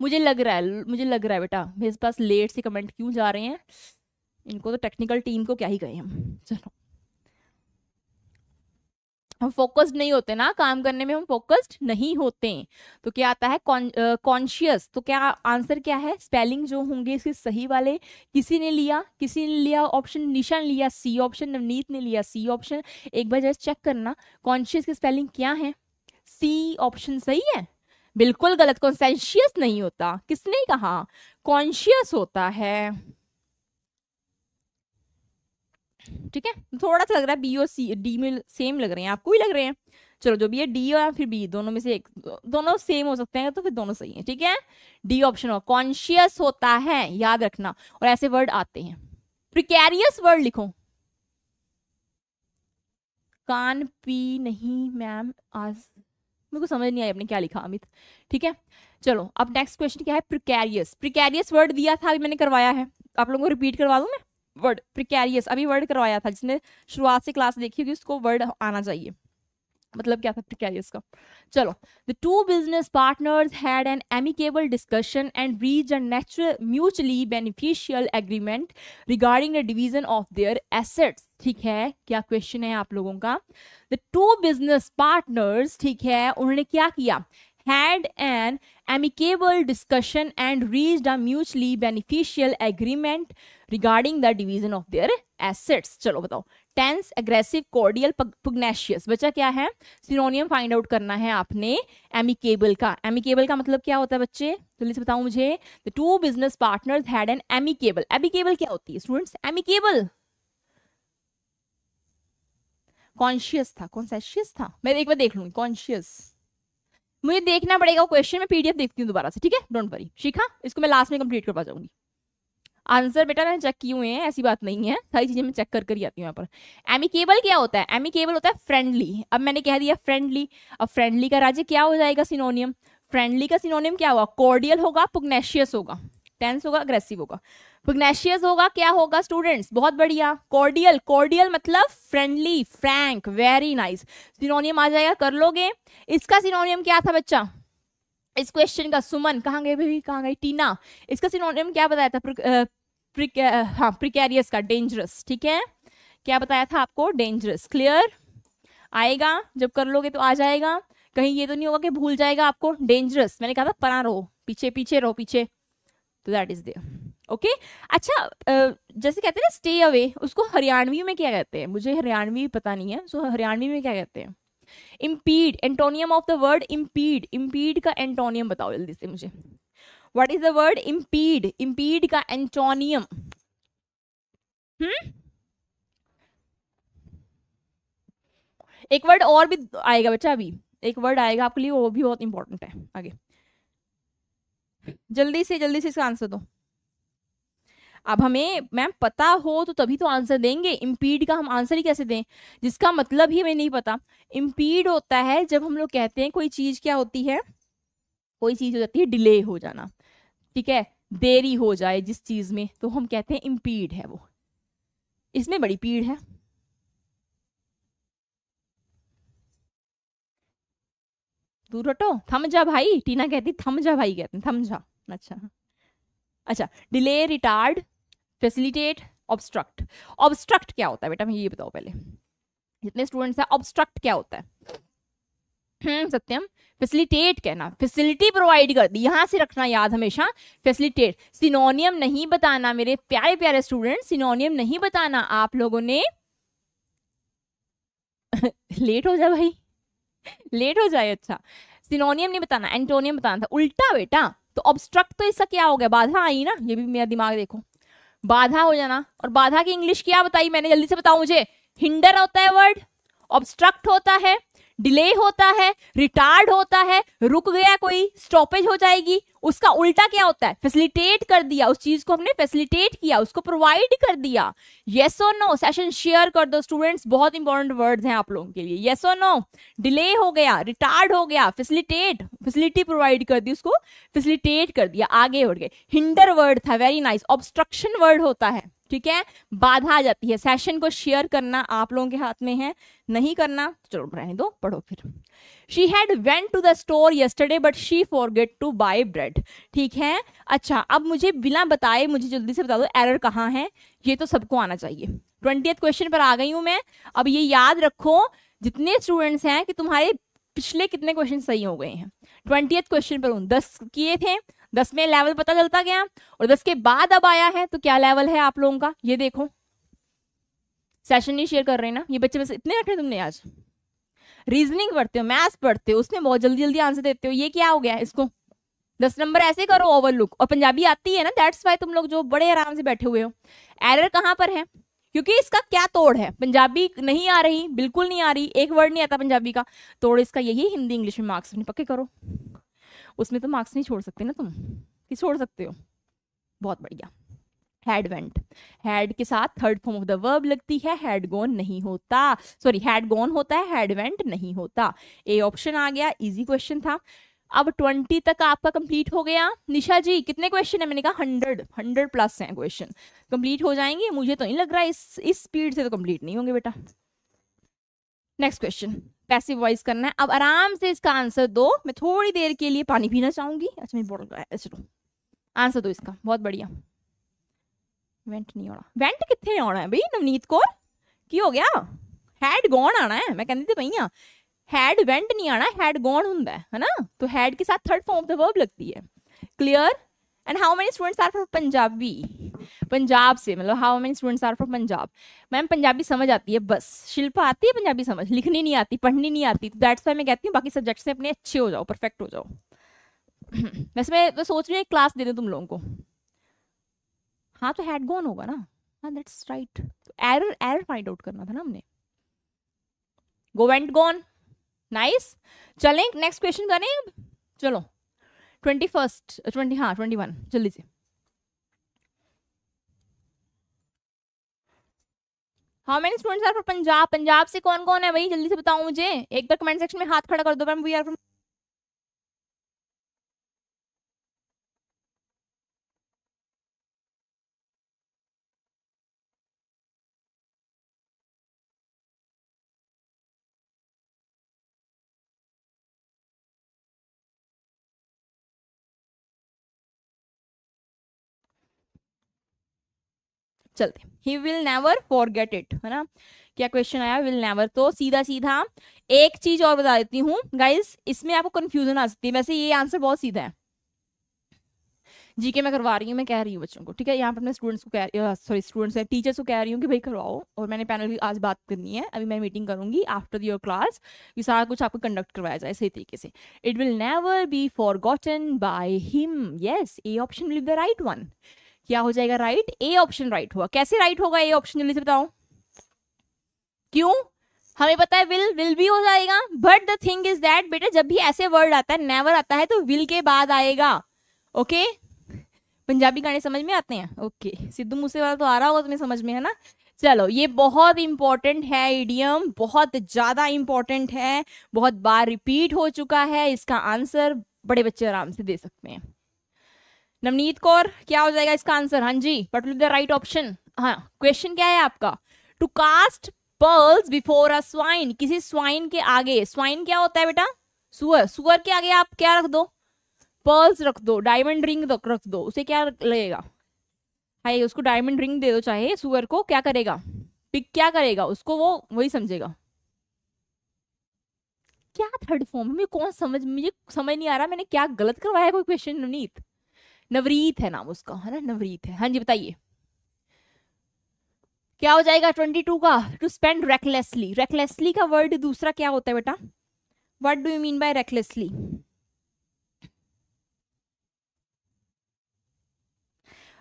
मुझे लग रहा है मुझे लग रहा है बेटा मेरे पास लेट से कमेंट क्यों जा रहे हैं इनको तो टेक्निकल टीम को क्या ही गए हम चलो हम फोकस्ड नहीं होते ना काम करने में हम फोकस्ड नहीं होते तो क्या आता है कॉन्शियस तो क्या आंसर क्या है स्पेलिंग जो होंगे इसके सही वाले किसी ने लिया किसी ने लिया ऑप्शन निशान ने लिया सी ऑप्शन नवनीत ने लिया सी ऑप्शन एक बार जैसे चेक करना कॉन्शियस की स्पेलिंग क्या है सी ऑप्शन सही है बिल्कुल गलत कॉन्सेंशियस नहीं होता किसने कहा कॉन्शियस होता है ठीक है थोड़ा सा लग रहा है बी और सी डी में सेम लग रहे हैं आपको भी लग रहे हैं चलो जो भी है डी या फिर बी दोनों में से एक दोनों सेम हो सकते हैं तो फिर दोनों सही है ठीक है डी ऑप्शन हो कॉन्शियस होता है याद रखना और ऐसे वर्ड आते हैं प्रिकैरियस वर्ड लिखो कान पी नहीं मैम आज मेरे को समझ नहीं आई आपने क्या लिखा अमित ठीक है चलो अब नेक्स्ट क्वेश्चन क्या है प्रिकैरियस प्रिकैरियस वर्ड दिया था अभी मैंने करवाया है आप लोगों को रिपीट करवा दू मैं वर्ड प्रिकैरियस अभी वर्ड करवाया था जिसने शुरुआत से क्लास देखी होगी उसको वर्ड आना चाहिए मतलब क्या था प्रिकैरियस का चलो the two business partners had an amicable discussion and reach a natural mutually beneficial agreement regarding the division of their assets ठीक है क्या क्वेश्चन है आप लोगों का द टू बिजनेस पार्टनर्स ठीक है उन्होंने क्या किया had an amicable discussion and reached a mutually beneficial agreement regarding the division of their assets चलो बताओ टेंस एग्रेसिव कॉर्डियल पुग्नेशियस बच्चा क्या है सिनोनियम फाइंड आउट करना है आपने एमिकेबल का एमिकेबल का मतलब क्या होता है बच्चे जल्दी से बताओ मुझे the two business partners had an amicable amicable क्या होती है स्टूडेंट्स एमिकेबल कॉन्शियस था कॉन्सेशियस था मैं एक बार देख लूंगी कॉन्शियस मुझे देखना पड़ेगा क्वेश्चन में पीडीएफ देखती हूँ दोबारा से ठीक है डोंट वरी शिखा इसको मैं लास्ट में कंप्लीट करवा जाऊंगी आंसर बेटा मैंने चेक किए हुए हैं ऐसी बात नहीं है सारी चीजें मैं चेक कर कर ही आती हूँ यहाँ पर एमी केबल क्या होता है एमी केबल होता है फ्रेंडली अब मैंने कह दिया फ्रेंडली अब फ्रेंडली का राज्य क्या हो जाएगा सिनोनियम फ्रेंडली का सिनोनियम क्या होगा कॉर्डियल होगा पुग्नेशियस होगा टेंस होगा अग्रेसिव होगा पुग्नेशियस होगा क्या होगा स्टूडेंट्स बहुत बढ़िया कॉर्डियल कॉर्डियल मतलब friendly frank very nice synonym आ जाएगा कर लोगे इसका सिनोनियम क्या था बच्चा इस क्वेश्चन का सुमन कहाँ गए भाई कहाँ गए टीना इसका सिनोनियम क्या बताया था हाँ प्रिकेरियस का डेंजरस ठीक है क्या बताया था आपको डेंजरस क्लियर आएगा जब कर लोगे तो आ जाएगा कहीं ये तो नहीं होगा कि भूल जाएगा आपको डेंजरस मैंने कहा था परा रहो पीछे पीछे रहो पीछे तो that is there okay okay? अच्छा जैसे कहते हैं ना स्टे अवे उसको हरियाणवी में क्या कहते हैं मुझे हरियाणवी पता नहीं है सो हरियाणवी में क्या कहते हैं impede antonym of the word impede impede का एंटोनियम बताओ जल्दी से मुझे what is the word impede impede का एंटोनियम हम्म hmm? एक वर्ड और भी आएगा बच्चा अभी एक वर्ड आएगा आपके लिए वो भी बहुत इंपॉर्टेंट है आगे जल्दी से जल्दी से इसका आंसर दो अब हमें मैम पता हो तो तभी तो आंसर देंगे इम्पीड का हम आंसर ही कैसे दें जिसका मतलब ही हमें नहीं पता इम्पीड होता है जब हम लोग कहते हैं कोई चीज़ क्या होती है कोई चीज़ हो जाती है डिले हो जाना ठीक है देरी हो जाए जिस चीज़ में तो हम कहते हैं इम्पीड है वो इसमें बड़ी पीड़ है दूर हटो थम जा भाई टीना कहती थम जा भाई कहते थम जा अच्छा अच्छा delay retard facilitate obstruct obstruct क्या होता है बेटा मैं ये बताओ पहले जितने स्टूडेंट्स हैं ऑब्स्ट्रक्ट क्या होता है हम्म, सत्यम फैसिलिटेट कहना फैसिलिटी प्रोवाइड कर दी यहाँ से रखना याद हमेशा फैसिलिटेट सिनोनियम नहीं बताना मेरे प्यारे प्यारे स्टूडेंट सिनोनियम नहीं बताना आप लोगों ने लेट [LAUGHS] हो जाए भाई लेट हो जाए अच्छा सिनोनियम नहीं बताना एंटोनियम बताना था उल्टा बेटा तो ऑब्स्ट्रक्ट तो इसका क्या हो गया बाधा आई ना ये भी मेरा दिमाग देखो बाधा हो जाना और बाधा की इंग्लिश क्या बताई मैंने जल्दी से बताओ मुझे हिंडर होता है वर्ड ऑब्स्ट्रक्ट होता है डिले होता है रिटार्ड होता है रुक गया कोई स्टॉपेज हो जाएगी उसका उल्टा क्या होता है फैसिलिटेट कर दिया उस चीज को हमने फैसिलिटेट किया उसको प्रोवाइड कर दिया yes or no session share कर दो स्टूडेंट्स बहुत इंपॉर्टेंट वर्ड्स हैं आप लोगों के लिए येस और नो डिले हो गया रिटार्ड हो गया फैसिलिटेट फैसिलिटी प्रोवाइड कर दी उसको फैसिलिटेट कर दिया आगे उड़ गए हिंडर वर्ड था वेरी नाइस ऑब्स्ट्रक्शन वर्ड होता है ठीक है बाधा आ जाती है सेशन को शेयर करना आप लोगों के हाथ में है नहीं करना चलो रहने दो पढ़ो फिर she had went to the store yesterday but she forget to buy bread ठीक है अच्छा अब मुझे बिना बताए मुझे जल्दी से बता दो एरर कहाँ है ये तो सबको आना चाहिए ट्वेंटी क्वेश्चन पर आ गई हूँ मैं अब ये याद रखो जितने स्टूडेंट्स हैं कि तुम्हारे पिछले कितने क्वेश्चन सही हो गए हैं ट्वेंटी क्वेश्चन पर उन दस किए थे दस में लेवल पता चलता गया और दस के बाद अब आया है तो क्या लेवल है आप लोगों का ये देखो सेशन नहीं शेयर कर रहे ना ये बच्चे बस इतने रख तुमने आज रीजनिंग पढ़ते हो मैथ्स पढ़ते हो उसमें बहुत जल्दी जल्दी आंसर देते हो ये क्या हो गया इसको दस नंबर ऐसे करो ओवरलुक और पंजाबी आती है ना दैट्स वाई तुम लोग जो बड़े आराम से बैठे हुए हो एरर कहाँ पर है क्योंकि इसका क्या तोड़ है पंजाबी नहीं आ रही बिल्कुल नहीं आ रही एक वर्ड नहीं आता पंजाबी का तोड़ इसका यही हिंदी इंग्लिश में मार्क्स पक्के करो उसमें तो मार्क्स नहीं छोड़ सकते ना तुम कि छोड़ सकते हो बहुत बढ़िया हैड वेंट हैड के साथ third form of the verb लगती है हैड गोन नहीं होता सॉरी हैड गोन होता है हैड वेंट नहीं होता ए ऑप्शन आ गया इजी क्वेश्चन था अब ट्वेंटी तक आपका कंप्लीट हो गया निशा जी कितने क्वेश्चन है मैंने कहा हंड्रेड हंड्रेड प्लस हैं क्वेश्चन कंप्लीट हो जाएंगे मुझे तो नहीं लग रहा है इस इस स्पीड से तो कंप्लीट नहीं होंगे बेटा नेक्स्ट क्वेश्चन पैसिव वॉइस करना है अब आराम से इसका आंसर दो मैं थोड़ी देर के लिए पानी पीना चाहूंगी अच्छा मैं बोल रहा है आंसर दो इसका बहुत बढ़िया वेंट नहीं आना वेंट कितने आना है भाई नवनीत कौर की हो गया हैड गौन आना है मैं कहती थी भैया हैड वेंट नहीं आना हैड गौन हूं है ना तो हैड के साथ third form of the verb लगती है clear and how many students are from Punjabi Punjab से मतलब how many students are from Punjab ma'am Punjabi समझ आती है बस शिल्पा आती है पंजाबी समझ लिखनी नहीं आती पढ़नी नहीं आती तो दैट्स वाई मैं कहती हूँ बाकी सब्जेक्ट्स में अपने अच्छे हो जाओ परफेक्ट हो जाओ [CLEARS THROAT] वैसे मैं तो सोच रही हूँ एक क्लास दे दूँ तुम लोगों को हाँ तो हैड गॉन होगा ना हाँ that's right error error find out करना था ना हमने गो वेंट गॉन नाइस चलें नेक्स्ट क्वेश्चन करें चलो ट्वेंटी फर्स्ट ट्वेंटी हाँ ट्वेंटी वन जल्दी से how many students are from Punjab Punjab से कौन कौन है भाई जल्दी से बताओ मुझे एक बार कमेंट सेक्शन में हाथ खड़ा कर दो मैम वी आर फ्रॉम चलते ही will never forget it है ना क्या क्वेश्चन आया विल नेवर तो सीधा सीधा एक चीज और बता देती हूँ गाइज इसमें आपको कंफ्यूजन आ सकती है वैसे ये आंसर बहुत सीधा है जीके मैं करवा रही हूँ मैं कह रही हूँ बच्चों को ठीक है यहाँ पर मैं स्टूडेंट्स को कह रही हूँ सॉरी स्टूडेंट्स है टीचर्स को कह रही हूँ कि भाई करवाओ और मैंने पैनल की आज बात करनी है अभी मैं मीटिंग करूंगी आफ्टर योर क्लास ये सारा कुछ आपको कंडक्ट करवाया जाए सही तरीके से it will never be forgotten by him yes A option will the right one क्या हो जाएगा राइट ए ऑप्शन राइट होगा कैसे राइट होगा ए ऑप्शन जल्दी से बताओ क्यों हमें पता है विल विल भी हो जाएगा but the thing is that बेटा जब भी ऐसे वर्ड आता है नेवर आता है तो विल के बाद आएगा ओके okay? पंजाबी गाने समझ में आते हैं ओके okay. सिद्धू मूसे वाला तो आ रहा होगा तुम्हें समझ में है ना चलो ये बहुत इंपॉर्टेंट है इडियम बहुत ज़्यादा इंपॉर्टेंट है बहुत बार रिपीट हो चुका है इसका आंसर बड़े बच्चे आराम से दे सकते हैं नवनीत कौर क्या हो जाएगा इसका आंसर हाँ जी but will the right option हाँ क्वेश्चन क्या है आपका to cast pearls before a swine किसी स्वाइन के आगे स्वाइन क्या होता है बेटा सुअर सुअर के आगे आप क्या रख दो पर्ल्स रख दो डायमंड रिंग रख दो उसे क्या लगेगा हाई उसको डायमंड रिंग दे दो चाहे सुअर को क्या करेगा पिक क्या करेगा उसको वो वही समझेगा क्या थर्ड फॉर्म मुझे कौन समझ मुझे समझ नहीं आ रहा मैंने क्या गलत करवाया कोई क्वेश्चन नवनीत नवरीत है नाम उसका है ना नवरीत है हाँ जी बताइए क्या हो जाएगा ट्वेंटी टू का टू स्पेंड रेकलेसली रेकलेसली का वर्ड दूसरा क्या होता है बेटा what do you mean by recklessly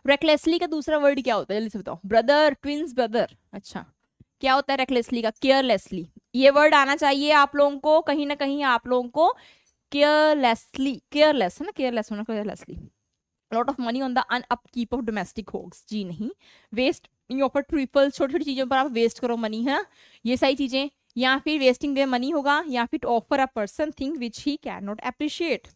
recklessly का दूसरा वर्ड क्या होता है जल्दी से बताओ ब्रदर ट्विंस ब्रदर अच्छा क्या होता है रेकलेसली का केयरलेसली ये वर्ड आना चाहिए आप लोगों को कहीं ना कहीं आप लोगों को केयरलेसली केयरलेस है ना केयरलेस होना carelessly lot of money on the un upkeep of domestic hogs जी नहीं वेस्ट इन ऑफर ट्रिपल छोटी छोटी चीज़ों पर आप वेस्ट करो मनी है ये सारी चीज़ें या फिर वेस्टिंग देयर मनी होगा या फिर offer a person thing which he can not appreciate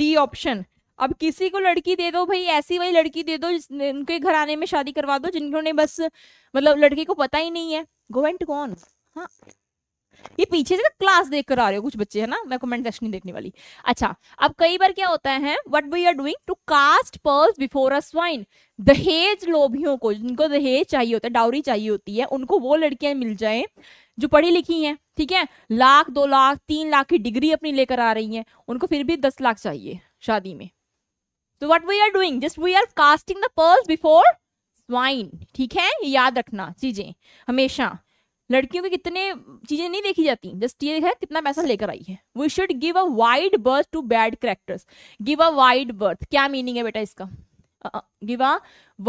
D option अब किसी को लड़की दे दो भाई ऐसी वही लड़की दे दो उनके घर आने में शादी करवा दो जिन्होंने बस मतलब लड़के को पता ही नहीं है गो एंड गॉन हाँ ये पीछे से क्लास देख कर आ रहे हो कुछ बच्चे है ना मैं कमेंट सेक्शन नहीं देखने वाली अच्छा अब कई बार क्या होता है what we are doing to cast pearls before a swine दहेज लोभियों को जिनको दहेज चाहिए होता है डाउरी चाहिए होती है उनको वो लड़कियां मिल जाए जो पढ़ी लिखी हैं ठीक है लाख दो लाख तीन लाख की डिग्री अपनी लेकर आ रही हैं उनको फिर भी दस लाख चाहिए शादी में तो what we are doing just we are casting the pearls before swine ठीक है याद रखना चीजें हमेशा लड़कियों की कितने चीजें नहीं देखी जाती जस्ट ये है कितना पैसा लेकर आई है we should give a wide berth to bad characters give a wide berth क्या मीनिंग है बेटा इसका गिव अ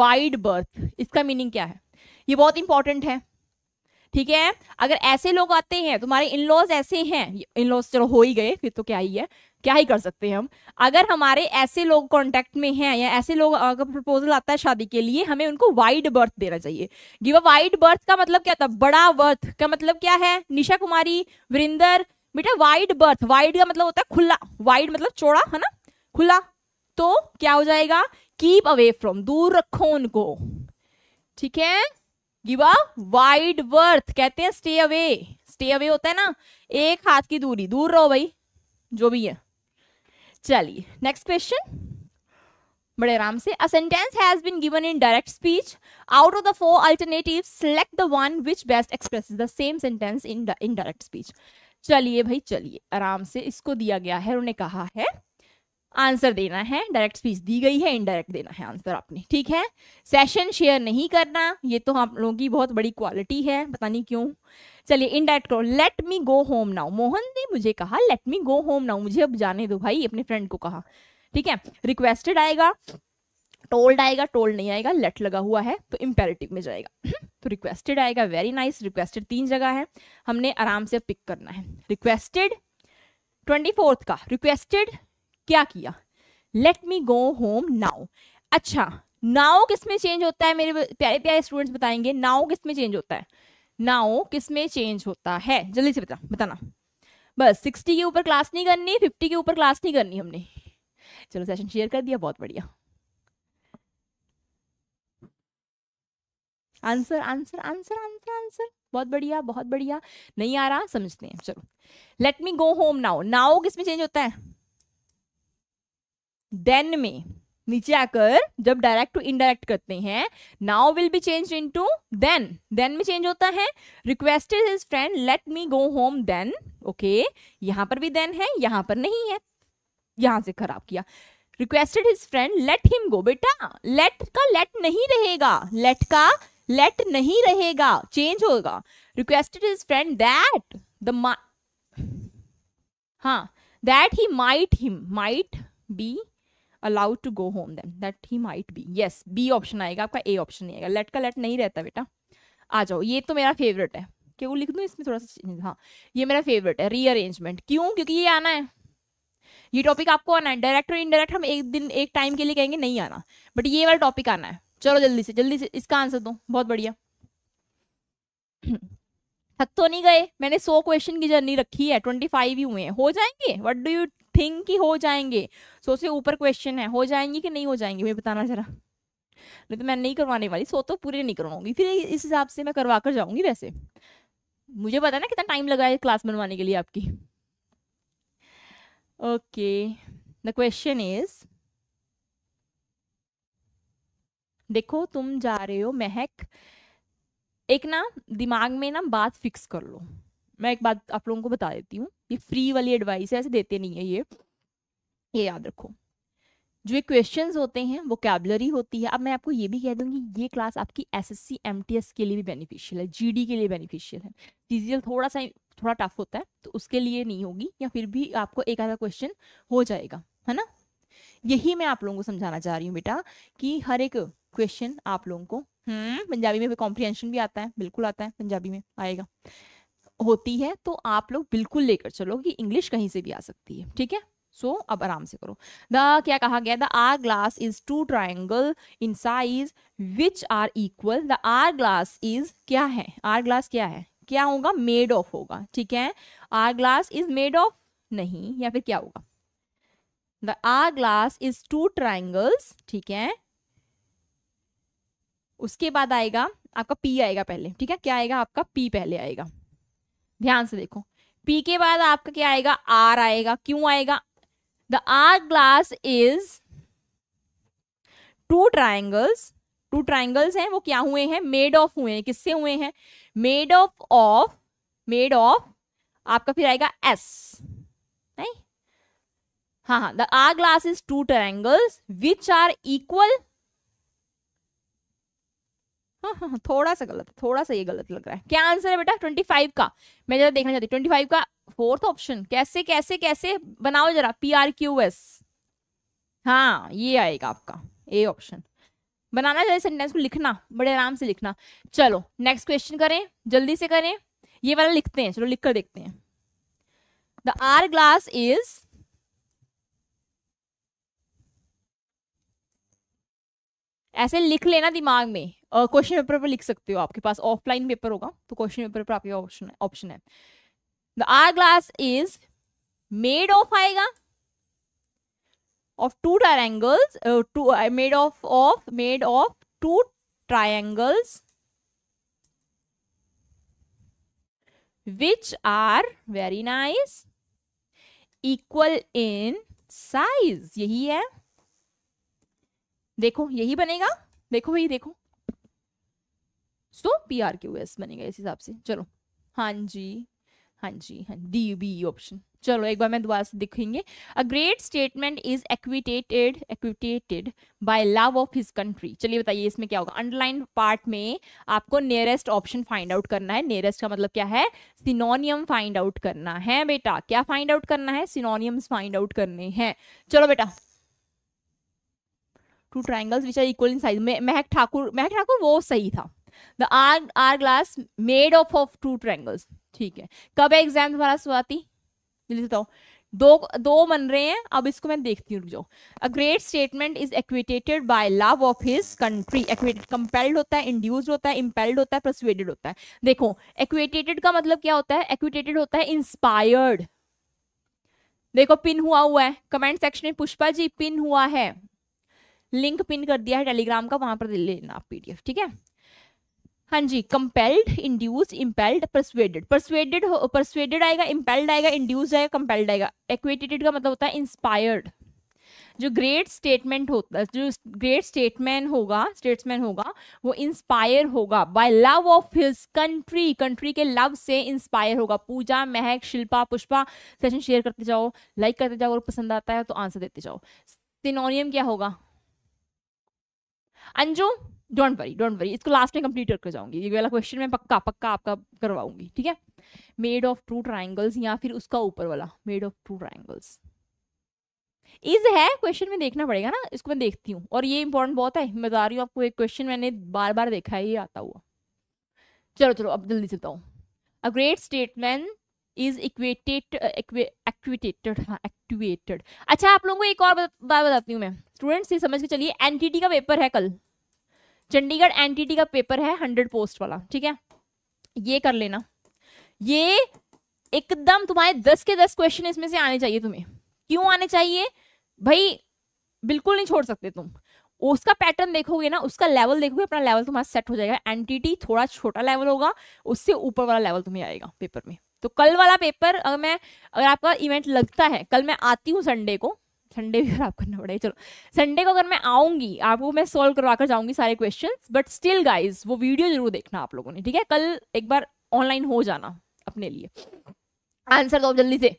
वाइड बर्थ इसका मीनिंग क्या है ये बहुत इंपॉर्टेंट है ठीक है अगर ऐसे लोग आते हैं तुम्हारे इन लॉज ऐसे हैं इन लॉज चलो हो ही गए फिर तो क्या ही है क्या ही कर सकते हैं हम अगर हमारे ऐसे लोग कांटेक्ट में हैं या ऐसे लोग अगर प्रपोजल आता है शादी के लिए हमें उनको वाइड बर्थ देना चाहिए गिव अ वाइड बर्थ का मतलब क्या था बड़ा बर्थ का मतलब क्या है निशा कुमारी वरिंदर बेटा वाइड बर्थ वाइड का मतलब होता है खुला वाइड मतलब चौड़ा है ना खुला तो क्या हो जाएगा कीप अवे फ्रॉम दूर रखो उनको ठीक है गिव अ वाइड बर्थ कहते हैं स्टे अवे स्टे अवे होता है ना एक हाथ की दूरी दूर रहो भाई जो भी है चलिए नेक्स्ट क्वेश्चन बड़े आराम से a sentence has been given in direct speech out of the four alternative select the one which best express the same sentence in in direct speech चलिए भाई चलिए आराम से इसको दिया गया है उन्होंने कहा है आंसर देना है डायरेक्ट स्पीच दी गई है इनडायरेक्ट देना है आंसर आपने ठीक है सेशन शेयर नहीं करना ये तो आप लोगों की बहुत बड़ी क्वालिटी है पता नहीं क्यों चलिए इनडायरेक्ट करो let me go home now Mohan ने मुझे कहा let me go home now मुझे अब जाने दो भाई अपने फ्रेंड को कहा ठीक है रिक्वेस्टेड आएगा टोल्ड आएगा टोल्ड नहीं आएगा लेट लगा हुआ है तो इम्पेरेटिव में जाएगा हम्म, तो रिक्वेस्टेड आएगा वेरी नाइस रिक्वेस्टेड तीन जगह है हमने आराम से पिक करना है रिक्वेस्टेड ट्वेंटी फोर्थ का रिक्वेस्टेड क्या किया let me go home now अच्छा नाउ किस में चेंज होता है मेरे प्यारे प्यारे स्टूडेंट्स बताएंगे नाउ किस में चेंज होता है नाउ किस में चेंज होता है जल्दी से बता बताना बस सिक्सटी के ऊपर क्लास नहीं करनी फिफ्टी के ऊपर क्लास नहीं करनी हमने चलो सेशन शेयर कर दिया बहुत बढ़िया answer answer answer answer answer बहुत बढ़िया बहुत बढ़िया नहीं आ रहा समझते हैं चलो let me go home now now किसमें चेंज होता है देन में नीचे आकर जब डायरेक्ट टू इनडायरेक्ट करते हैं now will be change into then then में चेंज होता है requested his friend let me go home then okay यहाँ पर भी देन है यहाँ पर नहीं है यहाँ से खराब किया requested his friend let him go बेटा लेट का लेट नहीं रहेगा लेट का लेट नहीं रहेगा चेंज होगा requested his friend that the हाँ that he might him might be allowed to go home then that he might be yes B option आएगा आपका ए ऑप्शन नहीं आएगा लेट का लेट नहीं रहता बेटा आ जाओ ये तो मेरा फेवरेट है क्यों लिख दूँ इसमें थोड़ा सा हाँ ये मेरा फेवरेट है रीअरेंजमेंट क्यों क्योंकि ये आना है ये टॉपिक आपको आना है डायरेक्ट और इनडायरेक्ट हम एक दिन एक टाइम के लिए कहेंगे नहीं आना बट ये वाला टॉपिक आना है चलो जल्दी से जल्दी से इसका आंसर दो बहुत बढ़िया थक तो नहीं गए मैंने सौ क्वेश्चन की जर्नी रखी है ट्वेंटी फाइव ही हुए हैं हो जाएंगे व्हाट डू यू थिंक कि हो जाएंगे सो से ऊपर क्वेश्चन है हो जाएंगे कि नहीं हो जाएंगे मुझे बताना जरा नहीं तो मैं नहीं करवाने वाली सो तो पूरे नहीं करवाऊंगी फिर इस हिसाब से मैं करवा कर जाऊंगी वैसे मुझे पता ना कितना टाइम लगा है क्लास बनवाने के लिए आपकी ओके द क्वेश्चन इज देखो तुम जा रहे हो महक एक ना दिमाग में ना बात फिक्स कर लो मैं एक बात आप लोगों को बता देती हूँ ये फ्री वाली एडवाइस है ऐसे देते नहीं है ये ये याद रखो जो ये क्वेश्चंस होते हैं वो कैबलरी होती है अब मैं आपको ये भी कह दूंगी ये क्लास आपकी एसएससी एमटीएस के लिए भी बेनिफिशियल है जीडी के लिए बेनिफिशियल है टीजीएल थोड़ा सा थोड़ा टफ होता है तो उसके लिए नहीं होगी या फिर भी आपको एक आधा क्वेश्चन हो जाएगा है ना यही मैं आप लोगों को समझाना चाह रही हूँ बेटा कि हर एक क्वेश्चन आप लोगों को हम्म पंजाबी में कॉम्प्रिहेंशन भी आता है बिल्कुल आता है पंजाबी में आएगा होती है तो आप लोग बिल्कुल लेकर चलो कि इंग्लिश कहीं से भी आ सकती है ठीक है सो so, अब आराम से करो द क्या कहा गया the hour glass is two triangle in size which are equal the hour glass is क्या है आर ग्लास क्या है क्या होगा मेड ऑफ होगा ठीक है hour glass is made of नहीं या फिर क्या होगा the hour glass is two triangles ठीक है उसके बाद आएगा आपका पी आएगा पहले ठीक है क्या आएगा आपका पी पहले आएगा ध्यान से देखो पी के बाद आपका क्या आएगा आर आएगा क्यों आएगा the hour glass is two triangles two triangles हैं वो क्या हुए हैं मेड ऑफ हुए हैं किससे हुए हैं made of of made of आपका फिर आएगा एस नहीं हाँ हाँ the hour glass is two triangles which are equal हाँ, हाँ, हाँ, थोड़ा सा गलत थोड़ा सा ये गलत लग रहा है क्या आंसर है बेटा ट्वेंटी फाइव का मैं जरा देखना चाहती हूँ ट्वेंटी फाइव का फोर्थ ऑप्शन कैसे कैसे कैसे बनाओ जरा पी आर क्यू एस हाँ ये आएगा आपका ए ऑप्शन बनाना चाहिए सेंटेंस को लिखना बड़े आराम से लिखना चलो नेक्स्ट क्वेश्चन करें जल्दी से करें ये वाला लिखते हैं चलो लिख कर देखते हैं द आर ग्लास इज ऐसे लिख लेना दिमाग में क्वेश्चन पेपर पर लिख सकते हो आपके पास ऑफलाइन पेपर होगा तो क्वेश्चन पेपर पर आपके ऑप्शन ऑप्शन है the hour glass is made of आएगा of two triangles two made of of made of two triangles which are very nice equal in size यही है देखो यही बनेगा देखो भाई देखो so P R Q S बनेगा इस हिसाब से चलो हाँ जी हाँ जी हाँ डी बी ऑप्शन चलो एक बार मैं दोबारा से दिखेंगे a great statement is actuated actuated by love of his country चलिए बताइए इसमें क्या होगा अंडरलाइन पार्ट में आपको नियरेस्ट ऑप्शन फाइंड आउट करना है नियरेस्ट का मतलब क्या है सिनोनियम फाइंड आउट करना है बेटा क्या फाइंड आउट करना है सिनोनियम्स फाइंड आउट करने हैं चलो बेटा two triangles which are equal in size Mahak Thakur Mahak Thakur वो सही था the hour hour glass made of of two triangles ठीक है कब है एग्जाम तुम्हारा स्वाति जल्दी बताओ दो दो बन रहे हैं अब इसको मैं देखती हूँ जो a great statement is actuated by love of his country actuated compelled होता है इंड्यूज होता है इम्पेल्ड होता है प्रसुएटेड होता है देखो एक्विटेटेड का मतलब क्या होता है एक्विटेटेड होता है इंस्पायर्ड देखो पिन हुआ हुआ है कमेंट सेक्शन में पुष्पा जी पिन हुआ है लिंक पिन कर दिया है टेलीग्राम का वहां पर लेना आप पीडीएफ ठीक है हाँ जी compelled induce impelled persuaded persuaded persuaded आएगा इम्पेल्ड आएगा इंड्यूस आएगा कंपेल्ड आएगा एक्वेटेटेड का मतलब होता है इंस्पायर्ड जो ग्रेट स्टेटमेंट होता जो ग्रेट स्टेटमैन होगा स्टेट्समैन होगा वो इंस्पायर होगा by love of his country country के लव से इंस्पायर होगा पूजा महक शिल्पा पुष्पा सेशन शेयर करते जाओ लाइक करते जाओ और पसंद आता है तो आंसर देते जाओ सिनोनियम क्या होगा Anju don't worry don't worry इसको लास्ट में कंप्लीट करके जाऊंगी ये वाला क्वेश्चन मैं पक्का पक्का आपका करवाऊंगी ठीक है मेड ऑफ टू ट्राइंगल्स या फिर उसका ऊपर वाला made of two triangles is है क्वेश्चन में देखना पड़ेगा ना इसको मैं देखती हूँ और ये इंपॉर्टेंट बहुत है मैं बता रही हूँ आपको एक क्वेश्चन मैंने बार बार देखा है ये आता हुआ चलो चलो अब जल्दी से बताऊँ a great statement is equated activated हाँ एक्टिवेटेड अच्छा आप लोगों को एक और बात बताती हूँ मैं स्टूडेंट्स ये समझ के चलिए एनटीटी का पेपर है कल चंडीगढ़ एनटीटी का पेपर है हंड्रेड पोस्ट वाला ठीक है ये कर लेना ये एकदम तुम्हारे दस के दस क्वेश्चन इसमें से आने चाहिए तुम्हें क्यों आने चाहिए भाई बिल्कुल नहीं छोड़ सकते तुम उसका पैटर्न देखोगे ना उसका लेवल देखोगे अपना लेवल तुम्हारा सेट हो जाएगा एनटीटी थोड़ा छोटा लेवल होगा उससे ऊपर वाला लेवल तुम्हें आएगा पेपर में तो कल वाला पेपर अगर मैं अगर आपका इवेंट लगता है कल मैं आती हूँ संडे को संडे भी खराब करना पड़ेगा चलो संडे को अगर मैं आऊंगी आपको मैं सॉल्व करवा कर जाऊंगी सारे क्वेश्चन बट स्टिल गाइज वो वीडियो जरूर देखना आप लोगों ने ठीक है कल एक बार ऑनलाइन हो जाना अपने लिए आंसर दो जल्दी से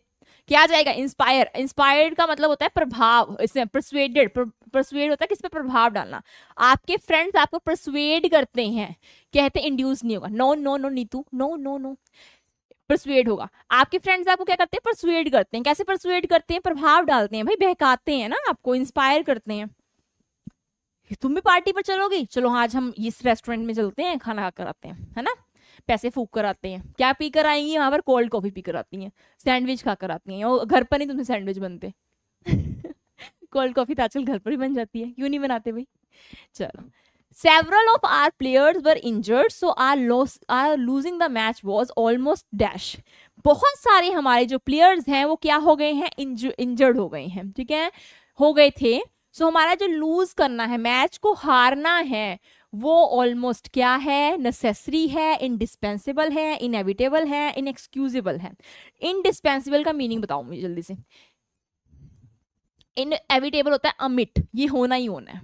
क्या जाएगा इंस्पायर इंस्पायर्ड का मतलब होता है प्रभाव इसमें प्रसुएडेड प्रसुएड होता है किस पे प्रभाव डालना आपके फ्रेंड्स आपको प्रसुएड करते हैं कहते इंड्यूस नहीं होगा no no no Neetu no no no persuade होगा आपके फ्रेंड्स आपको क्या करते हैं परसुएड करते हैं कैसे परसुएड करते हैं प्रभाव डालते हैं भाई बहकाते हैं ना आपको इंस्पायर करते हैं तुम भी पार्टी पर चलोगी चलो आज हम इस रेस्टोरेंट में चलते हैं खाना खाकर आते हैं है ना पैसे फूक कर आते हैं क्या पी कर आएंगी वहां पर कोल्ड कॉफी पी कर आती हैं सैंडविच खा कर आती हैं और घर पर नहीं तुमसे सैंडविच बनते कोल्ड [LAUGHS] कॉफी तो आजकल घर पर ही बन जाती है क्यों नहीं बनाते भाई चलो several of our players were injured so our loss our losing the match was almost dash बहुत सारे हमारे जो प्लेयर्स हैं वो क्या हो गए हैं इंजर्ड हो गए हैं ठीक है हो गए थे सो so, हमारा जो लूज करना है मैच को हारना है वो ऑलमोस्ट क्या है नेसेसरी है इनडिस्पेंसेबल है इनएविटेबल है इनएक्सक्यूजेबल है इनडिस्पेंसेबल का मीनिंग बताओ मुझे जल्दी से इनएविटेबल होता है अमिट ये होना ही होना है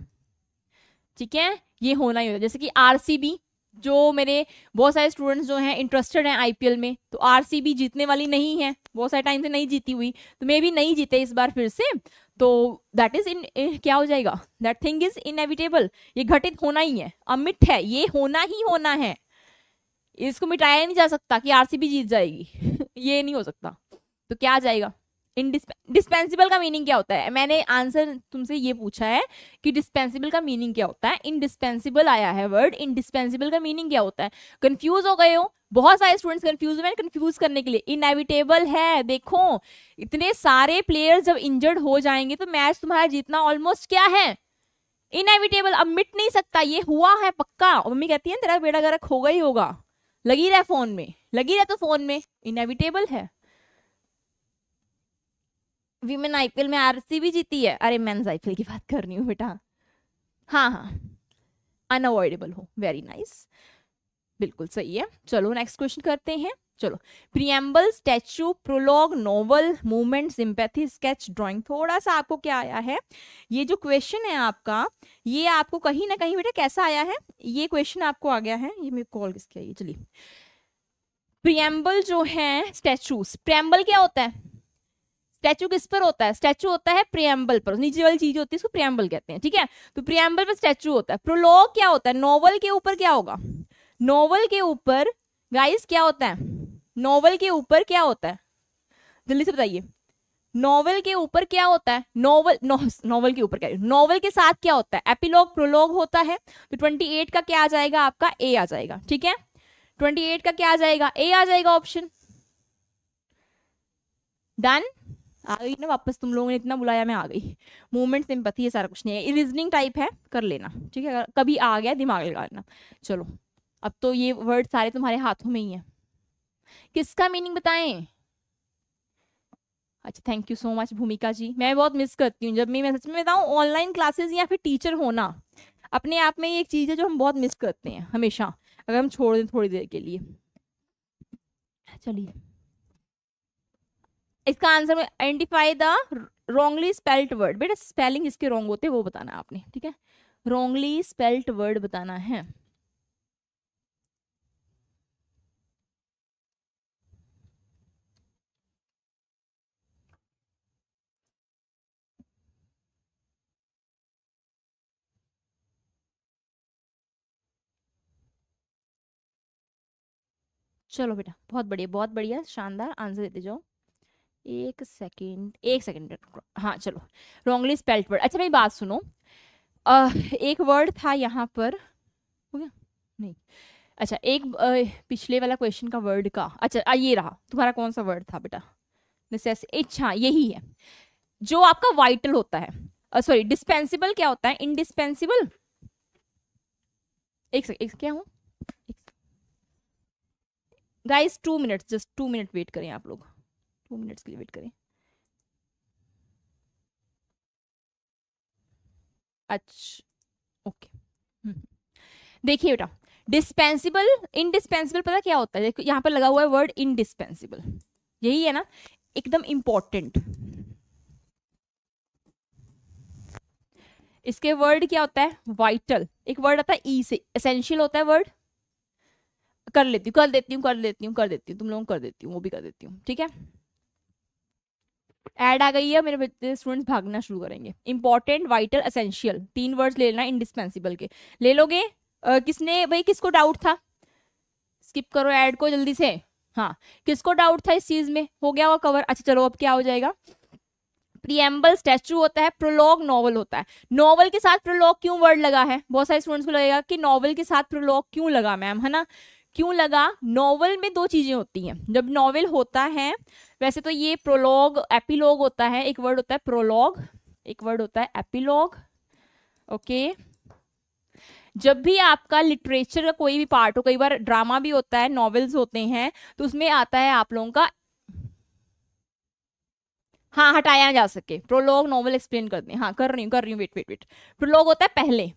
ठीक है ये होना ही होता है जैसे कि आरसीबी जो मेरे बहुत सारे स्टूडेंट्स जो हैं इंटरेस्टेड हैं आईपीएल में तो आरसीबी जीतने वाली नहीं है बहुत सारे टाइम से नहीं जीती हुई तो मे भी नहीं जीते इस बार फिर से तो दैट इज इन क्या हो जाएगा दैट थिंग इज इनएविटेबल ये घटित होना ही है अमिट है ये होना ही होना है इसको मिटाया नहीं जा सकता कि आरसीबी जीत जाएगी [LAUGHS] ये नहीं हो सकता तो क्या आ जाएगा डिस्पेंसिबल का मीनिंग क्या होता है मैंने आंसर तुमसे ये पूछा है कि डिस्पेंसिबल का मीनिंग क्या होता है इनडिस्पेंसिबल आया है वर्ड इनडिस्पेंसिबल का मीनिंग क्या होता है कंफ्यूज हो गए हो बहुत सारे स्टूडेंट्स कंफ्यूज हुए कंफ्यूज करने के लिए इनएविटेबल है देखो इतने सारे प्लेयर्स जब इंजर्ड हो जाएंगे तो मैच तुम्हारा जीतना ऑलमोस्ट क्या है इनएविटेबल अब मिट नहीं सकता ये हुआ है पक्का मम्मी कहती है तेरा बेड़ा गर्क होगा ही होगा लगी रहा फोन में लगी रहा तो फोन में इनएविटेबल है वीमेन आईपीएल में आरसीबी जीती है अरे मेन्स आईपीएल की बात कर रही हूँ बेटा हाँ हाँ अनअवॉइडेबल हो वेरी नाइस बिल्कुल सही है चलो नेक्स्ट क्वेश्चन करते हैं चलो preamble statue prologue novel movement sympathy sketch drawing थोड़ा सा आपको क्या आया है ये जो क्वेश्चन है आपका ये आपको कहीं ना कहीं बेटा कैसा आया है ये क्वेश्चन आपको आ गया है ये मेरे कॉल किसके आई चलिए प्रियम्बल जो है स्टैचूस प्रियम्बल क्या होता है स्टैचू किस पर होता है स्टैचू होता है प्रियम्बल पर नीचे वाली चीज होती है उसको प्रियम्बल कहते हैं ठीक है तो प्रियम्बल पर स्टैचू होता है प्रोलॉग क्या होता है नॉवल के ऊपर क्या होगा नॉवल के ऊपर गाइस क्या होता है नॉवल के ऊपर क्या होता है जल्दी से बताइए नॉवल के ऊपर क्या होता है नॉवल नॉवल के ऊपर क्या नॉवल के साथ क्या होता है एपिलॉग प्रोलॉग होता है तो ट्वेंटी एट का क्या आ जाएगा आपका ए आ जाएगा ठीक है ट्वेंटी एट का क्या आ जाएगा ए आ जाएगा ऑप्शन डन आ गई ना वापस तुम लोगों ने इतना बुलाया मैं आ गई मूवमेंट सिंपथी है सारा कुछ नहीं है रीजनिंग टाइप है कर लेना ठीक है कभी आ गया दिमाग लगा लेना चलो अब तो ये वर्ड सारे तुम्हारे हाथों में ही है किसका मीनिंग बताएं अच्छा थैंक यू सो मच भूमिका जी मैं बहुत मिस करती हूँ जब मैं सच में बताऊँ ऑनलाइन क्लासेस या फिर टीचर होना अपने आप में ये एक चीज़ है जो हम बहुत मिस करते हैं हमेशा अगर हम छोड़ दें थोड़ी देर के लिए चलिए इसका आंसर में identify the wrongly spelt word बेटा स्पेलिंग इसके रोंग होते हैं वो बताना आपने ठीक है रोंगली स्पेल्ट वर्ड बताना है चलो बेटा बहुत बढ़िया बहुत बढ़िया शानदार आंसर देते जाओ एक सेकेंड एक सेकेंड हाँ चलो रॉन्गली स्पेल्ट वर्ड अच्छा मेरी बात सुनो आ, एक वर्ड था यहाँ पर हो गया नहीं अच्छा एक आ, पिछले वाला क्वेश्चन का वर्ड का अच्छा आ, ये रहा तुम्हारा कौन सा वर्ड था बेटा इच्छा यही है जो आपका वाइटल होता है सॉरी डिस्पेंसिबल क्या होता है इनडिस्पेंसिबल एक सेकेंड क्या हूँ guys two minute just two minute wait करें आप लोग टू मिनट्स के लिए वेट करें अच्छा ओके हम्म। देखिए बेटा डिस्पेंसिबल इनडिस्पेंसिबल पता क्या होता है देखो यहाँ पर लगा हुआ है वर्ड इनडिस्पेंसिबल यही है ना एकदम इम्पॉर्टेंट इसके वर्ड क्या होता है वाइटल एक वर्ड आता है ई e से एसेंशियल होता है वर्ड कर लेती हूँ कर देती हूँ कर लेती हूँ कर देती हूँ तुम लोगों को कर देती हूँ वो भी कर देती हूँ ठीक है एड आ गई है मेरे बच्चे स्टूडेंट्स भागना शुरू करेंगे इंपॉर्टेंट वाइटल असेंशियल तीन वर्ड्स ले लेना इंडिस्पेंसिबल के ले लोगे uh, किसने भाई किसको डाउट था स्किप करो एड को जल्दी से हाँ किसको डाउट था इस चीज में हो गया वो कवर अच्छा चलो अब क्या हो जाएगा प्रियम्बल स्टैचू होता है प्रोलॉग नॉवल होता है नॉवल के साथ प्रोलॉग क्यों वर्ड लगा है बहुत सारे स्टूडेंट्स को लगेगा कि नॉवल के साथ प्रोलॉग क्यों लगा मैम है ना क्यों लगा नॉवल में दो चीज़ें होती हैं जब नॉवल होता है वैसे तो ये प्रोलॉग एपिलॉग होता है एक वर्ड होता है प्रोलॉग एक वर्ड होता है एपिलॉग ओके जब भी आपका लिटरेचर का कोई भी पार्ट हो कई बार ड्रामा भी होता है नॉवेल्स होते हैं तो उसमें आता है आप लोगों का हाँ हटाया जा सके प्रोलॉग नॉवल एक्सप्लेन कर दें हाँ कर रही हूँ कर रही हूँ वेट वेट वेट प्रोलॉग होता है पहले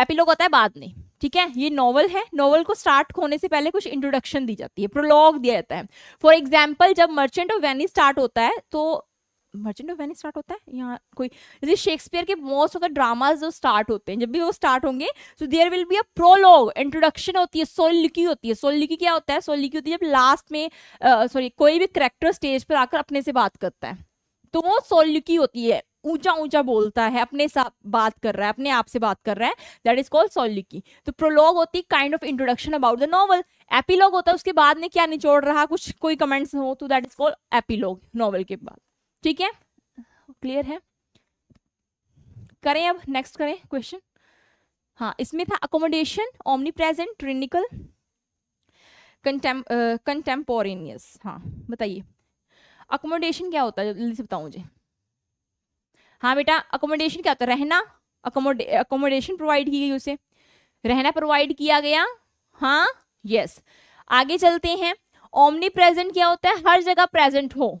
एपिलॉग होता है बाद में ठीक है ये नॉवल है नॉवल को स्टार्ट होने से पहले कुछ इंट्रोडक्शन दी जाती है प्रोलॉग दिया जाता है फॉर एग्जाम्पल जब मर्चेंट ऑफ वेनिस स्टार्ट होता है तो मर्चेंट ऑफ वेनिस स्टार्ट होता है यहाँ कोई जैसे शेक्सपियर के मोस्ट ऑफ द ड्रामाज जो स्टार्ट होते हैं जब भी वो स्टार्ट होंगे तो there will be a prologue introduction होती है सोलिकी होती है सोलिकी क्या होता है सोलिकी होती है जब लास्ट में सॉरी uh, कोई भी करेक्टर स्टेज पर आकर अपने से बात करता है तो वो सोलिकी होती है ऊंचा ऊंचा बोलता है अपने साथ बात कर रहा है अपने आप से बात कर रहा है दैट इज कॉल्ड सोलिकी तो प्रोलॉग होती kind of introduction about the novel epilogue होता है उसके बाद में क्या निचोड़ रहा कुछ कोई कमेंट्स हो तो that is called epilogue novel के बाद ठीक है क्लियर है करें अब नेक्स्ट करें क्वेश्चन हाँ इसमें था अकोमोडेशन ओमनी प्रेजेंट ट्रिनिकल कंटेम्पोरेनियस हाँ बताइए अकोमोडेशन क्या होता है जल्दी से बताओ मुझे हाँ बेटा अकोमोडेशन क्या होता है रहना अकोमोडे अकोमोडेशन प्रोवाइड की गई उसे रहना प्रोवाइड किया गया हाँ यस आगे चलते हैं ओमनी प्रेजेंट क्या होता है हर जगह प्रेजेंट हो and the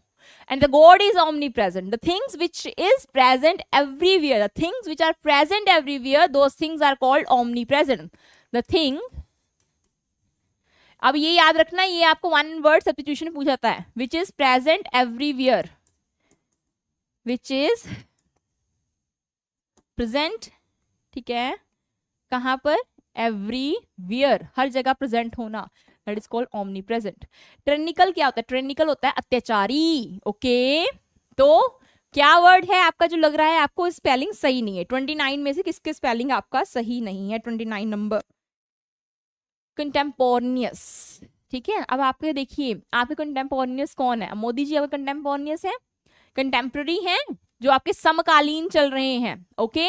and the god is omnipresent the things which is present everywhere the things which are present everywhere things are called omnipresent the thing अब ये याद रखना ये आपको वन वर्ड सब्सिट्यूशन पूछाता है which is present everywhere which is present ठीक है कहाँ पर एवरी वियर हर जगह प्रेजेंट होना that is called omnipresent ट्रेनिकल क्या होता है ट्रेनिकल होता है अत्याचारी ओके okay? तो क्या वर्ड है आपका जो लग रहा है आपको स्पेलिंग सही नहीं है ट्वेंटी नाइन में से किसके स्पेलिंग आपका सही नहीं है ट्वेंटी नाइन नंबर कंटेम्पोरनियस ठीक है अब आपके देखिए आपके कंटेम्पोरनियस कौन है मोदी जी आपके कंटेम्पोरनियस है कंटेम्प्ररी है जो आपके समकालीन चल रहे हैं ओके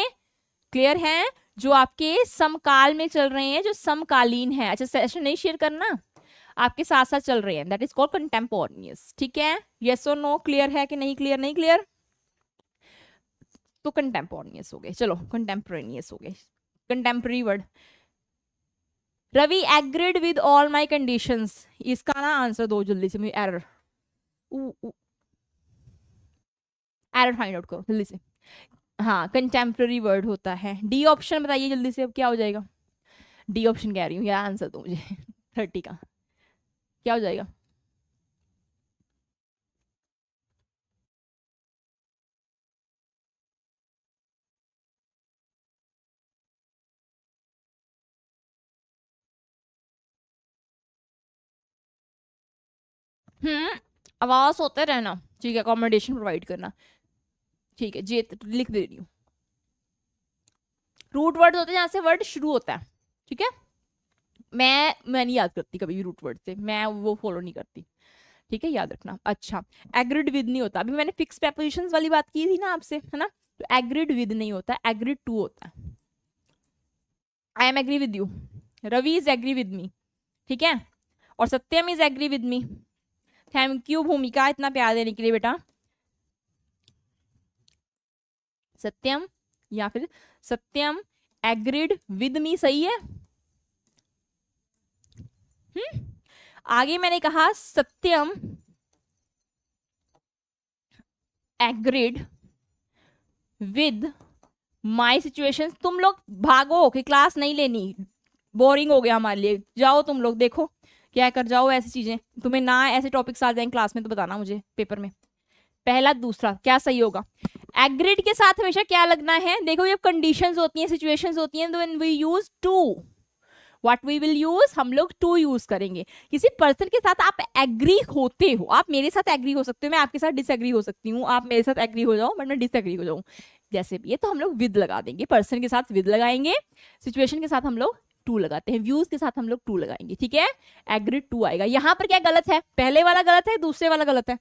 क्लियर है जो आपके समकाल में चल रहे हैं जो समकालीन है अच्छा सेशन नहीं शेयर करना आपके साथ साथ चल रहे हैं दैट इज कॉल्ड कंटेम्पोरियस ठीक है येस और नो क्लियर है कि नहीं क्लियर नहीं क्लियर तो कंटेम्पोरनियस हो गए चलो कंटेम्पोरेनियस हो गए contemporary word Ravi agreed with all my conditions इसका ना आंसर दो जल्दी से मुझे एरर एरर फाइंड आउट करो जल्दी से हाँ कंटेम्प्रेरी वर्ड होता है डी ऑप्शन बताइए जल्दी से अब क्या हो जाएगा डी ऑप्शन कह रही हूँ यार आंसर दो मुझे थर्टी [LAUGHS] का क्या हो जाएगा हम्म आवाज़ होते रहना ठीक है अकोमोडेशन प्रोवाइड करना ठीक है जेत लिख दे रही हूँ रूट वर्ड होते हैं जहाँ से वर्ड शुरू होता है ठीक है मैं मैं नहीं याद करती कभी भी रूट वर्ड से मैं वो फॉलो नहीं करती ठीक है याद रखना अच्छा एग्रिड विद नहीं होता अभी मैंने फिक्स प्रेपोजिशन वाली बात की थी ना आपसे है ना तो एग्रिड विद नहीं होता एग्रिड टू होता है I am agree with you Ravi is agree with me ठीक है और Satyam is agree with me thank you Bhumika इतना प्यार देने के लिए बेटा सत्यम या फिर सत्यम एग्रीड विद मी सही है हम्म आगे मैंने कहा Satyam agreed with my situation तुम लोग भागो कि क्लास नहीं लेनी बोरिंग हो गया हमारे लिए जाओ तुम लोग देखो क्या कर जाओ ऐसी चीजें तुम्हें ना ऐसे टॉपिक्स आ जाएंगे क्लास में तो बताना मुझे पेपर में पहला दूसरा क्या सही होगा एग्रीड के साथ हमेशा क्या लगना है देखो ये कंडीशन होती हैं सिचुएशन होती हैं when we use to what we will use हम लोग टू यूज करेंगे किसी पर्सन के साथ आप एग्री होते हो आप मेरे साथ एग्री हो सकते हो मैं आपके साथ डिसएग्री हो सकती हूँ आप मेरे साथ एग्री हो जाओ बट मैं डिसएग्री हो जाऊँ जैसे भी है तो हम लोग विद लगा देंगे पर्सन के साथ विद लगाएंगे सिचुएशन के साथ हम लोग टू लगाते हैं व्यूज के साथ हम लोग टू लगाएंगे ठीक है एग्री टू आएगा यहाँ पर क्या गलत है पहले वाला गलत है दूसरे वाला गलत है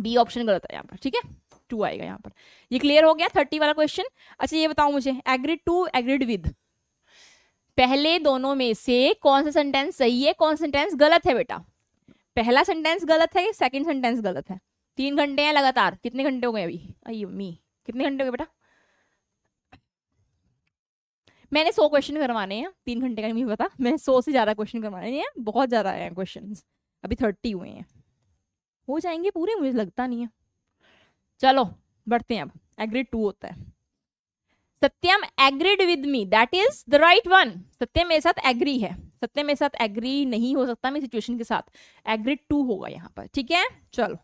बी ऑप्शन गलत है यहाँ पर ठीक है टू आएगा यहाँ पर ये क्लियर हो गया थर्टी वाला क्वेश्चन अच्छा ये बताओ मुझे एग्रीड टू एग्रीड विद पहले दोनों में से कौन सा सेंटेंस सही है कौन सेंटेंस गलत है बेटा पहला सेंटेंस गलत है सेकंड सेंटेंस गलत है तीन घंटे हैं लगातार कितने घंटे हो गए अभी अयो मी कितने घंटे हो गए बेटा मैंने सौ क्वेश्चन करवाने हैं तीन घंटे का नहीं पता मैंने सौ से ज़्यादा क्वेश्चन करवाने हैं बहुत ज़्यादा आए हैं क्वेश्चन अभी थर्टी हुए हैं हो जाएंगे पूरे मुझे लगता नहीं है चलो बढ़ते हैं अब एग्रीड टू होता है Satyam agreed with me that is the right one Satyam मेरे साथ एग्री है सत्यम मेरे साथ एग्री नहीं हो सकता मेरी सिचुएशन के साथ एग्रीड टू होगा यहाँ पर ठीक है चलो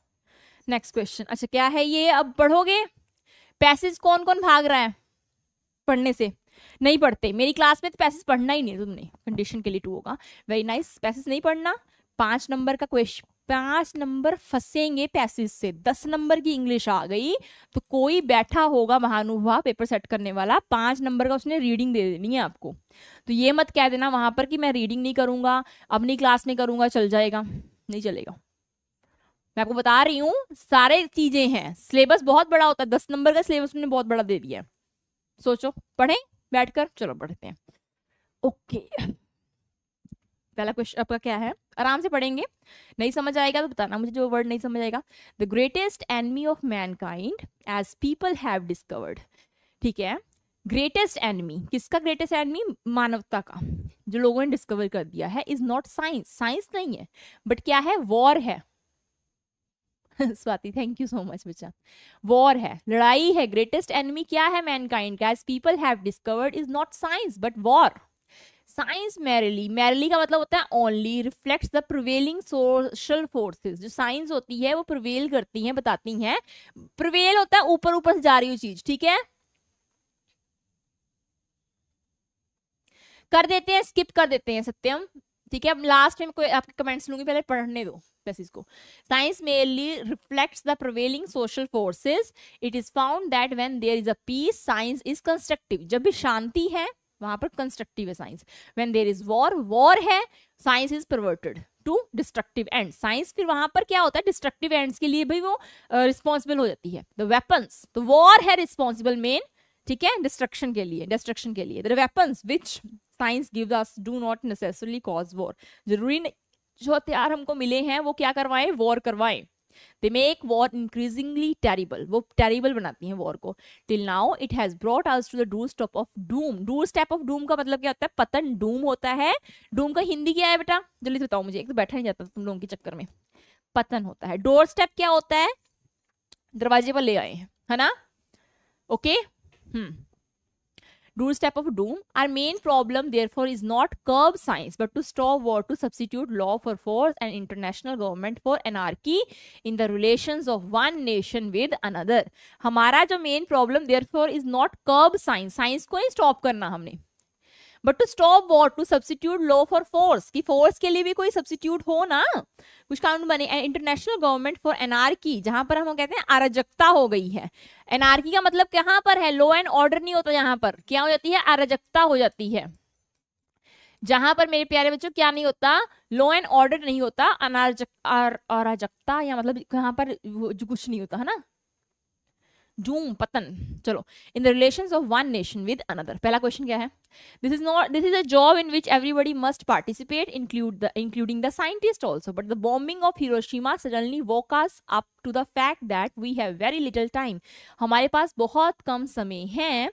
नेक्स्ट क्वेश्चन अच्छा क्या है ये अब पढ़ोगे पैसेज कौन कौन भाग रहा है पढ़ने से नहीं पढ़ते मेरी क्लास में तो पैसेज पढ़ना ही नहीं तुमने कंडीशन के लिए टू होगा वेरी नाइस पैसेज नहीं पढ़ना पांच नंबर का क्वेश्चन पांच नंबर फंसेंगे पैसेज से दस नंबर की इंग्लिश आ गई तो कोई बैठा होगा महानुभाव पेपर सेट करने वाला पांच नंबर का उसने रीडिंग दे देनी है आपको तो ये मत कह देना वहां पर कि मैं रीडिंग नहीं करूंगा अपनी क्लास में करूंगा चल जाएगा नहीं चलेगा मैं आपको बता रही हूँ सारे चीजें हैं सिलेबस बहुत बड़ा होता है दस नंबर का सिलेबस मैंने बहुत बड़ा दे दिया है सोचो पढ़े बैठ चलो पढ़ते हैं ओके okay. पहला क्वेश्चन आपका क्या है आराम से पढ़ेंगे नहीं समझ आएगा तो बताना मुझे जो वर्ड नहीं समझ आएगा the greatest enemy of mankind as people have discovered ठीक है ग्रेटेस्ट एनमी किसका ग्रेटेस्ट एनमी मानवता का जो लोगों ने डिस्कवर कर दिया है इज नॉट साइंस साइंस नहीं है बट क्या है वॉर है [LAUGHS] Swati thank you so much बच्चा वॉर है लड़ाई है ग्रेटेस्ट एनमी क्या है मैनकाइंड का as people have discovered is not science but war science merely merely का मतलब होता है only reflects the prevailing social forces जो साइंस होती है वो प्रिवेल करती हैं बताती हैं प्रिवेल होता है ऊपर ऊपर से जा रही हुई चीज ठीक है कर देते हैं स्किप कर देते हैं सत्यम ठीक है अब लास्ट में कोई आपके कमेंट्स लूंगी पहले पढ़ने दो पैसेज को science mainly reflects the prevailing social forces it is found that when there is a peace science is constructive जब भी शांति है वहां पर कंस्ट्रक्टिव है science when there is war war है science is perverted to destructive and science फिर वहां पर क्या होता है डिस्ट्रक्टिव एंड के लिए भी वो रिस्पॉन्सिबल uh, हो जाती है द वेपन तो वॉर है रिस्पॉन्सिबल मेन ठीक है डिस्ट्रक्शन के लिए डिस्ट्रक्शन के लिए the weapon which science give us do not necessarily cause war जरूरी जो हथियार हमको मिले हैं वो क्या करवाएं वॉर करवाएं they make war increasingly terrible वो टेरिबल बनाती हैं वॉर को till now it has brought out to the door stop of doom door step of doom का मतलब क्या होता है पतन डूम होता है डूम का हिंदी क्या है बेटा जल्दी से बताओ मुझे एक तो बैठा नहीं जाता तुम लोगों के चक्कर में पतन होता है डोर स्टेप क्या होता है दरवाजे पर ले आए हैं है ना okay hmm Rule step of doom. Our main problem, therefore, is not curb science, but to stop war, to substitute law for force and international government for anarchy in the relations of one nation with another. हमारा जो main problem, therefore, is not curb science. Science को ही stop करना हमने but to stop war to substitute law for force की फोर्स के लिए भी कोई सब्सिट्यूट हो ना कुछ कानून बने इंटरनेशनल गवर्नमेंट फॉर एनआरकी जहां पर हम कहते हैं अराजकता हो गई है एनआरकी का मतलब कहां पर है लॉ एंड ऑर्डर नहीं होता यहाँ पर क्या हो जाती है अराजकता हो जाती है जहां पर मेरे प्यारे बच्चों क्या नहीं होता लॉ एंड ऑर्डर नहीं होता अनारजक अराजकता या मतलब यहाँ पर कुछ नहीं होता है ना doom patan chalo in the relations of one nation with another pehla question kya hai this is not this is a job in which everybody must participate include the including the scientist also but the bombing of hiroshima suddenly woke us up to the fact that we have very little time hamare paas bahut kam samay hai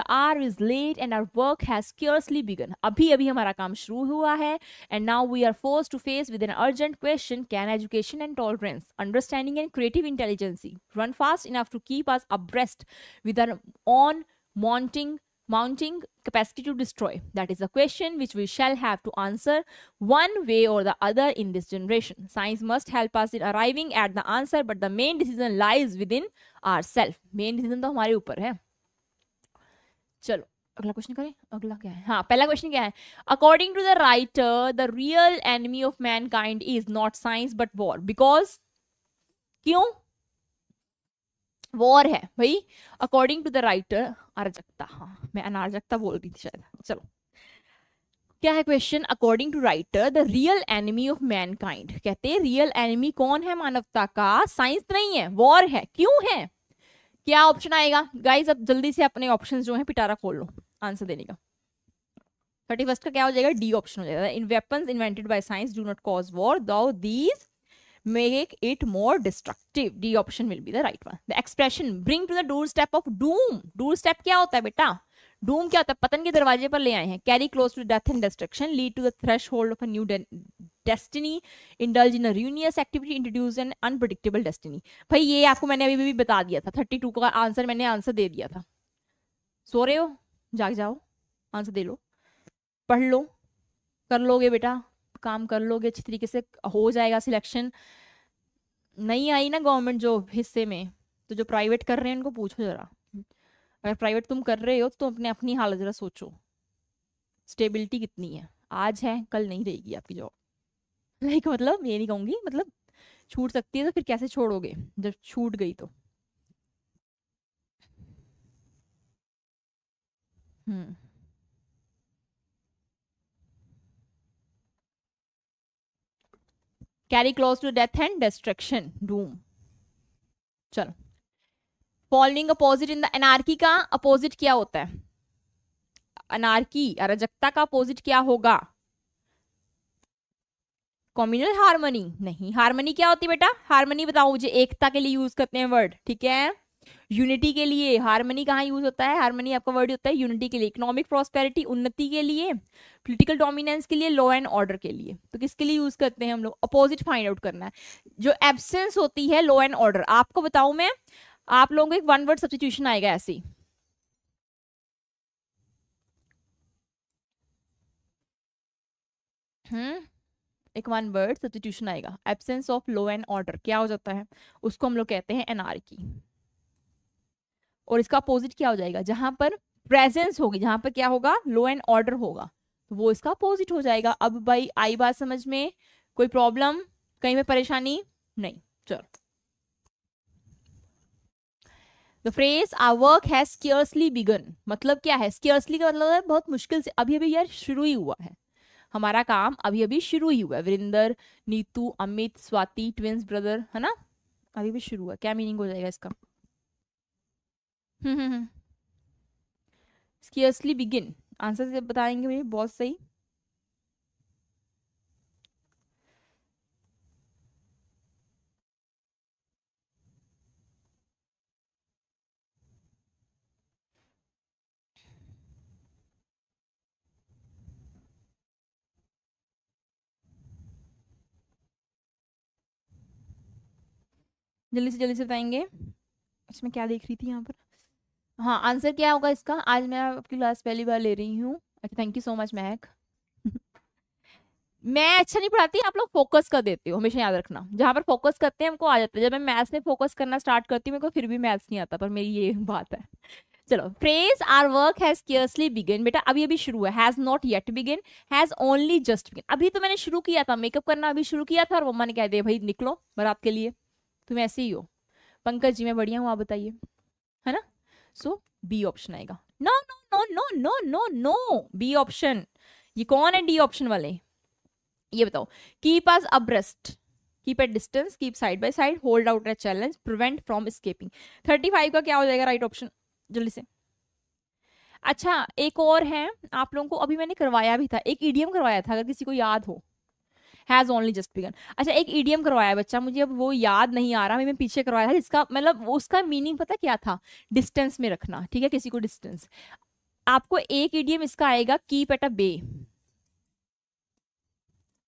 the hour is late and our work has scarcely begun abhi abhi hamara kaam shuru hua hai and now we are forced to face with an urgent question can education and tolerance understanding and creative intelligence run fast enough to keep us abreast with an own mounting mounting capacity to destroy? That is a question which we shall have to answer one way or the other in this generation. Science must help us in arriving at the answer, but the main decision lies within ourselves. Main decision तो हमारे ऊपर hai. Chalo, अगला क्वेश्चन करें अगला क्या है हाँ पहला क्वेश्चन क्या है according to the writer the real enemy of mankind is not science but war because क्यों वॉर है भाई अकॉर्डिंग टू द राइटर अराजकता हाँ मैं अनाजकता बोल रही थी शायद चलो क्या है question according to writer the real enemy of mankind कहते हैं रियल एनिमी कौन है मानवता का साइंस तो नहीं है वॉर है क्यों है क्या ऑप्शन आएगा गाइज अब जल्दी से अपने ऑप्शन जो है पिटारा खोल लो आंसर देने का थर्टी फर्स्ट का क्या हो जाएगा डी ऑप्शन हो जाएगा in weapon invented by science do not cause war though these make it more destructive d option will be the right one the expression bring to the doorstep of doom doorstep क्या होता है बेटा डूम क्या होता है पतन के दरवाजे पर ले आए हैं carry close to death and destruction lead to the threshold of a new destiny indulge in ruinous activity introduce an unpredictable destiny भाई ये आपको मैंने अभी भी बता दिया था थर्टी टू का आंसर मैंने आंसर दे दिया था सो रहे हो जाग जाओ आंसर दे लो पढ़ लो कर लोगे बेटा काम कर लोगे अच्छी तरीके से हो जाएगा सिलेक्शन नहीं आई ना गवर्नमेंट जॉब हिस्से में तो जो प्राइवेट कर रहे हैं उनको पूछो जरा अगर प्राइवेट तुम कर रहे हो तो तुम अपने अपनी हालत जरा सोचो स्टेबिलिटी कितनी है आज है कल नहीं रहेगी आपकी जॉब लाइक मतलब ये नहीं कहूंगी मतलब छूट सकती है तो फिर कैसे छोड़ोगे जब छूट गई तो हम्म carry close to death and destruction doom चलो following opposite in the anarchy का अपोजिट क्या होता है अनार्की अराजकता का अपोजिट क्या होगा कॉम्युनल हारमोनी नहीं हारमोनी क्या होती है बेटा हारमोनी बताओ मुझे एकता के लिए यूज करते हैं वर्ड ठीक है यूनिटी के लिए हारमनी कहाँ यूज होता है हारमनी आपका वर्ड होता है यूनिटी के लिए इकोनॉमिक प्रॉस्पेरिटी उन्नति के लिए पोलिटिकल डोमिनेंस के लिए लॉ एंड ऑर्डर के लिए तो किसके लिए यूज करते हैं हम लोग अपोजिट फाइंड आउट करना है जो एबसेंस होती है लॉ एंड ऑर्डर आपको बताऊं मैं आप लोगों को एक वन वर्ड सब्सिट्यूशन आएगा ऐसी हम्म एक वन वर्ड सब्सिट्यूशन आएगा absence of law and order क्या हो जाता है उसको हम लोग कहते हैं एनआर की और इसका अपोजिट क्या हो जाएगा जहां पर प्रेजेंस होगी जहां पर क्या होगा लो एंड ऑर्डर होगा तो वो इसका अपोजिट हो जाएगा अब भाई आई बात समझ में कोई प्रॉब्लम कहीं में परेशानी नहीं चलो द फ्रेज आ वर्क है स्कियर्सली बिगन मतलब क्या है स्कियर्सली का मतलब है बहुत मुश्किल से अभी अभी यार शुरू ही हुआ है हमारा काम अभी अभी शुरू ही हुआ है वरिंदर नीतू अमित स्वाति ट्विंस ब्रदर है ना अभी भी शुरू हुआ क्या मीनिंग हो जाएगा इसका स्कियर्सली बिगिन आंसर से बताएंगे मुझे बहुत सही जल्दी से जल्दी से बताएंगे मैं क्या देख रही थी यहाँ पर हाँ आंसर क्या होगा इसका आज मैं आपकी क्लास पहली बार ले रही हूँ थैंक यू सो मच महक मैं अच्छा नहीं पढ़ाती आप लोग फोकस कर देते हो हमेशा याद रखना जहाँ पर फोकस करते हैं हमको आ जाता है जब मैं मैथ्स में फोकस करना स्टार्ट करती हूँ मेरे को फिर भी मैथ्स नहीं आता पर मेरी ये [LAUGHS] बात है चलो phrase our work has scarcely begin बेटा अभी अभी शुरू है has not yet begin has only just begin अभी तो मैंने शुरू किया था मेकअप करना अभी शुरू किया था और मम्मा ने कह दिया भाई निकलो बारात के लिए तुम ऐसे ही हो पंकज जी मैं बढ़िया हूँ आप बताइए है ना सो बी ऑप्शन आएगा no no no no no no no B option ये कौन है डी ऑप्शन वाले ये बताओ कीप आज abreast keep at distance keep side by side hold out at challenge prevent from escaping thirty five का क्या हो जाएगा राइट ऑप्शन जल्दी से अच्छा एक और है आप लोगों को अभी मैंने करवाया भी था एक ईडीएम करवाया था अगर किसी को याद हो हैज़ ओनली जस्ट बिगन अच्छा एक ईडीएम करवाया है बच्चा मुझे अब वो याद नहीं आ रहा मैं पीछे करवाया था जिसका मतलब उसका मीनिंग पता क्या था डिस्टेंस में रखना ठीक है किसी को डिस्टेंस आपको एक ईडीएम इसका आएगा कीप एट अ बे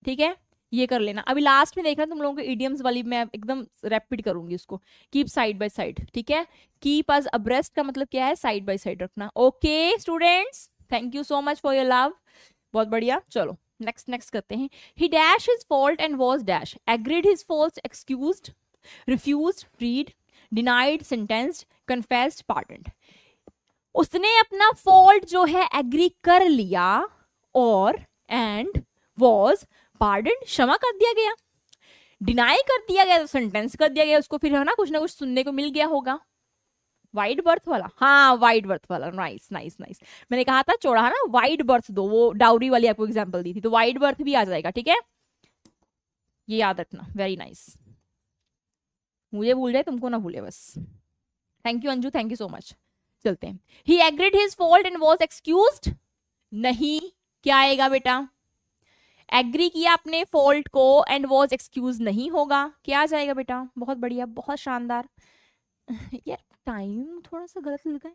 ठीक है ये कर लेना अभी लास्ट में देखना तुम लोगों के ईडियम्स वाली मैं एकदम रैपिड करूंगी उसको कीप साइड बाय साइड ठीक है कीप एज अब्रेस्ट का मतलब क्या है साइड बाय साइड रखना okay students thank you so much for your love बहुत बढ़िया चलो नेक्स्ट नेक्स्ट करते हैं he dash is fault and was dash agreed his fault excuse refuse read denied sentence confess pardon उसने अपना फॉल्ट जो है एग्री कर लिया और एंड वॉज पार्डन क्षमा कर दिया गया डिनाई कर दिया गया सेंटेंस तो कर दिया गया उसको फिर है ना कुछ ना कुछ सुनने को मिल गया होगा वाइड बर्थ वाला हाँ वाइड बर्थ वाला नाइस नाइस नाइस मैंने कहा था चौड़ा हाँ ना वाइड बर्थ दो वो डाउरी वाली आपको एग्जाम्पल दी थी तो वाइड बर्थ भी आ जाएगा ठीक है ये याद रखना वेरी नाइस मुझे भूल जाए तुमको ना भूले बस thank you Anju thank you so much चलते हैं he agreed his fault and was excuse नहीं क्या आएगा बेटा एग्री किया अपने फॉल्ट को एंड वॉज एक्सक्यूज नहीं होगा क्या आ जाएगा बेटा बहुत बढ़िया बहुत शानदार यार [LAUGHS] टाइम थोड़ा सा गलत लगा है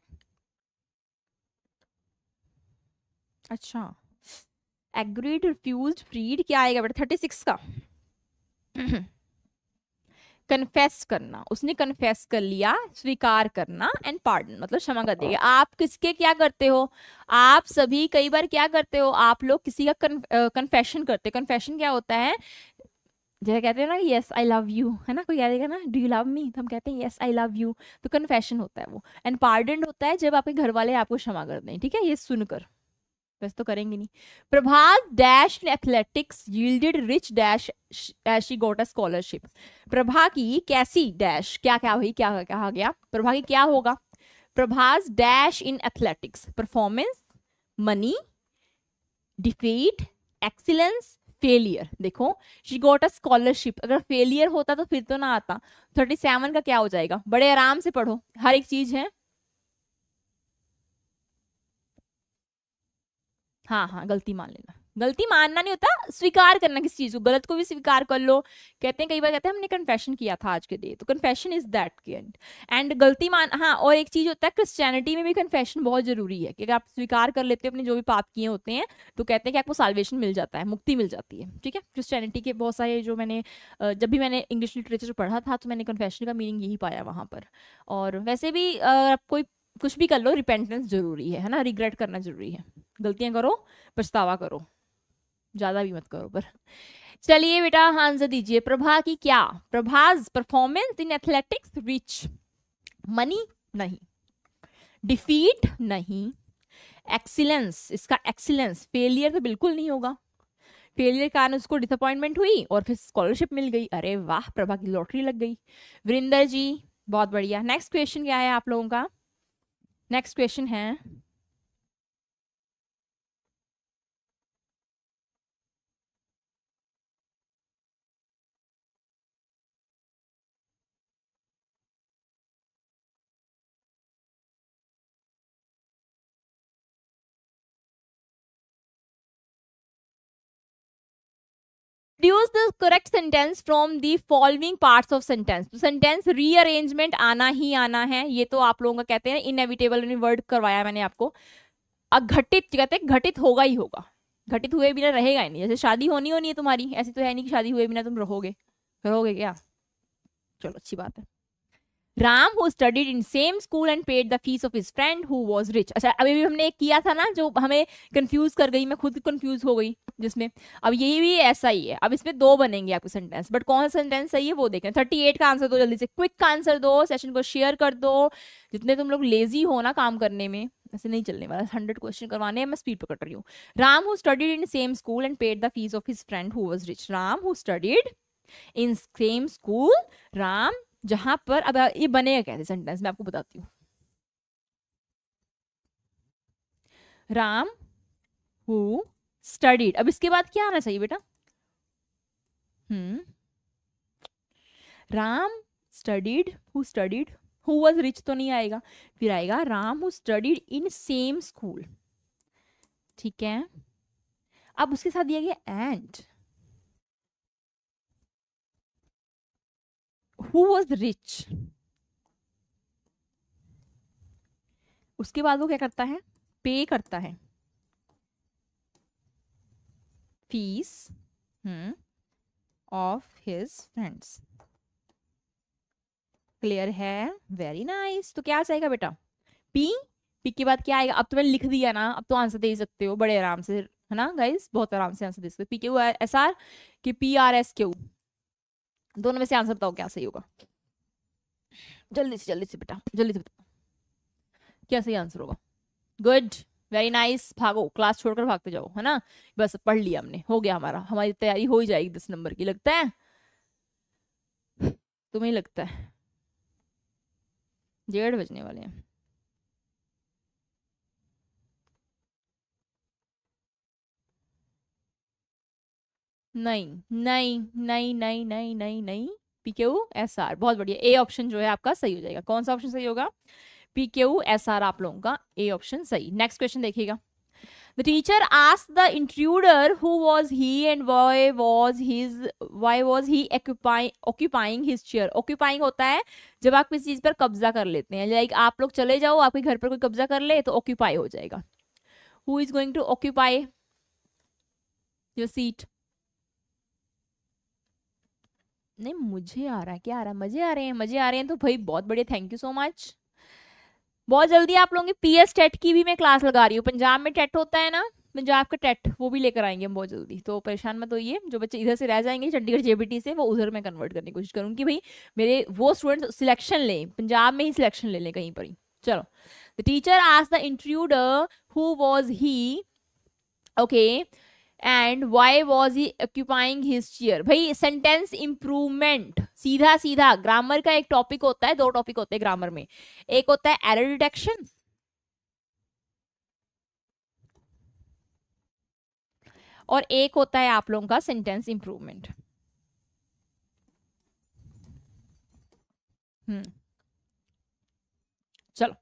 अच्छा एग्रीड रिफ्यूज फ्रीड क्या आएगा बेटा थर्टी सिक्स का कन्फेस करना उसने कन्फेस कर लिया स्वीकार करना एंड पार्डन मतलब क्षमा कर देगा हाँ। आप किसके क्या करते हो आप सभी कई बार क्या करते हो आप लोग किसी का कन्फेशन करते हो कन्फेशन क्या होता है जैसे कहते हैं ना कि यस आई लव यू है ना कोई कह देगा ना डू यू लव मी तो हम कहते हैं यस आई लव यू तो कन्फेशन होता है वो एंड पार्डन होता है जब आपके घर वाले आपको क्षमा कर दें ठीक है ये सुनकर वैसे तो करेंगे नहीं प्रभास डैश ने एथलेटिक्स यील्डेड रिच डैश एशी गोट अ स्कॉलरशिप प्रभा की कैसी डैश क्या क्या हुई क्या कहा गया प्रभा की क्या होगा Prabha's dash in athletics performance money defeat excellence failure देखो शी गोट अ स्कॉलरशिप अगर फेलियर होता तो फिर तो ना आता थर्टी सेवन का क्या हो जाएगा बड़े आराम से पढ़ो हर एक चीज है हाँ हाँ गलती मान लेना गलती मानना नहीं होता स्वीकार करना किसी चीज को गलत को भी स्वीकार कर लो कहते हैं कई बार कहते हैं हमने कन्फेशन किया था आज के डे तो confession is that and and गलती मान हाँ और एक चीज होता है क्रिस्टियनिटी में भी कन्फेशन बहुत जरूरी है कि अगर आप स्वीकार कर लेते हो अपने जो भी पाप किए होते हैं तो कहते हैं कि आपको सालवेशन मिल जाता है मुक्ति मिल जाती है ठीक है क्रिस्टियनिटी के बहुत सारे जो मैंने जब भी मैंने इंग्लिश लिटरेचर पढ़ा था तो मैंने कन्फेशन का मीनिंग यही पाया वहाँ पर और वैसे भी आप कोई कुछ भी कर लो रिपेंटेंस जरूरी है है ना रिग्रेट करना जरूरी है गलतियाँ करो पछतावा करो ज़्यादा भी मत करो पर चलिए बेटा आंसर दीजिए प्रभा की क्या Prabha's performance in athletics rich money नहीं डिफीट नहीं एक्सीलेंस इसका एक्सीलेंस फेलियर तो बिल्कुल नहीं होगा फेलियर कारण उसको डिसअपॉइंटमेंट हुई और फिर स्कॉलरशिप मिल गई अरे वाह प्रभा की लॉटरी लग गई वरिंदर जी बहुत बढ़िया नेक्स्ट क्वेश्चन क्या है आप लोगों का नेक्स्ट क्वेश्चन है deduce the correct sentence from the following parts of sentence तो सेंटेंस रीअरेंजमेंट आना ही आना है ये तो आप लोगों का कहते हैं इनएविटेबल वर्ड करवाया मैंने आपको अघटित कहते हैं घटित होगा ही होगा घटित हुए बिना रहेगा ही नहीं जैसे शादी होनी होनी है तुम्हारी ऐसी तो है नहीं कि शादी हुए बिना तुम रहोगे रहोगे क्या चलो अच्छी बात है Ram who studied in same school and paid the fees of his friend who was rich अच्छा अभी भी हमने किया था ना जो हमें कंफ्यूज कर गई मैं खुद कंफ्यूज हो गई जिसमें अब ये भी ऐसा ही है अब इसमें दो बनेंगे आपके सेंटेंस बट कौन सा सेंटेंस सही है वो देखें थर्टी एट का आंसर दो जल्दी से क्विक का आंसर दो सेशन को शेयर कर दो जितने तुम लोग लेजी हो ना काम करने में ऐसे नहीं चलने वाला हंड्रेड क्वेश्चन करवाने हैं मैं स्पीड पकड़ रही हूँ Ram who studied in same school and paid the fees of his friend who was rich Ram who studied in same school Ram जहां पर अब ये बनेगा कैसे सेंटेंस मैं आपको बताती हूँ राम हु स्टडीड अब इसके बाद क्या आना चाहिए बेटा hmm Ram studied who studied who was rich तो नहीं आएगा फिर आएगा Ram who studied in same school ठीक है अब उसके साथ दिया गया एंड हु वॉज रिच उसके बाद वो क्या करता है पे करता है fees of his friends clear है वेरी नाइस nice. तो क्या आएगा बेटा पी पी के बाद क्या आएगा अब तो मैंने लिख दिया ना अब तो आंसर दे सकते हो बड़े आराम से है ना गाइस बहुत आराम से आंसर दे सकते हो पी के एस आर की पी आर एस क्यू दोनों में से आंसर बताओ क्या सही होगा जल्दी से जल्दी से बेटा जल्दी से बताओ क्या सही आंसर होगा गुड वेरी नाइस भागो क्लास छोड़कर भागते जाओ है ना बस पढ़ लिया हमने हो गया हमारा हमारी तैयारी हो ही जाएगी दस नंबर की लगता है तुम्हें लगता है डेढ़ बजने वाले हैं नहीं नहीं नहीं नहीं नहीं नहीं नहीं पी एस आर बहुत बढ़िया ए ऑप्शन जो है आपका सही हो जाएगा कौन सा ऑप्शन सही होगा पी के एस आर आप लोगों का ए ऑप्शन सही नेक्स्ट क्वेश्चन देखिएगा the teacher asked the intruder who was he and why was his why was he occupying his chair occupying होता है जब आप किसी चीज पर कब्जा कर लेते हैं लाइक आप लोग चले जाओ आपके घर पर कोई कब्जा कर ले तो ऑक्यूपाई हो जाएगा who is going to occupy your seat नहीं मुझे आ रहा है क्या आ रहा है मजे आ रहे हैं मजे आ रहे हैं तो भाई बहुत बढ़िया थैंक यू सो मच बहुत जल्दी आप लोगों की पी एस टेट की भी मैं क्लास लगा रही हूँ पंजाब में टेट होता है ना पंजाब का टेट वो भी लेकर आएंगे हम बहुत जल्दी तो परेशान मत होइए जो बच्चे इधर से रह जाएंगे चंडीगढ़ जेबीटी से वो उधर मैं कन्वर्ट करने की कोशिश करूँगी भाई मेरे वो स्टूडेंट्स सिलेक्शन लें पंजाब में ही सिलेक्शन ले लें कहीं पर ही चलो द टीचर आज the interviewed who was he okay and why was he occupying his chair भाई सेंटेंस इंप्रूवमेंट सीधा सीधा ग्रामर का एक टॉपिक होता है दो टॉपिक होते हैं ग्रामर में एक होता है एरर डिटेक्शन और एक होता है आप लोगों का सेंटेंस इंप्रूवमेंट हम्म चलो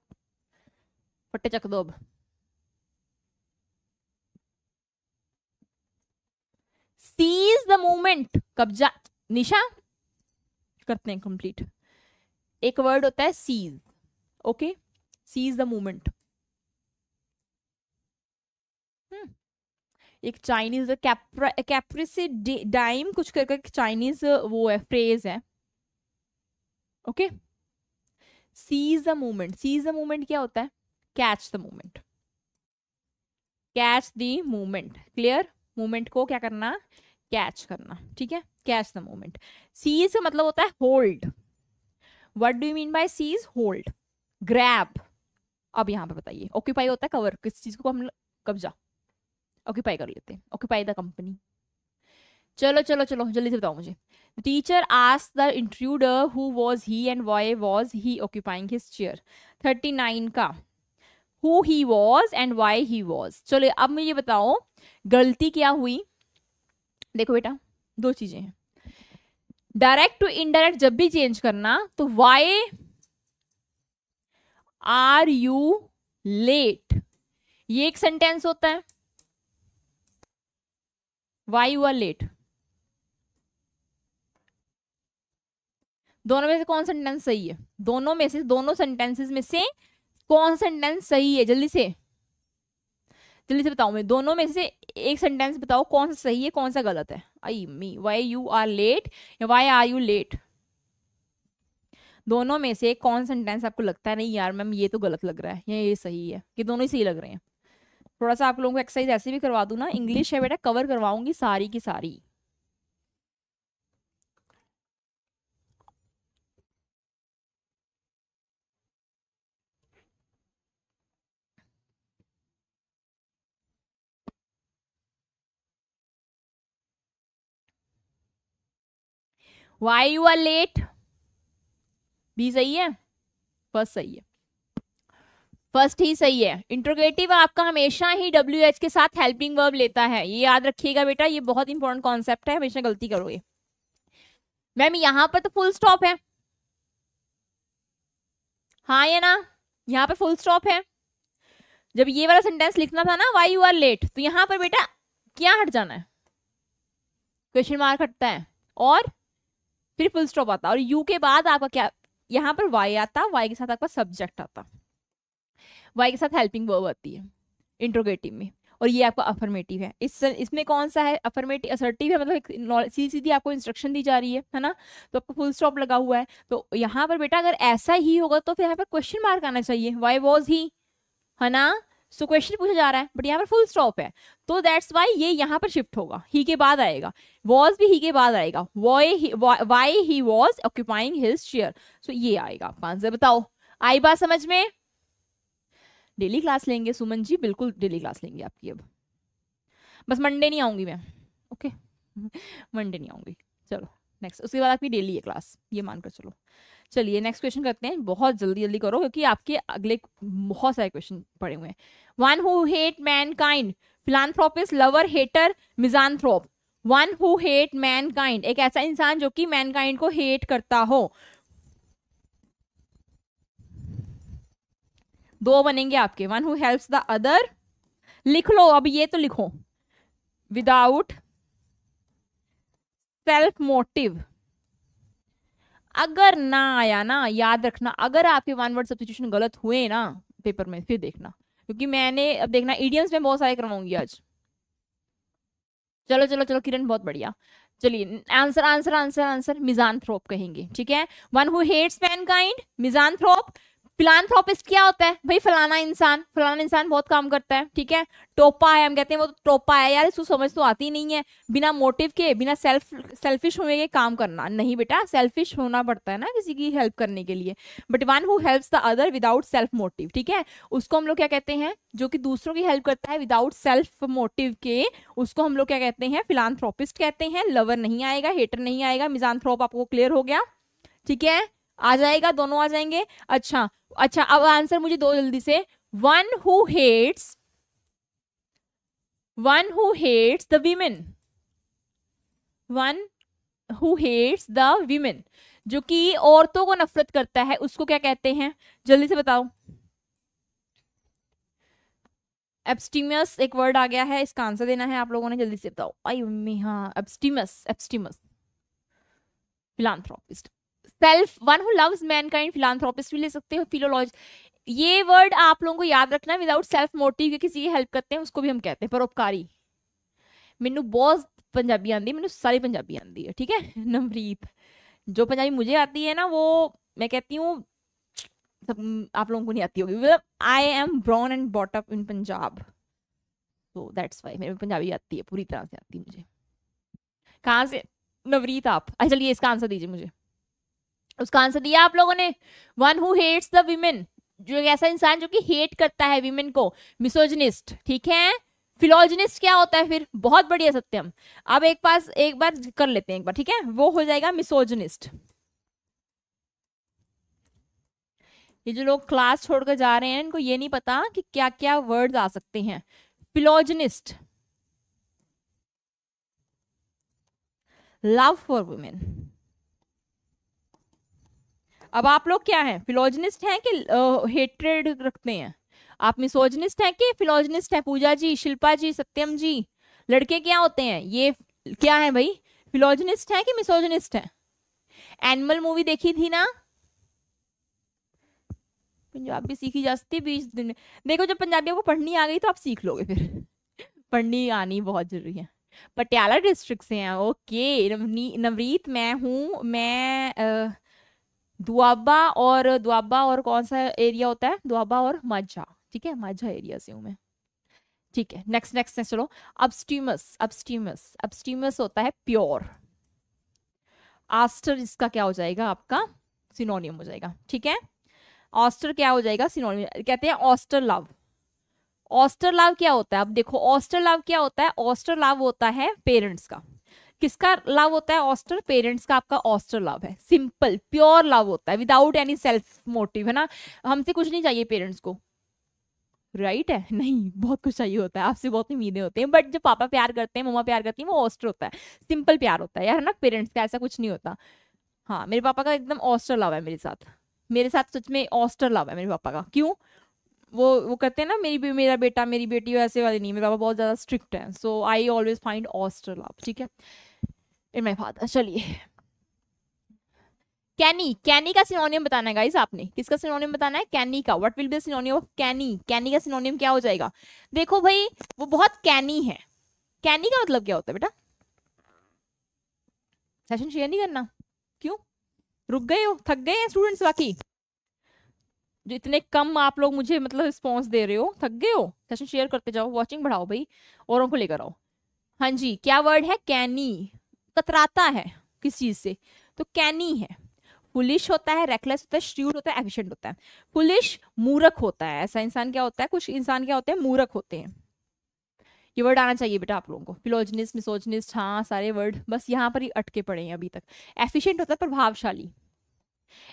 फटे चक दो अब सीज द मोमेंट कब्जा निशा करते हैं कंप्लीट एक वर्ड होता है seize okay seize the moment एक चाइनीज कैप्रिसी डाइम कुछ करके चाइनीज uh, वो है फ्रेज है okay seize the moment seize the moment क्या होता है catch the moment catch the moment clear moment को क्या करना कैच करना ठीक है कैच द मोमेंट सीज का मतलब होता है hold what do mean by seize hold grasp अब यहाँ पे बताइए ऑक्यूपाई होता है कवर किस चीज को हम कब्जा ऑक्यूपाई कर लेते हैं ऑक्यूपाई द कंपनी चलो चलो चलो जल्दी से बताओ मुझे टीचर आस the intruder who was he and why was he occupying his chair thirty nine का who he was and why he was चलो अब मुझे बताओ गलती क्या हुई देखो बेटा दो चीजें हैं डायरेक्ट टू इनडायरेक्ट जब भी चेंज करना तो वाई आर यू लेट ये एक सेंटेंस होता है वाई यू आर लेट दोनों में से कौन सेंटेंस सही है दोनों में से दोनों सेंटेंसेस में से कौन सेंटेंस सही है जल्दी से जल्दी से बताओ मैं दोनों में से एक सेंटेंस बताओ कौन सा सही है कौन सा गलत है I me why you are late या वाई आर यू लेट दोनों में से कौन सेंटेंस आपको लगता है नहीं यार मैम ये तो गलत लग रहा है या ये सही है ये दोनों ही सही लग रहे हैं थोड़ा सा आप लोगों को एक्सरसाइज ऐसे भी करवा दूँ ना इंग्लिश है बेटा कवर करवाऊंगी सारी की सारी why you are late B सही है फर्स्ट सही है फर्स्ट ही सही है इंट्रोगेटिव आपका हमेशा ही डब्ल्यू एच के साथ हेल्पिंग वर्ब लेता है ये याद रखिएगा बेटा ये बहुत इंपॉर्टेंट कॉन्सेप्ट है हमेशा गलती करोगे मैम यहां पर तो फुल स्टॉप है हाँ या ना यहाँ पे फुल स्टॉप है जब ये वाला सेंटेंस लिखना था ना वाई यू आर लेट तो यहाँ पर बेटा क्या हट जाना है क्वेश्चन मार्क हटता है और फिर फुल स्टॉप आता और यू के बाद आपका क्या यहाँ पर वाई आता वाई के साथ आपका सब्जेक्ट आता वाई के साथ हेल्पिंग वर्ब आती है इंट्रोगेटिव में और ये आपका अफर्मेटिव है इस इसमें कौन सा है अफर्मेटिव असर्टिव है मतलब सीधी सीधी आपको इंस्ट्रक्शन दी जा रही है है ना तो आपको फुल स्टॉप लगा हुआ है तो यहाँ पर बेटा अगर ऐसा ही होगा तो फिर यहाँ पर क्वेश्चन मार्क आना चाहिए वाई वॉज ही है ना सो क्वेश्चन पूछा जा रहा है बट यहाँ पर फुल स्टॉप है तो दैट्स वाई ये यहाँ पर शिफ्ट होगा ही के बाद आएगा वॉज भी ही के बाद आएगा why he was occupying his chair so ये आएगा आपका आंसर बताओ आई बात समझ में डेली क्लास लेंगे सुमन जी बिल्कुल डेली क्लास लेंगे आपकी अब बस मंडे नहीं आऊंगी मैं ओके मंडे [LAUGHS] नहीं आऊंगी चलो नेक्स्ट उसके बाद आपकी डेली है क्लास ये मानकर चलो चलिए नेक्स्ट क्वेश्चन करते हैं बहुत जल्दी जल्दी करो क्योंकि आपके अगले बहुत सारे क्वेश्चन पड़े हुए हैं one who hate mankind philanthropist lover hater misanthrope one who hate mankind एक ऐसा इंसान जो कि मैन काइंड को हेट करता हो दो बनेंगे आपके one who helps the other लिख लो अब ये तो लिखो विदाउट सेल्फ मोटिव अगर ना आया ना याद रखना अगर आपके वन वर्ड सब्सिट्यूशन गलत हुए ना पेपर में फिर देखना क्योंकि मैंने अब देखना ईडियम्स में बहुत सारे करवाऊंगी आज चलो चलो चलो किरण बहुत बढ़िया चलिए आंसर आंसर आंसर आंसर मिजान थ्रोप कहेंगे ठीक है one who hates mankind misanthrope फिलानथ्रोपिस्ट क्या होता है भाई फलाना इंसान फलाना इंसान बहुत काम करता है ठीक है टोपा है हम कहते हैं वो तो टोपा है यार इसको समझ तो आती नहीं है बिना मोटिव के बिना सेल्फ सेल्फिश होने के काम करना नहीं बेटा सेल्फिश होना पड़ता है ना किसी की हेल्प करने के लिए but one who helps the other without self motive ठीक है उसको हम लोग क्या कहते हैं जो कि दूसरों की हेल्प करता है विदाउट सेल्फ मोटिव के उसको हम लोग क्या कहते हैं फिलानथ्रोपिस्ट कहते हैं लवर नहीं आएगा हेटर नहीं आएगा मिजानथ्रोप आपको क्लियर हो गया ठीक है आ जाएगा दोनों आ जाएंगे अच्छा अच्छा अब आंसर मुझे दो जल्दी से one who hates one who hates the women one who hates the women जो कि औरतों को नफरत करता है उसको क्या कहते हैं जल्दी से बताओ एब्सटीमस एक वर्ड आ गया है इसका आंसर देना है आप लोगों ने जल्दी से बताओ आई मम्मी हाँ एब्सटीमस एब्सटीमस philanthropist self one who loves man mankind philanthropist भी ले सकते हो फिलोलॉज ये वर्ड आप लोगों को याद रखना विदाउट सेल्फ मोटिव या किसी की हेल्प करते हैं उसको भी हम कहते हैं परोपकारी मैनू बहुत पंजाबी आती मैं सारी पंजाबी आती है ठीक है [LAUGHS] नवरीत जो पंजाबी मुझे आती है ना वो मैं कहती हूँ सब आप लोगों को नहीं आती होगी मतलब I am born and brought up in Punjab so that's why मेरे पंजाबी आती है पूरी तरह से आती है मुझे कहाँ से नवरीत आप अच्छा चलिए इसका आंसर दीजिए मुझे उसका आंसर दिया आप लोगों ने one who hates the women जो ऐसा इंसान जो कि हेट करता है विमेन को मिसोजनिस्ट ठीक है फिलोजनिस्ट क्या होता है फिर बहुत बढ़िया सत्यम अब एक पास एक बार कर लेते हैं एक बार ठीक है वो हो जाएगा मिसोजनिस्ट ये जो लोग क्लास छोड़कर जा रहे हैं इनको ये नहीं पता कि क्या क्या वर्ड्स आ सकते हैं फिलोजनिस्ट लव फॉर वुमेन अब आप लोग क्या हैं फिलोजनिस्ट हैं कि हेट्रेड रखते हैं आप मिसोजनिस्ट हैं कि फिलोजनिस्ट हैं पूजा जी शिल्पा जी सत्यम जी लड़के क्या होते हैं ये क्या है भाई फिलोजनिस्ट हैं कि मिसोजनिस्ट हैं एनिमल मूवी देखी थी ना पंजाबी सीखी जा सकती बीस दिन में देखो जब पंजाबी आपको पढ़नी आ गई तो आप सीख लोगे फिर [LAUGHS] पढ़नी आनी बहुत जरूरी है पटियाला डिस्ट्रिक्ट से हैं ओके नवनीत नवरीत मैं हूँ मैं आ, दुआबा और दुआबा और कौन सा एरिया होता है दुआबा और माझा ठीक है माझा एरिया से हूँ मैं ठीक है नेक्स्ट नेक्स्ट नेक्स्ट चलो अब्स्टीमस अब्स्टीमस अब्स्टीमस होता है प्योर आस्टर इसका क्या हो जाएगा आपका सिनोनियम हो जाएगा ठीक है ऑस्टर क्या हो जाएगा सिनोनियम कहते हैं ऑस्टर लव ऑस्टर लव क्या होता है अब देखो ऑस्टर लव क्या होता है ऑस्टर लव होता है पेरेंट्स का किसका लव होता है ऑस्टर पेरेंट्स का आपका ऑस्टर लव है सिंपल प्योर लव होता है विदाउट एनी सेल्फ मोटिव है ना हमसे कुछ नहीं चाहिए पेरेंट्स को राइट right है नहीं बहुत कुछ चाहिए होता है आपसे बहुत उम्मीदें होती हैं बट जो पापा प्यार करते हैं मम्मा प्यार करती हैं वो ऑस्टर होता है सिंपल प्यार होता है यार है ना पेरेंट्स का ऐसा कुछ नहीं होता हाँ मेरे पापा का एकदम ऑस्टर लव है मेरे साथ मेरे साथ सच में ऑस्टर लव है मेरे पापा का क्यों वो वो कहते हैं ना मेरी मेरा बेटा मेरी बेटी वैसे वाली नहीं मेरे पापा बहुत ज़्यादा स्ट्रिक्ट है so I always find austere love ठीक है इन माई फादर चलिए कैनी कैनी का सिनोनियम बताना है गाइस आपने किसका सिनोनियम बताना है कैनी का what will be synonym of canny canny का सिनोनियम क्या हो जाएगा देखो भाई वो बहुत कैनी है कैनी का मतलब क्या होता है बेटा सेशन शेयर नहीं करना क्यों रुक गए हो थक गए हैं स्टूडेंट्स बाकी जो इतने कम आप लोग मुझे मतलब रिस्पॉन्स दे रहे हो थक गए हो सेशन शेयर करते जाओ वॉचिंग बढ़ाओ भाई औरों को लेकर आओ हाँ जी क्या वर्ड है कैनी कतराता है किस चीज से तो कैनी है पुलिश होता है रेकलेस होता है श्रूड होता है एफिशिएंट होता है पुलिश मूरख होता है ऐसा इंसान क्या होता है कुछ इंसान क्या होते हैं मूरख होते हैं ये वर्ड आना चाहिए बेटा आप लोगों को फिलोजनिस्ट मिसोजनिस्ट हाँ सारे वर्ड बस यहाँ पर ही अटके पड़े हैं अभी तक एफिशिएंट होता है प्रभावशाली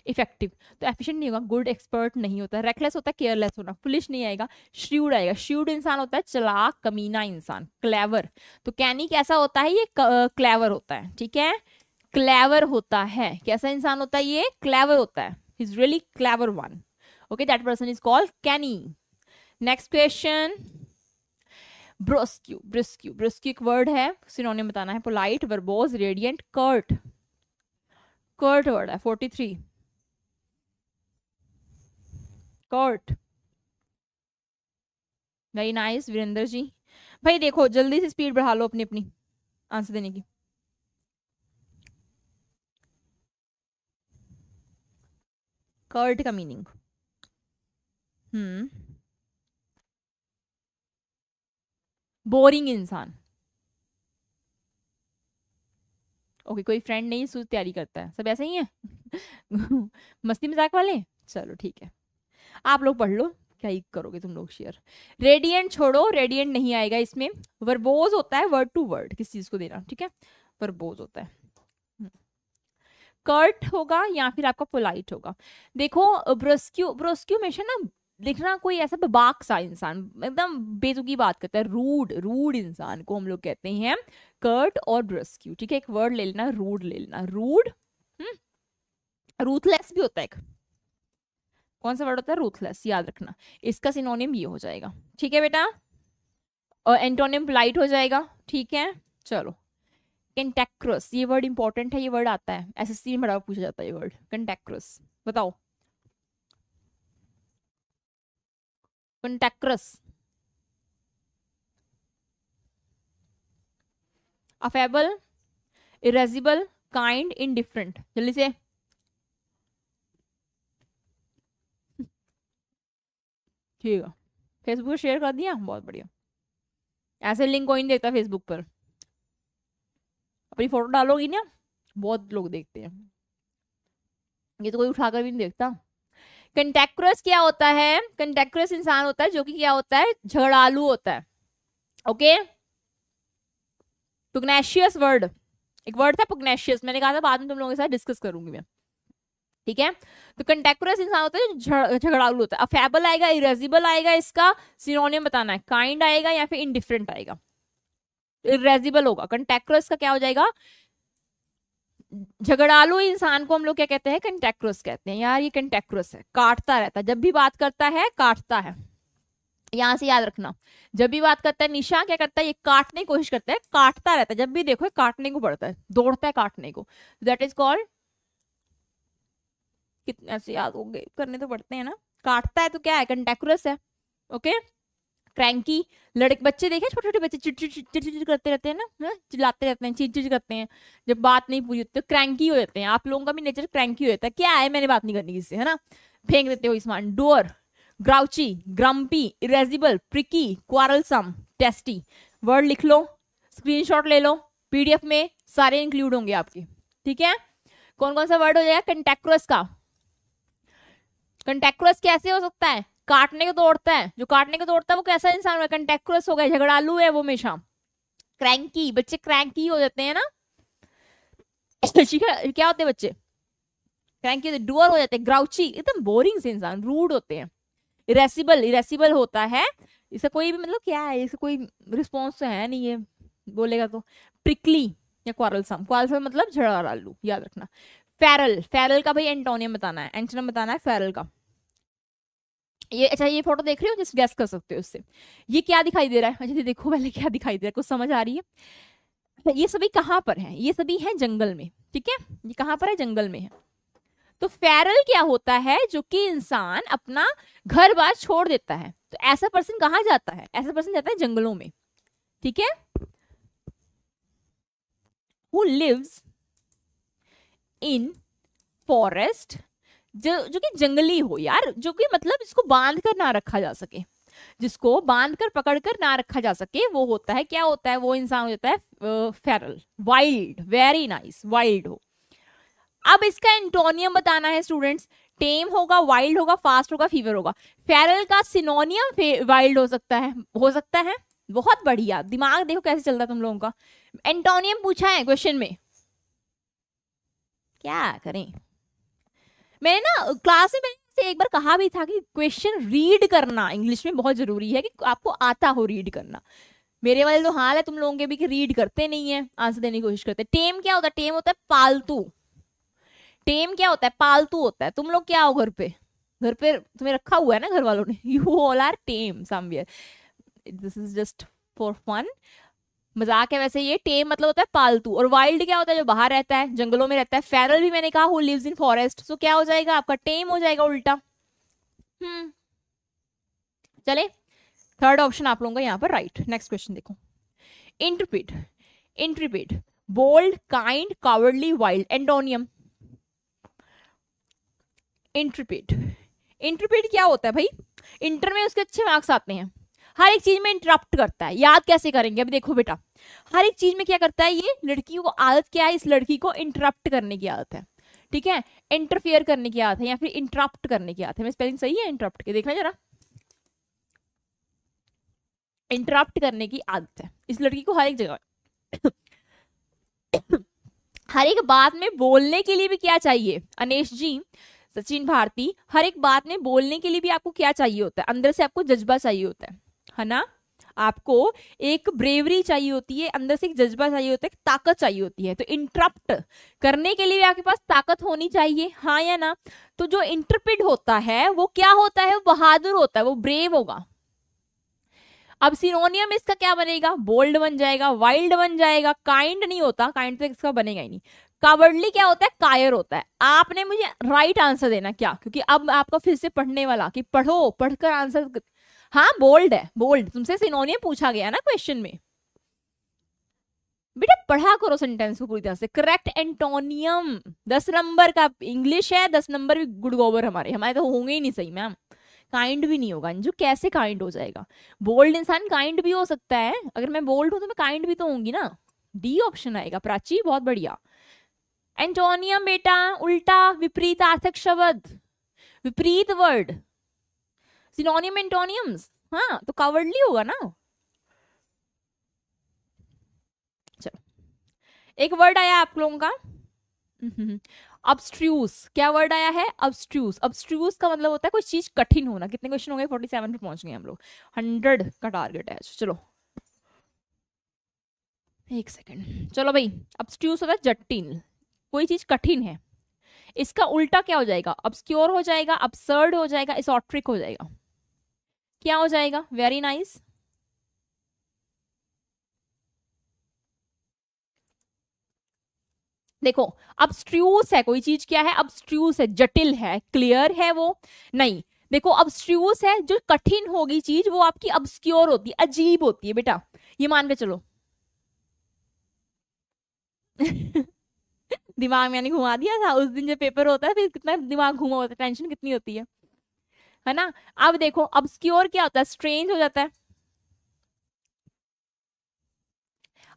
इफेक्टिव तो एफिशिएंट नहीं होगा गुड एक्सपर्ट नहीं होता रेकलेस होता है केयरलेस होना फुलिश नहीं आएगा श्यूड आएगा श्यूड इंसान होता है चलाक कमीना इंसान क्लेवर तो कैनी कैसा होता है ये क्लेवर होता है ठीक है क्लेवर होता है कैसा इंसान होता है ये क्लेवर होता है is really clever one okay that person is called canny next question brusque brusque brusque एक वर्ड है सिनोनिम बताना है polite verbose radiant curt curt word है forty three skirt very nice Virendra ji भाई देखो जल्दी से स्पीड बढ़ा लो अपनी अपनी आंसर देने की कर्ट का मीनिंग हम्म बोरिंग इंसान ओके कोई फ्रेंड नहीं तैयारी करता है सब ऐसे ही है [LAUGHS] मस्ती मजाक वाले चलो ठीक है आप लोग पढ़ लो क्या ही करोगे तुम लोग शेयर रेडियंट छोड़ो रेडियंट नहीं आएगा इसमें वर्बोज होता है वर्ड टू वर्ड किस चीज को देना ठीक है वर्बोज होता है कर्ट हम्म। होगा या फिर आपका पोलाइट होगा देखो ब्रोस्क्यू ब्रोस्क्यू में ना लिखना कोई ऐसा बबाक सा इंसान एकदम बेतुकी बात करता है रूड रूड इंसान को हम लोग कहते हैं कर्ट और ब्रस्क्यू ठीक है एक वर्ड ले लेना रूड ले लेना रूड रूथलेस हम्म। भी होता है एक कौन सा वर्ड होता है रूथलेस याद रखना इसका सिनोनिम ये हो जाएगा ठीक है बेटा और एंटोनिम लाइट हो जाएगा ठीक है चलो कंटेक्रस ये वर्ड इंपॉर्टेंट है ये वर्ड आता है एसएससी में बड़ा पूछा जाता है ये वर्ड कंटेक्रस बताओ cantankerous affable irascible kind indifferent जल्दी से ठीक है फेसबुक शेयर कर दिया बहुत बढ़िया ऐसे लिंक कोई नहीं देखता फेसबुक पर अपनी फोटो डालोगी ना बहुत लोग देखते हैं ये तो कोई उठाकर भी नहीं देखता कंटेक्रस क्या होता है कंटेक्रस इंसान होता है जो कि क्या होता है झगड़ालू होता है ओके पुग्नेशियस वर्ड एक वर्ड था पुग्नेशियस मैंने कहा था बाद में तुम लोगों के साथ डिस्कस करूंगी मैं ठीक है तो कंटेक्टोरस इंसान होता है झगड़ालू होता है अफेबल आएगा इरेजिबल आएगा इसका सिनोनियम बताना है काइंड आएगा या फिर इनडिफरेंट आएगा इरेजिबल होगा कंटेक्टोरस का क्या हो जाएगा झगड़ालू इंसान को हम लोग क्या कहते हैं कंटेक्रोस कहते हैं यार ये कंटेक्टरस है काटता रहता है जब भी बात करता है काटता है यहां से याद रखना जब भी बात करता है निशा क्या करता है ये काटने की कोशिश करता है काटता रहता है जब भी देखो काटने को पड़ता है दौड़ता है काटने को दैट इज कॉल्ड कितने ऐसे याद हो गए करने तो पड़ते हैं ना काटता है तो क्या है कंटेक्यूरस है ओके क्रैंकी लड़के बच्चे देखे छोटे छोटे बच्चे चिड़ चिड़ करते रहते हैं ना, हाँ? चिल्लाते रहते हैं चिड़ चिड़ करते हैं जब बात नहीं पूरी होती तो क्रैंकी हो जाते हैं आप लोगों का भी नेचर क्रैंकी हो जाता है क्या है मैंने बात नहीं करनी किससे है ना फेंक देते हो इसमान डोर grouchy grumpy irascible prickly quarrelsome testy word लिख लो स्क्रीन ले लो पीडीएफ में सारे इंक्लूड होंगे आपके ठीक है कौन कौन सा वर्ड हो जाएगा कंटेक्रस का कंटेक्रस कैसे हो सकता है काटने को दौड़ता है जो काटने को दौड़ता है वो कैसा इंसान है कंटेक्रस हो गया झगड़ालू है वो हमेशा क्रैंकी बच्चे क्रैंकी हो जाते हैं ना [LAUGHS] क्या होते बच्चे क्रैंकी डुअर हो जाते हैं ग्राउची एकदम बोरिंग से इंसान रूड होते हैं इरेसिबल इरेसिबल होता है इसका कोई भी मतलब क्या है इसका कोई रिस्पॉन्स तो है नहीं है बोलेगा तो प्रिकली या क्वारलसम क्वारलसम मतलब झड़ा झड़ालू याद रखना फेरल फेरल का भाई एंटोनियम बताना है एंटोनियम बताना है फेरल का ये अच्छा ये फोटो देख रहे हो जिस गैस कर सकते हो उससे ये क्या दिखाई दे रहा है अच्छा देखो पहले क्या दिखाई दे रहा है कुछ समझ आ रही है ये सभी कहाँ पर है ये सभी है जंगल में ठीक है ये कहाँ पर है जंगल में है तो फेरल क्या होता है जो कि इंसान अपना घर बार छोड़ देता है तो ऐसा पर्सन कहाँ जाता है ऐसा पर्सन जाता है जंगलों में ठीक है हु लिव्स इन फॉरेस्ट जो जो कि जंगली हो यार जो कि मतलब इसको बांध कर ना रखा जा सके जिसको बांध कर पकड़ कर ना रखा जा सके वो होता है क्या होता है वो इंसान हो जाता है feral wild very nice wild हो अब इसका एंटोनियम बताना है स्टूडेंट्स टेम होगा वाइल्ड होगा फास्ट होगा फीवर होगा फेरल का सिनोनियम वाइल्ड हो सकता है हो सकता है बहुत बढ़िया दिमाग देखो कैसे चलता है तुम लोगों का एंटोनियम पूछा है क्वेश्चन में क्या करें मैंने ना क्लास में मैंने से एक बार कहा भी था कि क्वेश्चन रीड करना इंग्लिश में बहुत जरूरी है कि आपको आता हो रीड करना मेरे वाले तो हाल है तुम लोगों के भी कि रीड करते नहीं है आंसर देने की कोशिश करते टेम क्या होता है टेम होता है पालतू टेम क्या होता है पालतू होता है तुम लोग क्या हो घर पे घर पे तुम्हें रखा हुआ है ना घर वालों ने you all are tame somewhere this is just for fun मजाक है वैसे ये टेम मतलब होता है पालतू और वाइल्ड क्या होता है जो बाहर रहता है जंगलों में रहता है फेरल भी मैंने कहा who lives in forest so क्या हो जाएगा आपका टेम हो जाएगा उल्टा हम्म चले थर्ड ऑप्शन आप लोगों का यहाँ पर राइट नेक्स्ट क्वेश्चन देखो intrepid intrepid bold kind cowardly wild antonym intrepid intrepid क्या होता है भाई इंटर में उसके अच्छे मार्क्स आते हैं हर एक चीज में इंटरप्ट करता है याद कैसे करेंगे अभी देखो बेटा हर एक चीज में क्या करता है ये लड़कियों को आदत क्या है इस लड़की को इंटरप्ट करने की आदत है ठीक है इंटरफेयर करने की आदत है या फिर इंटरप्ट करने की आदत है मैं स्पेलिंग सही है इंटरप्ट के देखना जरा इंटरप्ट करने की आदत है इस लड़की को हर एक जगह हर एक बात में बोलने के लिए भी क्या चाहिए अनेश जी सचिन भारती हर एक बात में बोलने के लिए भी आपको क्या चाहिए होता है अंदर से आपको जज्बा चाहिए होता है है ना आपको एक ब्रेवरी चाहिए होती है अंदर से एक जज्बा चाहिए होता है ताकत चाहिए होती है तो इंटरप्ट करने के लिए भी आपके पास ताकत होनी चाहिए हाँ या ना तो जो इंटरप्रिट होता है वो क्या होता है बहादुर होता है वो ब्रेव होगा अब सिनोनियम इसका क्या बनेगा बोल्ड बन जाएगा वाइल्ड बन जाएगा काइंड नहीं होता काइंड तो इसका बनेगा ही नहीं कावर्डली क्या होता है कायर होता है आपने मुझे राइट आंसर देना क्या क्योंकि अब आपका फिर से पढ़ने वाला कि पढ़ो पढ़कर आंसर हाँ बोल्ड है बोल्ड तुमसे सिनोनियम पूछा गया ना क्वेश्चन में बेटा पढ़ा करो सेंटेंस को पूरी तरह से करेक्ट एंटोनियम दस नंबर का इंग्लिश है दस नंबर भी गुड गोबर हमारे हमारे तो होंगे ही नहीं सही मैम काइंड भी नहीं होगा अंजू कैसे काइंड हो जाएगा बोल्ड इंसान काइंड भी हो सकता है अगर मैं बोल्ड हूँ तो मैं काइंड भी तो होंगी ना डी ऑप्शन आएगा प्राची बहुत बढ़िया एंटोनियम बेटा उल्टा विपरीत विपरीतार्थक शब्द विपरीत वर्ड सिनोनियम एंटोनियम्स हाँ तो कावर्डली होगा ना चलो एक वर्ड आया आप लोगों का अब्स्ट्रूस [LAUGHS] क्या वर्ड आया है अब्स्ट्रूस अब्स्ट्रूस का मतलब होता है कोई चीज कठिन होना कितने क्वेश्चन हो गए फोर्टी सेवन पे पहुंच गए हम लोग हंड्रेड का टारगेट है चलो एक सेकंड चलो भाई अब्स्ट्रूस होता है जटिल कोई चीज कठिन है इसका उल्टा क्या हो जाएगा अब्सक्योर हो जाएगा अपसर्ड हो जाएगा इसोट्रिक हो जाएगा क्या हो जाएगा वेरी नाइस देखो अब स्ट्रूस है कोई चीज क्या है अब स्ट्रूस है जटिल है क्लियर है वो नहीं देखो अब स्ट्रूस है जो कठिन होगी चीज वो आपकी अबस्क्योर होती है अजीब होती है बेटा ये मान के चलो [LAUGHS] दिमाग मैंने घुमा दिया था उस दिन जब पेपर होता है फिर कितना दिमाग घुमा होता है टेंशन कितनी होती है है ना अब देखो अब्सक्योर क्या होता है स्ट्रेंज हो जाता है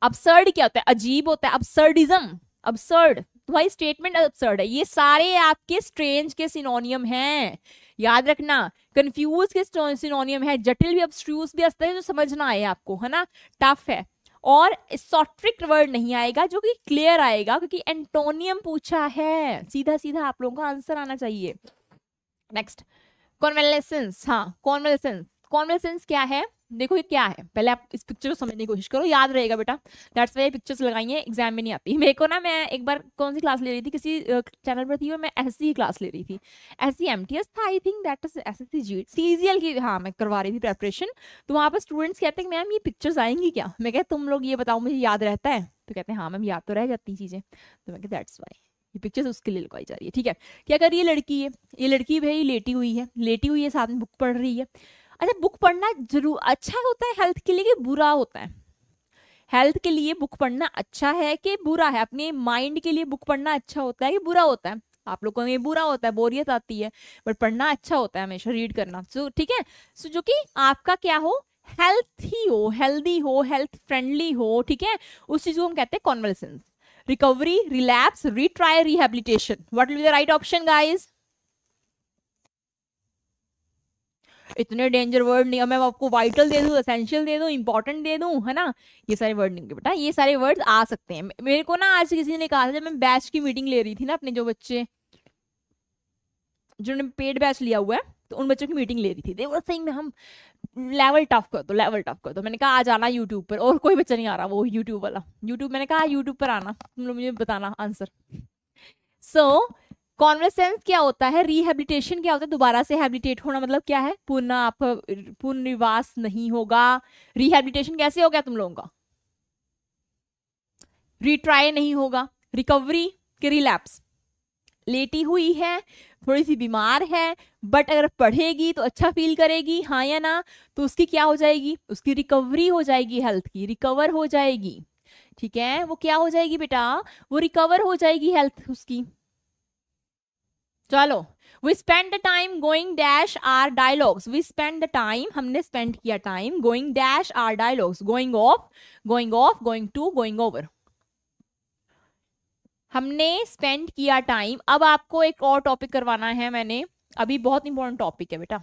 अपसर्ड क्या होता है अजीब होता है अपसर्डिज्म अपसर्ड तो भाई स्टेटमेंट अपसर्ड है ये सारे आपके स्ट्रेंज के सिनोनियम हैं याद रखना कंफ्यूज के सिनोनियम है जटिल भी अब्स्ट्रूस भी अस्तर है जो समझना आए आपको है ना टफ है और सॉट्रिक वर्ड नहीं आएगा जो कि क्लियर आएगा क्योंकि एंटोनियम पूछा है सीधा सीधा आप लोगों का आंसर आना चाहिए नेक्स्ट कॉन्वेलेसेंस हाँ कॉन्वेलेसेंस कॉन्वेलेसेंस क्या है देखो ये क्या है पहले आप इस पिक्चर को समझने की कोशिश करो याद रहेगा बेटा दैट्स वाई पिक्चर्स लगाइए एग्जाम में नहीं आती मेरे को ना मैं एक बार कौन सी क्लास ले रही थी किसी चैनल पर थी और मैं एस सी क्लास ले रही थी S C M T S था I think that is S S C G C G L की हाँ मैं करवा रही थी प्रेपरेशन तो वहाँ पर स्टूडेंट्स कहते हैं मैम ये पिक्चर्स आएंगी क्या मैं कह तुम लोग ये बताओ मुझे याद रहता है तो कहते हैं हाँ मैम याद तो रह जाती चीज़ें तो मैं दैट्स वाई ये पिक्चर्स उसके लिए लगाई जा रही है ठीक है क्या कर रही है लड़की है ये लड़की भाई लेटी हुई है लेटी हुई है साथ में बुक पढ़ रही है अच्छा बुक पढ़ना जरूर अच्छा होता है हेल्थ के लिए कि बुरा होता है हेल्थ के लिए बुक पढ़ना अच्छा है कि बुरा है अपने माइंड के लिए बुक पढ़ना अच्छा होता है कि बुरा होता है आप लोगों में बुरा होता है बोरियत आती है बट पढ़ना अच्छा होता है हमेशा रीड करना सो ठीक है सो जो कि आपका क्या हो हेल्थ ही हो हेल्दी हो हेल्थ फ्रेंडली हो ठीक है उस चीज को हम कहते हैं convalescence recovery relapse retry rehabilitation what will be the right option guys इतने डेंजर वर्ड नहीं मैं आपको वाइटल दे दूँ असेंशियल दे दूँ इंपॉर्टेंट दे दूँ है ना ये सारे वर्ड नहीं बेटा ये सारे वर्ड आ सकते हैं मेरे को ना आज किसी ने कहा था जब मैं बैच की मीटिंग ले रही थी ना अपने जो बच्चे जिन्होंने पेड बैच लिया हुआ है तो उन बच्चों की मीटिंग ले रही थी देवर सिंह हम लेवल टफ कर दो लेवल टफ कर दो मैंने कहा आ जाना यूट्यूब पर और कोई बच्चा नहीं आ रहा वो यूट्यूब वाला यूट्यूब मैंने कहा यूट्यूब पर आना तुम लोग मुझे बताना आंसर सो so, कॉन्वेसेंस क्या होता है रिहेबिलिटेशन क्या होता है दोबारा से हैबिलिटेट होना मतलब क्या है पुनः आप पुनर्निवास नहीं होगा रिहेबिलिटेशन कैसे हो गया तुम लोगों का रिट्राई नहीं होगा रिकवरी के रिलैप्स लेटी हुई है थोड़ी सी बीमार है बट अगर पढ़ेगी तो अच्छा फील करेगी हाँ या ना तो उसकी क्या हो जाएगी उसकी रिकवरी हो जाएगी हेल्थ की रिकवर हो जाएगी ठीक है वो क्या हो जाएगी बेटा वो रिकवर हो जाएगी हेल्थ उसकी चलो we spend the time going dash our dialogues we spend the time हमने स्पेंड किया time going dash our dialogues going off going off going to going over हमने स्पेंड किया टाइम अब आपको एक और टॉपिक करवाना है मैंने अभी बहुत इंपॉर्टेंट टॉपिक है बेटा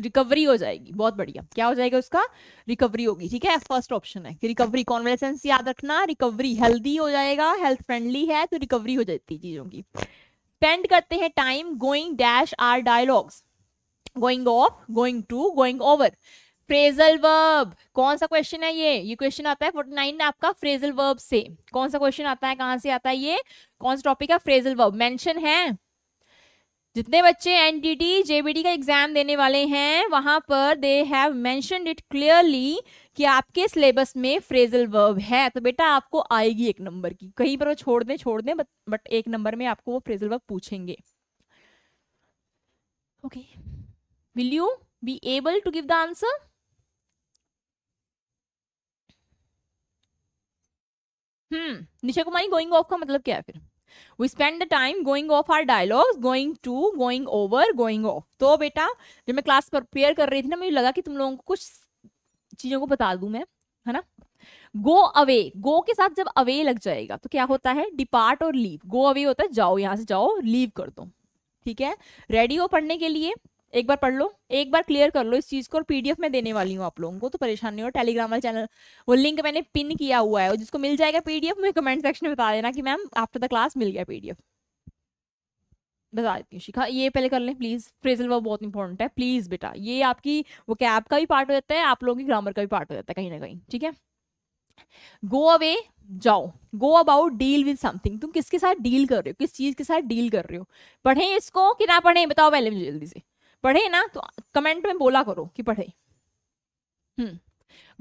रिकवरी हो जाएगी बहुत बढ़िया क्या हो जाएगा उसका रिकवरी होगी ठीक है फर्स्ट ऑप्शन है कि रिकवरी कॉन्वेलेसेंस याद रखना रिकवरी हेल्दी हो जाएगा हेल्थ फ्रेंडली है तो रिकवरी हो जाती है चीजों की स्पेंड करते हैं time going dash our dialogues going off going to going over phrasal verb कौन सा क्वेश्चन है ये ये क्वेश्चन आता है फोर्टी नाइन आपका फ्रेजल वर्ब से कौन सा क्वेश्चन आता है कहाँ से आता है ये कौन सा टॉपिक है फ्रेजल वर्ब मेंशन है जितने बच्चे एनडीटी जेबीडी का एग्जाम देने वाले हैं वहां पर they have mentioned it clearly कि आपके सिलेबस में फ्रेजल वर्ब है तो बेटा आपको आएगी एक नंबर की कहीं पर वो छोड़ दें छोड़ दें बट, बट एक नंबर में आपको वो फ्रेजल वर्ब पूछेंगे okay will you be able to give the answer hmm Nisha Kumari going off का मतलब क्या है फिर we spend the time going off our dialogues going to going over going off तो बेटा जब मैं क्लास प्रिपेयर कर रही थी ना मुझे लगा कि तुम लोगों को कुछ चीजों को बता दू मैं है ना गो अवे गो के साथ जब अवे लग जाएगा तो क्या होता है डिपार्ट और लीव गो अवे होता है जाओ यहाँ से जाओ लीव कर दो ठीक है रेडी हो पढ़ने के लिए एक बार पढ़ लो एक बार क्लियर कर लो इस चीज़ को और पीडीएफ में देने वाली हूँ आप लोगों को तो परेशान नहीं हो टेलीग्राम वाले चैनल वो लिंक मैंने पिन किया हुआ है और जिसको मिल जाएगा पीडीएफ मुझे कमेंट सेक्शन में बता देना कि मैम आफ्टर द क्लास मिल गया पीडीएफ बता देती हूँ शिखा ये पहले कर लें प्लीज़ फ्रेजल वर्ब बहुत इंपॉर्टेंट है प्लीज़ बेटा ये आपकी वो कैब का भी पार्ट हो जाता है आप लोगों की ग्रामर का भी पार्ट हो जाता है कहीं ना कहीं ठीक है गो अवे जाओ go about deal with something तुम किसके साथ डील कर रहे हो किस चीज़ के साथ डील कर रहे हो पढ़ें इसको कि ना पढ़ें बताओ पहले मुझे जल्दी से पढ़े ना तो कमेंट में बोला करो कि पढ़े हम्म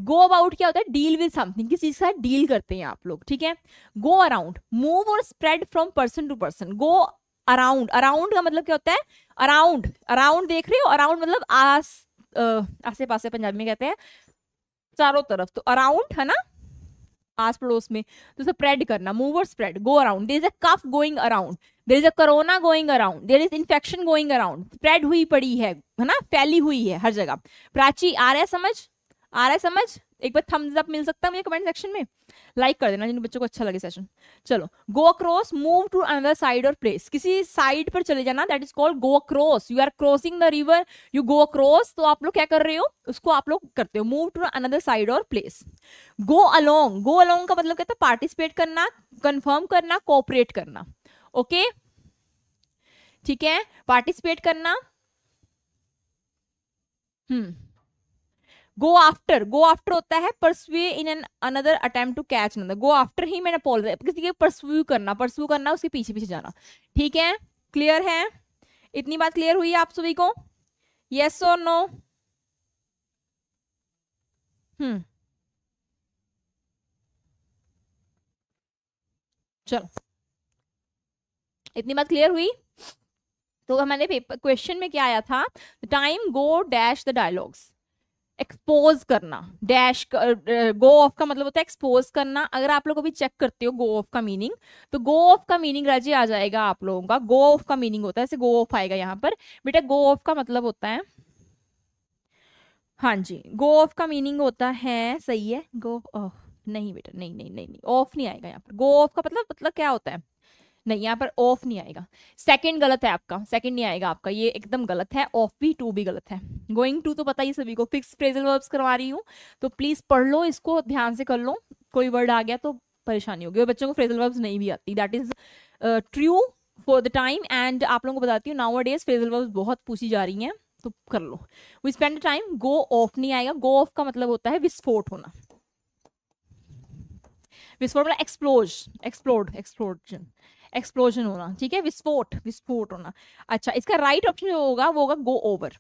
गो अबाउट क्या होता है डील विद समथिंग किसी के साथ डील करते हैं आप लोग ठीक है go around move or spread from person to person go around around का मतलब क्या होता है अराउंड अराउंड देख रहे हो अराउंड मतलब आस आसे पासे पंजाबी में कहते हैं चारों तरफ तो अराउंड है ना आस पड़ोस में तो स्प्रेड करना move or spread go around there is a cough going around there is a corona going around there is infection going around spread हुई पड़ी है है ना फैली हुई है हर जगह प्राची आ रहा है समझ आ रहा है समझ एक बार थम्स अप मिल सकता है मुझे कमेंट सेक्शन में लाइक like कर देना जिन बच्चों को अच्छा लगे सेशन चलो go across move to another side or place किसी साइड पर चले जाना that is called go across you are crossing the river you go across तो आप लोग क्या कर रहे हो उसको आप लोग करते हो move to another side or place go along go along का मतलब कहता है पार्टिसिपेट करना कन्फर्म करना कोऑपरेट करना ओके okay? ठीक है पार्टिसिपेट करना hmm hmm. Go after go after होता है pursue in an another attempt to catch another go after ही मैंने पोल किसी के परस्यू करना परस्यू करना उसके पीछे पीछे जाना ठीक है क्लियर है इतनी बात क्लियर हुई आप सभी को यस और नो हम्म चलो इतनी बात क्लियर हुई तो हमारे पेपर क्वेश्चन में क्या आया था time go dash the dialogues expose करना डैश गो ऑफ का मतलब होता है एक्सपोज करना अगर आप लोग अभी चेक करते हो गो ऑफ का मीनिंग तो गो ऑफ का मीनिंग राजी आ जाएगा आप लोगों का गो ऑफ का मीनिंग होता है ऐसे गो ऑफ आएगा यहाँ पर बेटा गो ऑफ का मतलब होता है हाँ जी गो ऑफ का मीनिंग होता है सही है गो ऑफ नहीं बेटा नहीं नहीं नहीं नहीं ऑफ नहीं आएगा यहाँ पर गो ऑफ का मतलब मतलब क्या होता है नहीं यहाँ पर ऑफ नहीं आएगा सेकंड गलत है आपका सेकंड नहीं आएगा आपका ये एकदम गलत है ऑफ भी टू भी गलत है गोइंग टू तो पता ही सभी को फिक्स फ्रेजल वर्ब्स करवा रही हूँ तो प्लीज पढ़ लो इसको ध्यान से कर लो कोई वर्ड आ गया तो परेशानी होगी और बच्चों को फ्रेजल वर्ब्स नहीं भी आती that is true for the time and आप लोगों को बताती हूँ नाउ डेज फ्रेजल वर्ब्स बहुत पूछी जा रही हैं तो कर लो we spend time go off नहीं आएगा गो ऑफ का मतलब होता है विस्फोट होना विस्फोट मतलब एक्सप्लोज एक्सप्लोर्ड एक्सप्लोर्ड एक्सप्लोजन होना ठीक है विस्फोट विस्फोट होना अच्छा इसका राइट right ऑप्शन जो होगा वो होगा go over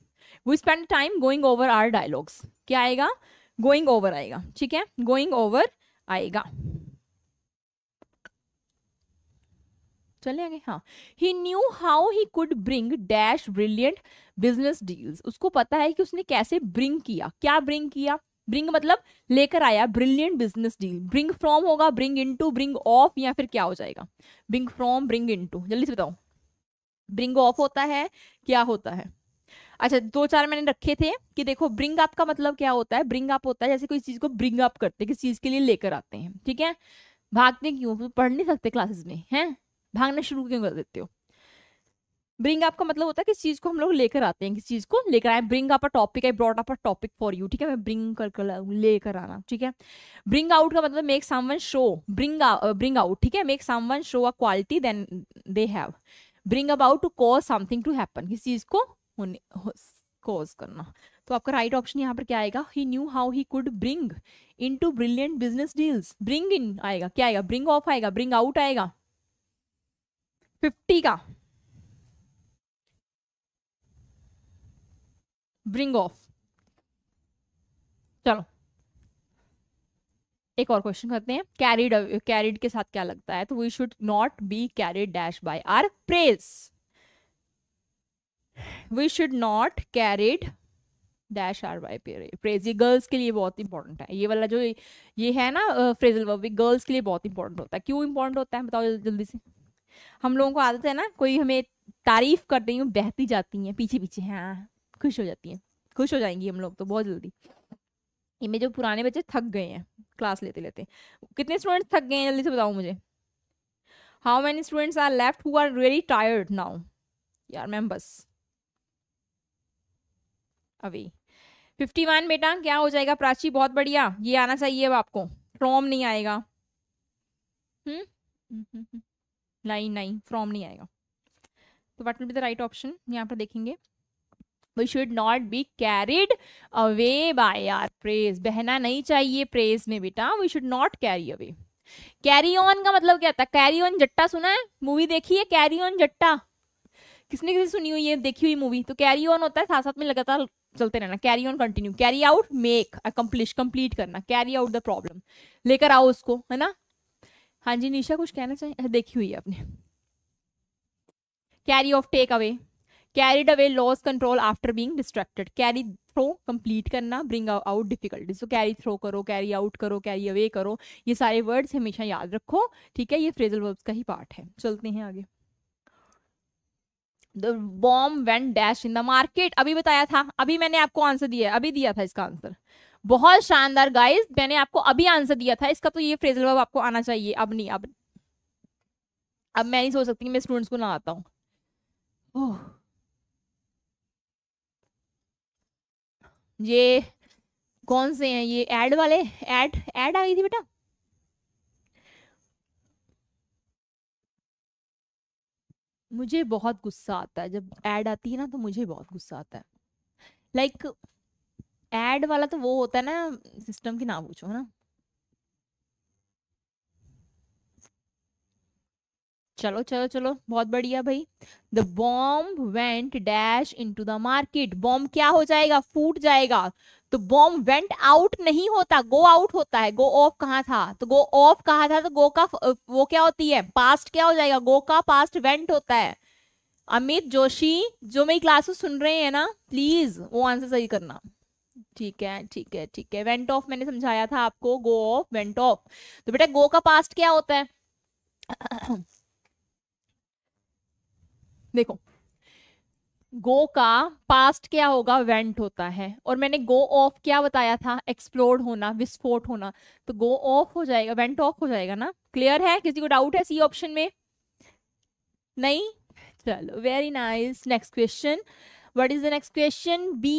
we spend time going over our dialogues क्या आएगा गोइंग ओवर आएगा ठीक है गोइंग ओवर आएगा चले आगे हाँ he knew how he could bring dash brilliant business deals उसको पता है कि उसने कैसे ब्रिंग किया क्या ब्रिंग किया ब्रिंग मतलब लेकर आया brilliant business deal bring from होगा bring in to bring off या फिर क्या हो जाएगा bring from bring in to जल्दी से बताओ ब्रिंग ऑफ होता है क्या होता है अच्छा दो चार मैंने रखे थे कि देखो ब्रिंग अप का मतलब क्या होता है ब्रिंग अप होता है जैसे कोई चीज को ब्रिंग अप करते किसी चीज के लिए लेकर आते हैं ठीक है भागते क्यों पढ़ नहीं सकते क्लासेस में हैं भागना शुरू क्यों कर देते हो ब्रिंग अप का मतलब होता है किस चीज को हम लोग लेकर आते हैं किस चीज को लेकर आए bring up a topic I brought up a topic for you ठीक है मैं ब्रिंग कर लेकर आना ठीक है ब्रिंग आउट का मतलब make someone show bring bring out ठीक है make someone show a quality then they have bring about to cause something to happen किस चीज को होने कॉज करना तो आपका राइट ऑप्शन यहाँ पर क्या आएगा he knew how he could bring in to brilliant business deals bring in आएगा क्या आएगा ब्रिंग ऑफ आएगा ब्रिंग आउट आएगा फिफ्टी का ब्रिंग ऑफ चलो एक और क्वेश्चन करते हैं कैरिड कैरिड के साथ क्या लगता है तो we should not be carried dash by our praise we should not carried dash our by praise ये गर्ल्स के लिए बहुत इंपॉर्टेंट है ये वाला जो ये है ना फ्रेजल वर्ब भी गर्ल्स के लिए बहुत इंपॉर्टेंट होता है क्यों इंपॉर्टेंट होता है बताओ जल्दी से हम लोगों को आदत है ना कोई हमें तारीफ करते हैं बहती जाती है पीछे पीछे हाँ खुश हो जाती हैं खुश हो जाएंगी हम लोग तो बहुत जल्दी इनमें जो पुराने बच्चे थक गए हैं क्लास लेते लेते कितने स्टूडेंट्स थक गए हैं जल्दी से बताओ मुझे how many students are left who are very tired now यार मैम बस अभी फिफ्टी वन बेटा क्या हो जाएगा प्राची बहुत बढ़िया ये आना चाहिए अब आपको फ्रॉम नहीं आएगा हम्म नहीं नहीं फ्रॉम नहीं आएगा तो what will be the right option यहाँ पर देखेंगे we should not be carried away by our praise बहना नहीं चाहिए प्रेज में बेटा we should not carry away carry on का मतलब क्या था कैरी ऑन जट्टा सुना है मूवी देखी है कैरी ऑन जट्टा किसने किसी सुनी हुई है देखी हुई मूवी तो कैरी ऑन होता है साथ साथ में लगातार चलते रहना carry on continue carry out make accomplish complete करना कैरी आउट द प्रॉब्लम लेकर आओ उसको है ना हाँ जी निशा कुछ कहना चाहिए देखी हुई है आपने carry off take away carried away loss control after being distracted carry through complete करना bring out difficulty so carry through करो कैरी आउट करो कैरी अवे करो ये सारे वर्ड्स हमेशा याद रखो ठीक है ये फ्रेजल वर्ब्स का ही पार्ट है चलते हैं आगे the bomb went dash in the market अभी बताया था अभी मैंने आपको आंसर दिया अभी दिया था इसका आंसर बहुत शानदार गाइस मैंने आपको अभी आंसर दिया था इसका तो ये फ्रेजल वर्ब आपको आना चाहिए अब नहीं अब अब मैं नहीं सोच सकती कि मैं स्टूडेंट्स को ना आता हूँ ओह ये कौन से हैं ये एड वाले एड एड आ गई थी बेटा मुझे बहुत गुस्सा आता है जब एड आती है ना तो मुझे बहुत गुस्सा आता है लाइक like, एड वाला तो वो होता है ना सिस्टम की ना पूछो है ना चलो चलो चलो बहुत बढ़िया भाई the bomb went dash in to the market bomb क्या हो जाएगा फूट जाएगा तो बॉम्ब वेंट आउट नहीं होता गो आउट होता है गो ऑफ कहा था तो गो ऑफ कहा था तो गो का वो क्या होती है पास्ट क्या हो जाएगा गो का पास्ट वेंट होता है अमित जोशी जो मेरी क्लासेस सुन रहे हैं ना प्लीज वो आंसर सही करना ठीक है ठीक है ठीक है वेंट ऑफ मैंने समझाया था आपको गो ऑफ वेंट ऑफ तो बेटा गो का पास्ट क्या होता है देखो गो का पास्ट क्या होगा वेंट होता है और मैंने गो ऑफ क्या बताया था एक्सप्लोर्ड होना विस्फोट होना तो गो ऑफ हो जाएगा वेंट ऑफ हो जाएगा ना क्लियर है किसी को डाउट है सी ऑप्शन में नहीं चलो very nice next question what is the next question to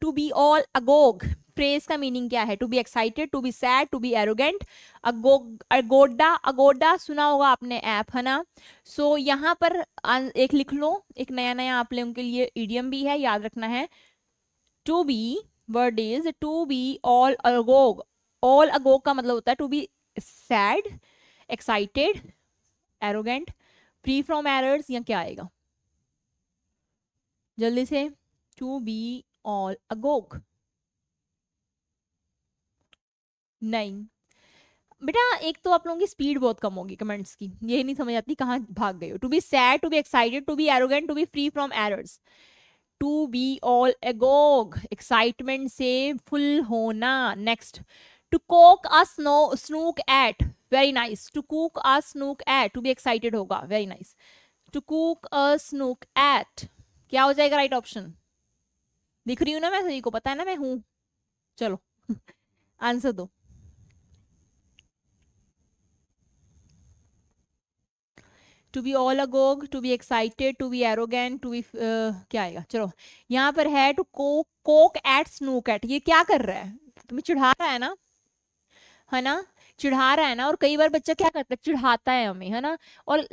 be be all अगोग फ्रेज का मीनिंग क्या है to be excited to be sad to be arrogant Agoda Agoda सुना होगा आपने ऐप है ना सो so, यहाँ पर एक लिख लो एक नया नया आप लोगों के लिए इडियम भी है याद रखना है to be word is to be all agog all agog का मतलब होता है to be sad excited arrogant free from errors या क्या आएगा जल्दी से टू बी ऑल अगोक नहीं बेटा एक तो आप लोगों की स्पीड बहुत कम होगी कमेंट्स की ये नहीं समझ आती कहाँ भाग गए हो to be sad to be excited to be arrogant to be free from errors to B all agog excitement से फुल होना next to cock a snow snook at very nice to cook a snook at to be excited होगा very nice to cook a snook at क्या हो जाएगा राइट ऑप्शन दिख रही हूं ना मैं सभी को पता है ना मैं हूं चलो आंसर [LAUGHS] दो to B all agog to be excited to be arrogant to be क्या आएगा चलो यहां पर है to cock cock at snook cat ये क्या कर रहा है तुम्हें चिढ़ा रहा है ना है ना चिढ़ा रहा है ना और कई बार बच्चा क्या करता है चिढ़ाता है हमें है ना और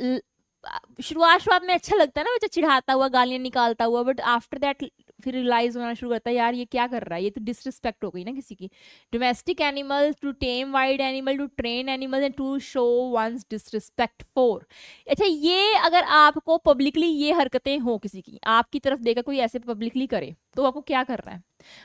शुरुआत शुरुआत में अच्छा लगता है ना बच्चा चिढ़ाता हुआ गालियाँ निकालता हुआ बट आफ्टर दैट फिर रिलाइज होना शुरू करता है यार ये क्या कर रहा है ये तो डिसरिस्पेक्ट हो गई ना किसी की domestic animal to tame wild animal to train animal and to show one's disrespect for अच्छा ये अगर आपको पब्लिकली ये हरकतें हों किसी की आपकी तरफ देखा कोई ऐसे पब्लिकली करे तो आपको क्या कर रहा है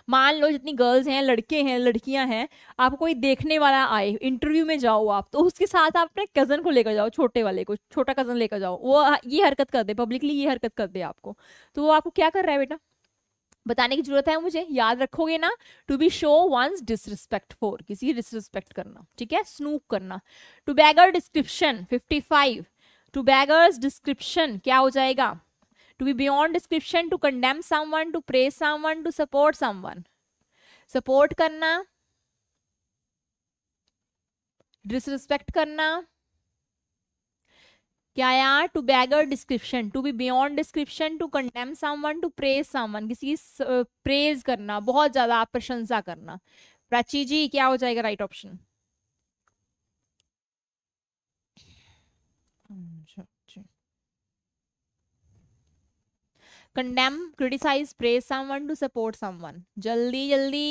मान लो जितनी गर्ल्स हैं लड़के हैं लड़कियां हैं आपको कोई देखने वाला आए इंटरव्यू में जाओ आप तो उसके साथ आप अपने कज़न को लेकर जाओ छोटे वाले को छोटा कज़न लेकर जाओ वो ये हरकत कर दे पब्लिकली ये हरकत कर दे आपको तो वो आपको क्या कर रहा है बेटा बताने की जरूरत है मुझे याद रखोगे ना to be show one's disrespect for किसी डिसरिस्पेक्ट करना ठीक है स्नूक करना to beggar description 55 to beggars description क्या हो जाएगा to be beyond description to condemn someone to praise someone to support someone support करना डिसरिस्पेक्ट करना क्या यार to beggar description to be beyond description to condemn someone to praise someone किसी की प्रेज करना बहुत ज्यादा आप प्रशंसा करना प्राची जी क्या हो जाएगा right option condemn criticise praise someone to support someone जल्दी जल्दी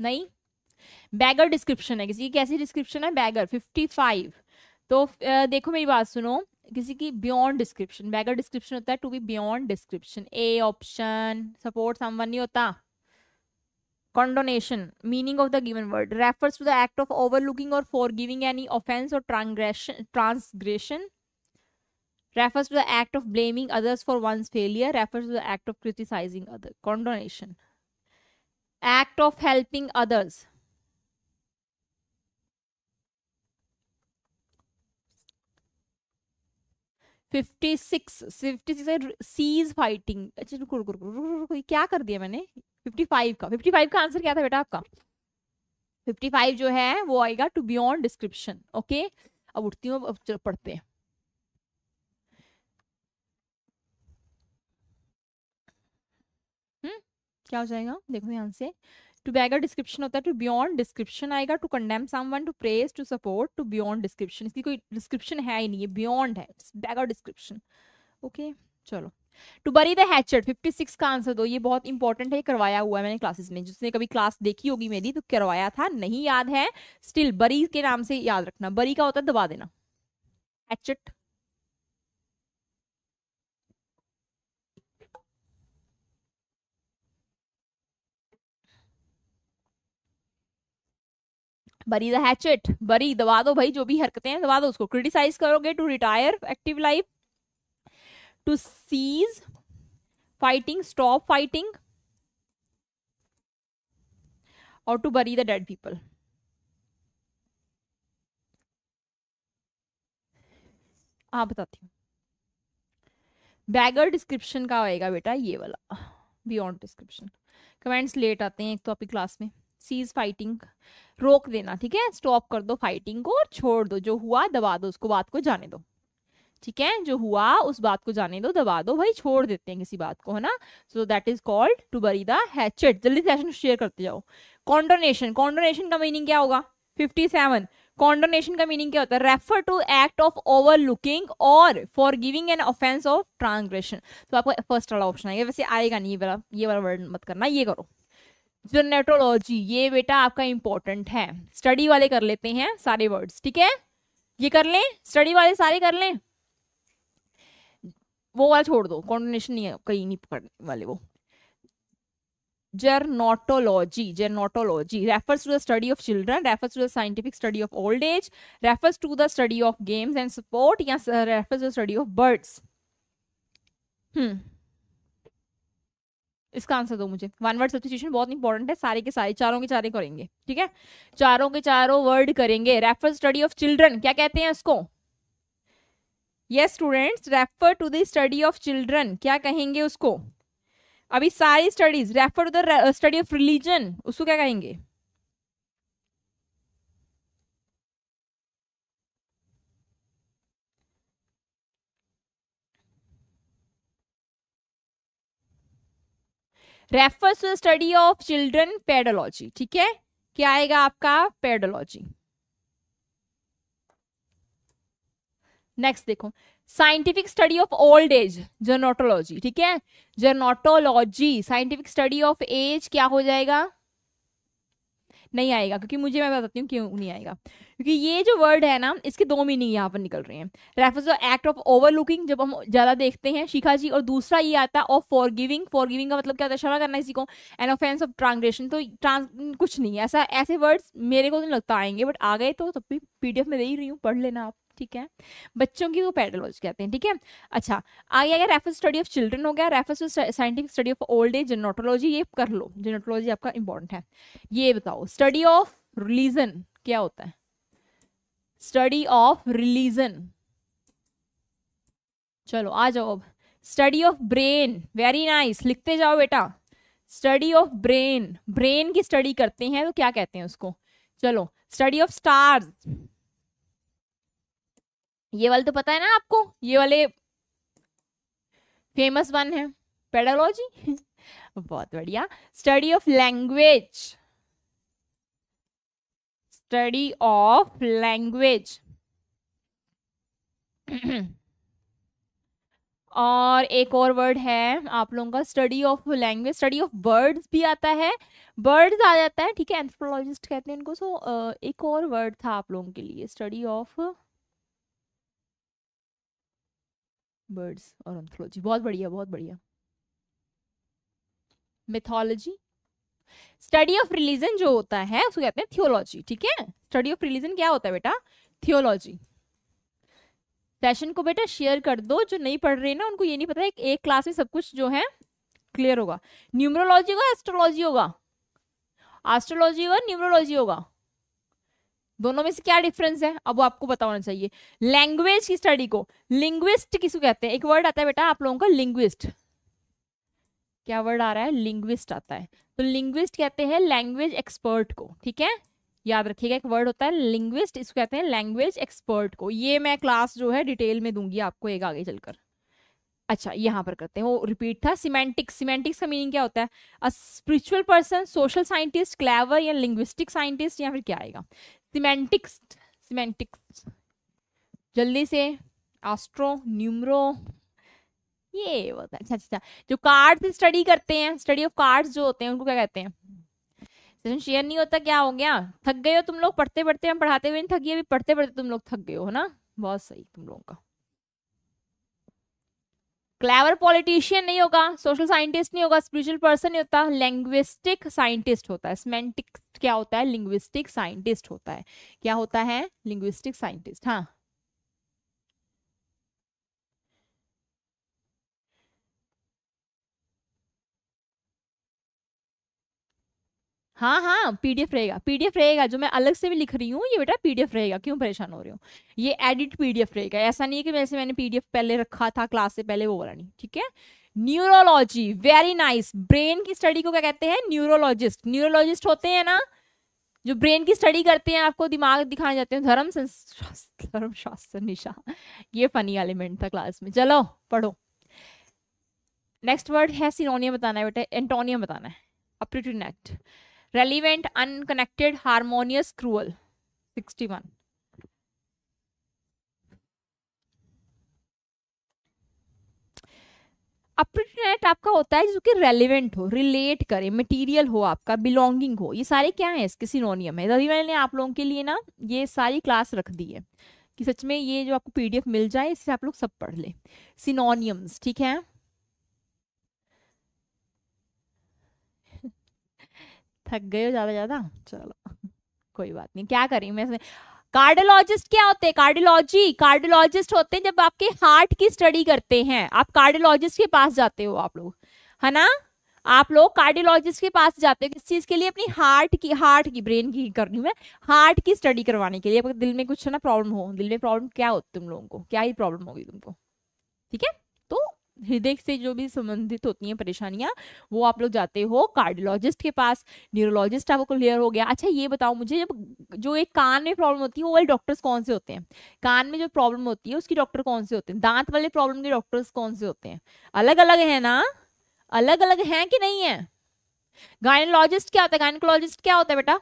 नहीं बैगर डिस्क्रिप्शन है किसी की कैसी डिस्क्रिप्शन है बैगर 55 तो देखो मेरी बात सुनो किसी की बियॉन्ड डिस्क्रिप्शन बैगर डिस्क्रिप्शन होता है to be beyond description A option support someone नहीं होता condonation meaning of the given word refers to the act of overlooking or forgiving any offence or transgression transgression refers to the act of blaming others for one failure refers to the act of criticising other condonation act of helping others fifty अच्छा, क्या कर दिया मैंने फिफ्टी फाइव का फिफ्टी का आंसर क्या था बेटा आपका फिफ्टी जो है वो आएगा टू बियॉन्ड डिस्क्रिप्शन ओके अब उठती हूँ अब पढ़ते हैं हम्म, क्या हो जाएगा देखो यहाँ से टू बैगा डिस्क्रिप्शन होता है टू बियॉन्ड डिस्क्रिप्शन आएगा to condemn someone to praise to support to beyond description इसकी कोई डिस्क्रिप्शन है ही नहीं है बियॉन्ड है बैगर डिस्क्रिप्शन ओके चलो टू बरी द हैचेट 56 का आंसर दो ये बहुत इंपॉर्टेंट है करवाया हुआ है मैंने क्लासेस में जिसने कभी क्लास देखी होगी मेरी तो करवाया था नहीं याद है स्टिल बरी के नाम से याद रखना बरी का होता है दबा देना हैचेट बरी द हैचेट बरी दबा दो भाई जो भी हरकतें हैं दबा दो उसको क्रिटिसाइज करोगे to retire active life to cease fighting stop fighting और to bury the dead people आप बताती हूँ बैगर डिस्क्रिप्शन का आएगा बेटा ये वाला बियॉन्ड डिस्क्रिप्शन कमेंट्स लेट आते हैं एक तो आपकी क्लास में सीज फाइटिंग रोक देना ठीक है स्टॉप कर दो फाइटिंग को और छोड़ दो जो हुआ दबा दो उसको बात को जाने दो ठीक है जो हुआ उस बात को जाने दो दबा दो भाई छोड़ देते हैं किसी बात को है ना so that is called to bury the hatchet जल्दी सेशन शेयर करते जाओ कॉन्डोनेशन कॉन्डोनेशन का मीनिंग क्या होगा फिफ्टी सेवन कॉन्डोनेशन का मीनिंग क्या होता है refer to act of overlooking or forgiving an offence of transgression तो आपको फर्स्ट वाला ऑप्शन आएगा वैसे आएगा नहीं ये वाला ये वाला वर्ड मत करना ये करो जनेटोलॉजी ये बेटा आपका इंपॉर्टेंट है स्टडी वाले कर लेते हैं सारे वर्ड्स ठीक है ये कर लें स्टडी वाले सारे कर लें वो वाला छोड़ दो कॉन्डोनेशन नहीं है कहीं नहीं पकड़ने वाले वो gerontology gerontology refers to the study of children refers to the scientific study of old age refers to the study of games and sport या refers to study of birds hmm इसका आंसर दो मुझे वन वर्ड सब्सिट्यूशन बहुत इंपॉर्टेंट है सारे के सारे चारों के चारे करेंगे ठीक है चारों के चारों वर्ड करेंगे रेफर स्टडी ऑफ चिल्ड्रन क्या कहते हैं उसको yes students refer to the study of children क्या कहेंगे उसको अभी सारी studies refer to the study of religion उसको क्या कहेंगे refers to study of children paedology ठीक है क्या आएगा आपका पेडोलॉजी नेक्स्ट देखो scientific study of old age gerontology ठीक है gerontology scientific study of age क्या हो जाएगा नहीं आएगा क्योंकि मुझे मैं बताती हूँ क्यों नहीं आएगा क्योंकि ये जो वर्ड है ना इसके दो मीनिंग यहाँ पर निकल रहे हैं रेफर एक्ट ऑफ ओवर जब हम ज़्यादा देखते हैं शिखा जी और दूसरा ये आता है of forgiving forgiving का मतलब क्या होता है क्षमा करना इसी को एन ऑफेंस ऑफ ट्रांसग्रेशन तो ट्रांस कुछ नहीं है ऐसा ऐसे वर्ड्स मेरे को तो लगता आएंगे बट आ गए तो तब भी पी में दे ही रही हूँ पढ़ लेना आप ठीक है बच्चों की वो तो पैडोलॉजी कहते हैं ठीक है अच्छा आगे आ गया रेफर स्टडी ऑफ चिल्ड्रन हो गया refer scientific study of old age gerontology ये कर लो जेनोटोलॉजी आपका इंपॉर्टेंट है ये बताओ स्टडी ऑफ रिलीजन क्या होता है स्टडी ऑफ रिलीजन चलो आ जाओ अब study of brain very nice लिखते जाओ बेटा स्टडी ऑफ ब्रेन ब्रेन की स्टडी करते हैं तो क्या कहते हैं उसको चलो स्टडी ऑफ स्टार्स ये वाले तो पता है ना आपको ये वाले फेमस वन है पेडोलॉजी [LAUGHS] बहुत बढ़िया study of language study of language और एक और वर्ड है आप लोगों का study of language study of birds भी आता है बर्ड्स आ जाता है ठीक है एंथ्रोलॉजिस्ट कहते हैं इनको सो so, एक और वर्ड था आप लोगों के लिए स्टडी ऑफ बर्ड्स और एंथ्रोलॉजी बहुत बढ़िया बहुत बढ़िया मिथोलॉजी स्टडी ऑफ रिलीजन जो होता है उसको कहते हैं थियोलॉजी ठीक है स्टडी ऑफ रिलीजन क्या होता है बेटा थियोलॉजी सेशन को बेटा शेयर कर दो जो नहीं पढ़ रहे ना उनको ये नहीं पता है एक क्लास में सब कुछ जो है क्लियर होगा न्यूमरोलॉजी होगा एस्ट्रोलॉजी होगा एस्ट्रोलॉजी होगा न्यूमरोलॉजी होगा दोनों में से क्या डिफरेंस है अब वो आपको बताना चाहिए लैंग्वेज की स्टडी को लिंग्विस्ट किसको कहते हैं एक वर्ड आता है बेटा आप लोगों का लिंग्विस्ट क्या वर्ड आ रहा है लिंग्विस्ट आता है तो लिंग्विस्ट कहते हैं लैंग्वेज एक्सपर्ट को ठीक है याद रखिएगा एक वर्ड होता है लिंग्विस्ट इसको कहते हैं लैंग्वेज एक्सपर्ट को ये मैं क्लास जो है डिटेल में दूंगी आपको एक आगे चलकर अच्छा यहाँ पर करते हैं वो रिपीट था सिमेंटिक्स सिमेंटिक्स का मीनिंग क्या होता है a spiritual person social scientist clever या लिंग्विस्टिक साइंटिस्ट या फिर क्या आएगा सिमेंटिक्स सिमेंटिक्स जल्दी से एस्ट्रो न्यूमरो ये बोलता है अच्छा, अच्छा अच्छा जो कार्ड स्टडी करते हैं स्टडी ऑफ कार्ड्स जो होते हैं उनको क्या कहते हैं सेशन शेयर नहीं होता क्या हो गया थक गए हो तुम लोग पढ़ते पढ़ते हम पढ़ाते हुए नहीं थकिए अभी पढ़ते पढ़ते तुम लोग थक गए हो ना बहुत सही तुम लोगों का क्लेवर पॉलिटिशियन नहीं होगा सोशल साइंटिस्ट नहीं होगा स्पिरिचुअल पर्सन नहीं होता लैंग्विस्टिक साइंटिस्ट होता है स्मेंटिक क्या होता है लिंग्विस्टिक साइंटिस्ट होता है क्या होता है लिंग्विस्टिक साइंटिस्ट हाँ हाँ हाँ पीडीएफ रहेगा पीडीएफ रहेगा जो मैं अलग से भी लिख रही हूँ ये बेटा पीडीएफ रहेगा क्यों परेशान हो रही हूँ ये एडिट पीडीएफ रहेगा ऐसा नहीं है कि वैसे मैंने पीडीएफ पहले रखा था क्लास से पहले वो वाला नहीं ठीक है न्यूरोलॉजी वेरी नाइस ब्रेन की स्टडी को क्या कहते हैं न्यूरोलॉजिस्ट न्यूरोलॉजिस्ट होते हैं ना जो ब्रेन की स्टडी करते हैं आपको दिमाग दिखाने जाते हैं धर्म धर्म शास्त्र निशा ये फनी एलिमेंट था क्लास में चलो पढ़ो नेक्स्ट वर्ड है सिनोनियम बताना है बेटा एंटोनियम बताना है appurtenant relevant unconnected harmonious cruel 61 appurtenant आपका होता है जो कि रेलिवेंट हो रिलेट करे मटेरियल हो आपका बिलोंगिंग हो ये सारे क्या है इसके सिनोनियम है तभी मैंने आप लोगों के लिए ना ये सारी क्लास रख दी है कि सच में ये जो आपको पीडीएफ मिल जाए इससे आप लोग सब पढ़ लें सिनोनियम्स ठीक है थक गए हो ज्यादा ज्यादा चलो [LAUGHS] कोई बात नहीं क्या करी मैं कार्डियोलॉजिस्ट क्या होते हैं कार्डियोलॉजी कार्डियोलॉजिस्ट होते हैं जब आपके हार्ट की स्टडी करते हैं आप कार्डियोलॉजिस्ट के पास जाते हो आप लोग है ना आप लोग कार्डियोलॉजिस्ट के पास जाते हो किस चीज के लिए अपनी हार्ट की हार्ट की ब्रेन की करनी मैं हार्ट की स्टडी करवाने के लिए अगर दिल में कुछ ना प्रॉब्लम हो दिल में प्रॉब्लम क्या हो तुम लोगों को क्या ही प्रॉब्लम होगी तुमको ठीक है तो हृदय से जो भी संबंधित होती हैं परेशानियां वो आप लोग जाते हो कार्डियोलॉजिस्ट के पास न्यूरोलॉजिस्ट आपको क्लियर हो गया अच्छा ये बताओ मुझे जब जो एक कान में प्रॉब्लम होती है वो वाले डॉक्टर्स कौन से होते हैं कान में जो प्रॉब्लम होती है उसकी डॉक्टर कौन से होते हैं दांत वाले प्रॉब्लम के डॉक्टर्स कौन से होते हैं अलग अलग है ना अलग अलग हैं कि नहीं है गायनोलॉजिस्ट क्या होता है गायनोकोलॉजिस्ट क्या होता है बेटा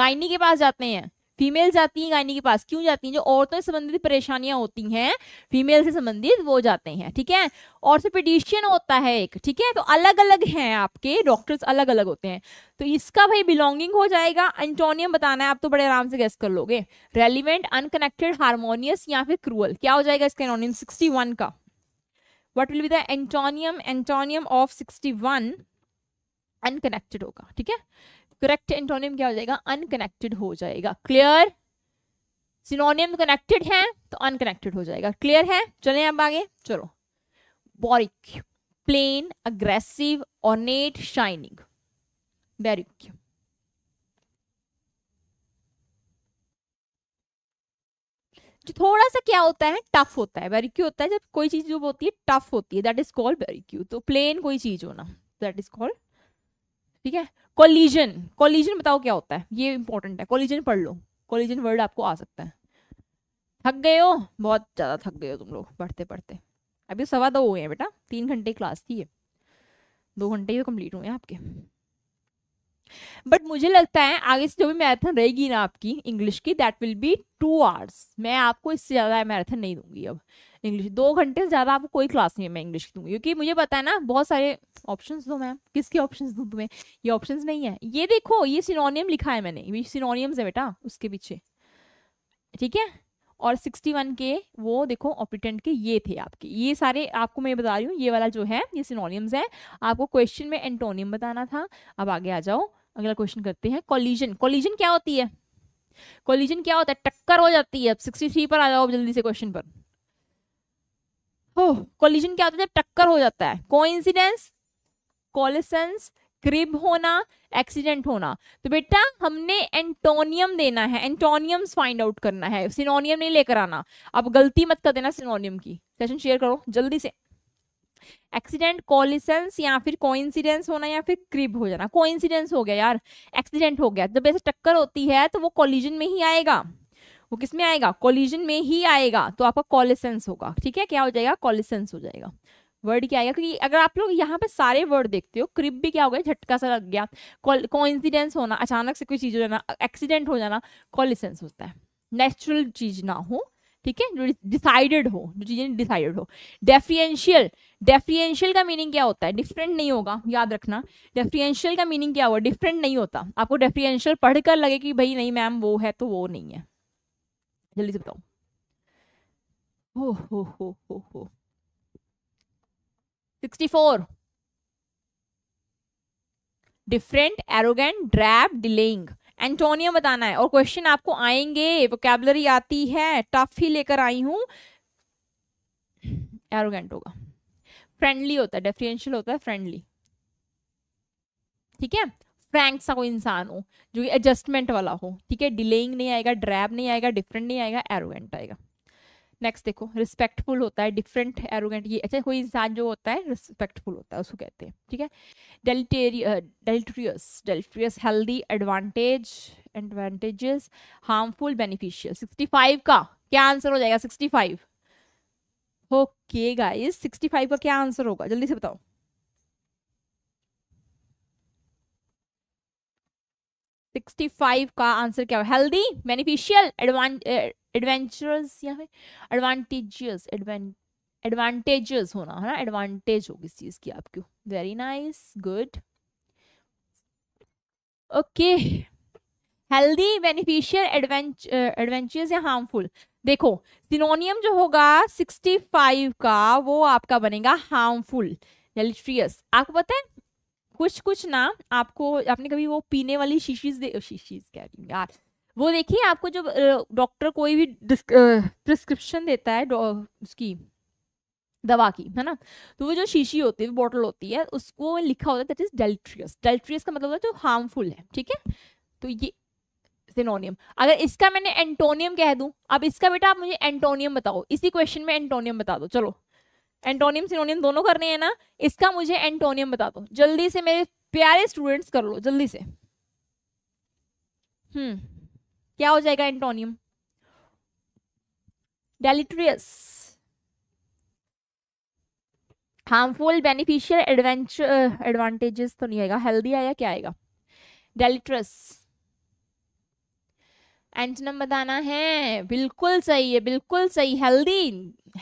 गायनी के पास जाते हैं फीमेल जाती हैं गायनी के पास क्यों जाती हैं जो औरतों से संबंधित परेशानियां होती हैं फीमेल से संबंधित वो जाते हैं ठीक है और से ऑर्थोपेडिशियन होता है एक ठीक है तो अलग अलग हैं आपके डॉक्टर्स अलग अलग होते हैं तो इसका भाई बिलोंगिंग हो जाएगा एंटोनियम बताना है आप तो बड़े आराम से गैस कर लोगे रेलिवेंट अनकनेक्टेड हारमोनियस या फिर क्रूअल क्या हो जाएगा इसका एनोनियम सिक्सटी का what will be the antonym antonym of sixty one unconnected होगा ठीक है करेक्ट एंटोनियम क्या हो जाएगा अनकनेक्टेड हो जाएगा क्लियर सिनोनियम कनेक्टेड है तो अनकनेक्टेड हो जाएगा क्लियर है चले अब आगे चलो baroque plain aggressive ornate shining baroque थोड़ा सा क्या होता है टफ होता है बैरिक्यू होता है जब कोई चीज जो होती है टफ होती है दैट इज कॉल्ड बैरिक्यू तो प्लेन कोई चीज होना दैट इज कॉल्ड ठीक है कॉलीजन कॉलीजन बताओ क्या होता है ये इंपॉर्टेंट है कॉलीजन पढ़ लो कॉलीजन वर्ड आपको आ सकता है थक गए हो बहुत ज़्यादा थक गए हो तुम लोग पढ़ते पढ़ते अभी सवा दो हो गए हैं बेटा तीन घंटे क्लास थी ये दो घंटे ही तो कम्प्लीट हुए हैं आपके बट मुझे लगता है आगे से जो भी मैराथन रहेगी ना आपकी इंग्लिश की that will be two hours मैं आपको इससे ज़्यादा मैराथन नहीं दूंगी अब इंग्लिश दो घंटे से ज़्यादा आपको कोई क्लास नहीं है मैं इंग्लिश की दूंगी क्योंकि मुझे पता है ना बहुत सारे ऑप्शंस दो मैम किसके ऑप्शंस दूँ तुम्हें ये ऑप्शंस नहीं है ये देखो ये सिनोनियम लिखा है मैंने ये सिनोनियम्स है बेटा उसके पीछे ठीक है और वन के वो देखो ऑपिटेंट के ये थे आपके ये सारे आपको मैं बता रही हूँ ये वाला जो है ये सिनोनियम्स है आपको क्वेश्चन में एंटोनियम बताना था अब आगे आ जाओ अगला क्वेश्चन करते हैं कॉलिजन कॉलिजन क्या होती है कॉलिजन क्या होता है टक्कर हो जाती है अब 63 पर आ जाओ जल्दी से क्वेश्चन पर हो कोलिजन क्या होता है जब टक्कर हो जाता है कोइंसिडेंस कॉलिसेंस क्रिब होना एक्सीडेंट होना तो बेटा हमने एंटोनियम देना है एंटोनियम्स फाइंड आउट करना है सिनोनियम नहीं लेकर आना अब गलती मत कर देना सिनोनियम की सेशन शेयर करो जल्दी से एक्सीडेंट कॉलिसेंस या फिर कोइंसिडेंस होना या फिर क्रिब हो जाना कोइंसिडेंस हो गया यार एक्सीडेंट हो गया जब ऐसे टक्कर होती है तो वो कॉलिजन में ही आएगा वो किस में आएगा कॉलिजन में ही आएगा तो आपका कॉलिसेंस होगा ठीक है क्या हो जाएगा कॉलिसेंस हो जाएगा वर्ड क्या आएगा क्योंकि अगर आप लोग यहाँ पे सारे वर्ड देखते हो क्रिप भी क्या हो गया झटका सा लग गया कोइंसिडेंस होना अचानक से कोई चीज हो जाना एक्सीडेंट हो जाना कॉलिसेंस होता है नेचुरल चीज ना हो ठीक है जो डिसाइडेड हो जो चीजें डिसाइडेड हो डेफरेंशियल डेफरेंशियल का मीनिंग क्या होता है डिफरेंट नहीं होगा याद रखना डेफरेंशियल का मीनिंग क्या होगा डिफरेंट नहीं होता आपको डेफरेंशियल पढ़कर लगे कि भाई नहीं मैम वो है तो वो नहीं है जल्दी से बताओ हो हो हो हो हो sixty four different arrogant drab delaying antonym बताना है और क्वेश्चन आपको आएंगे वोकेबलरी आती है टफ ही लेकर आई हूं एरोगेंट होगा फ्रेंडली होता है डेफिनेंशियल होता है फ्रेंडली ठीक है फ्रैंक सा कोई इंसान हो जो कि एडजस्टमेंट वाला हो ठीक है डिलेइंग नहीं आएगा ड्रैब नहीं आएगा डिफरेंट नहीं आएगा एरोगेंट आएगा नेक्स्ट देखो रिस्पेक्टफुल होता है डिफरेंट एरोगेंट ये अच्छा कोई इंसान जो होता है रिस्पेक्टफुल होता है उसको कहते हैं ठीक है deleterious deleterious healthy advantage advantages harmful beneficial sixty five का क्या आंसर हो जाएगा sixty five okay guys sixty five का क्या आंसर होगा जल्दी से बताओ 65 का आंसर क्या है हेल्दी बेनिफिशियल एडवेंचरस या फिर एडवांटेजियस एडवांटेजेस होना है ना एडवांटेज होगी इस चीज़ की आपको very nice good okay healthy beneficial adventure adventures या हार्मफुल देखो सिनोनियम जो होगा 65 का वो आपका बनेगा हार्मफुल डेलिट्रियस आपको पता है कुछ कुछ ना आपको आपने कभी वो पीने वाली शीशीज दे शीशीज कह रही यार वो देखिए आपको जब डॉक्टर कोई भी प्रिस्क्रिप्शन देता है उसकी दवा की है ना तो वो जो शीशी होती है बॉटल होती है उसको लिखा होता है दैट इज डेल्ट्रियस डेल्ट्रियस का मतलब जो हार्मफुल है ठीक है तो ये सिनोनियम अगर इसका मैंने एंटोनियम कह दूं अब इसका बेटा आप मुझे एंटोनियम बताओ इसी क्वेश्चन में एंटोनियम बता दो चलो एंटोनियम सिनोनियम दोनों करने हैं ना इसका मुझे एंटोनियम बता दो जल्दी से मेरे प्यारे स्टूडेंट्स कर लो जल्दी से हम्म क्या हो जाएगा antonym deleterious harmful beneficial adventure advantages तो नहीं आएगा हेल्दी आया क्या आएगा डेलिट्रस एंटनम बताना है बिल्कुल सही है बिल्कुल सही हेल्दी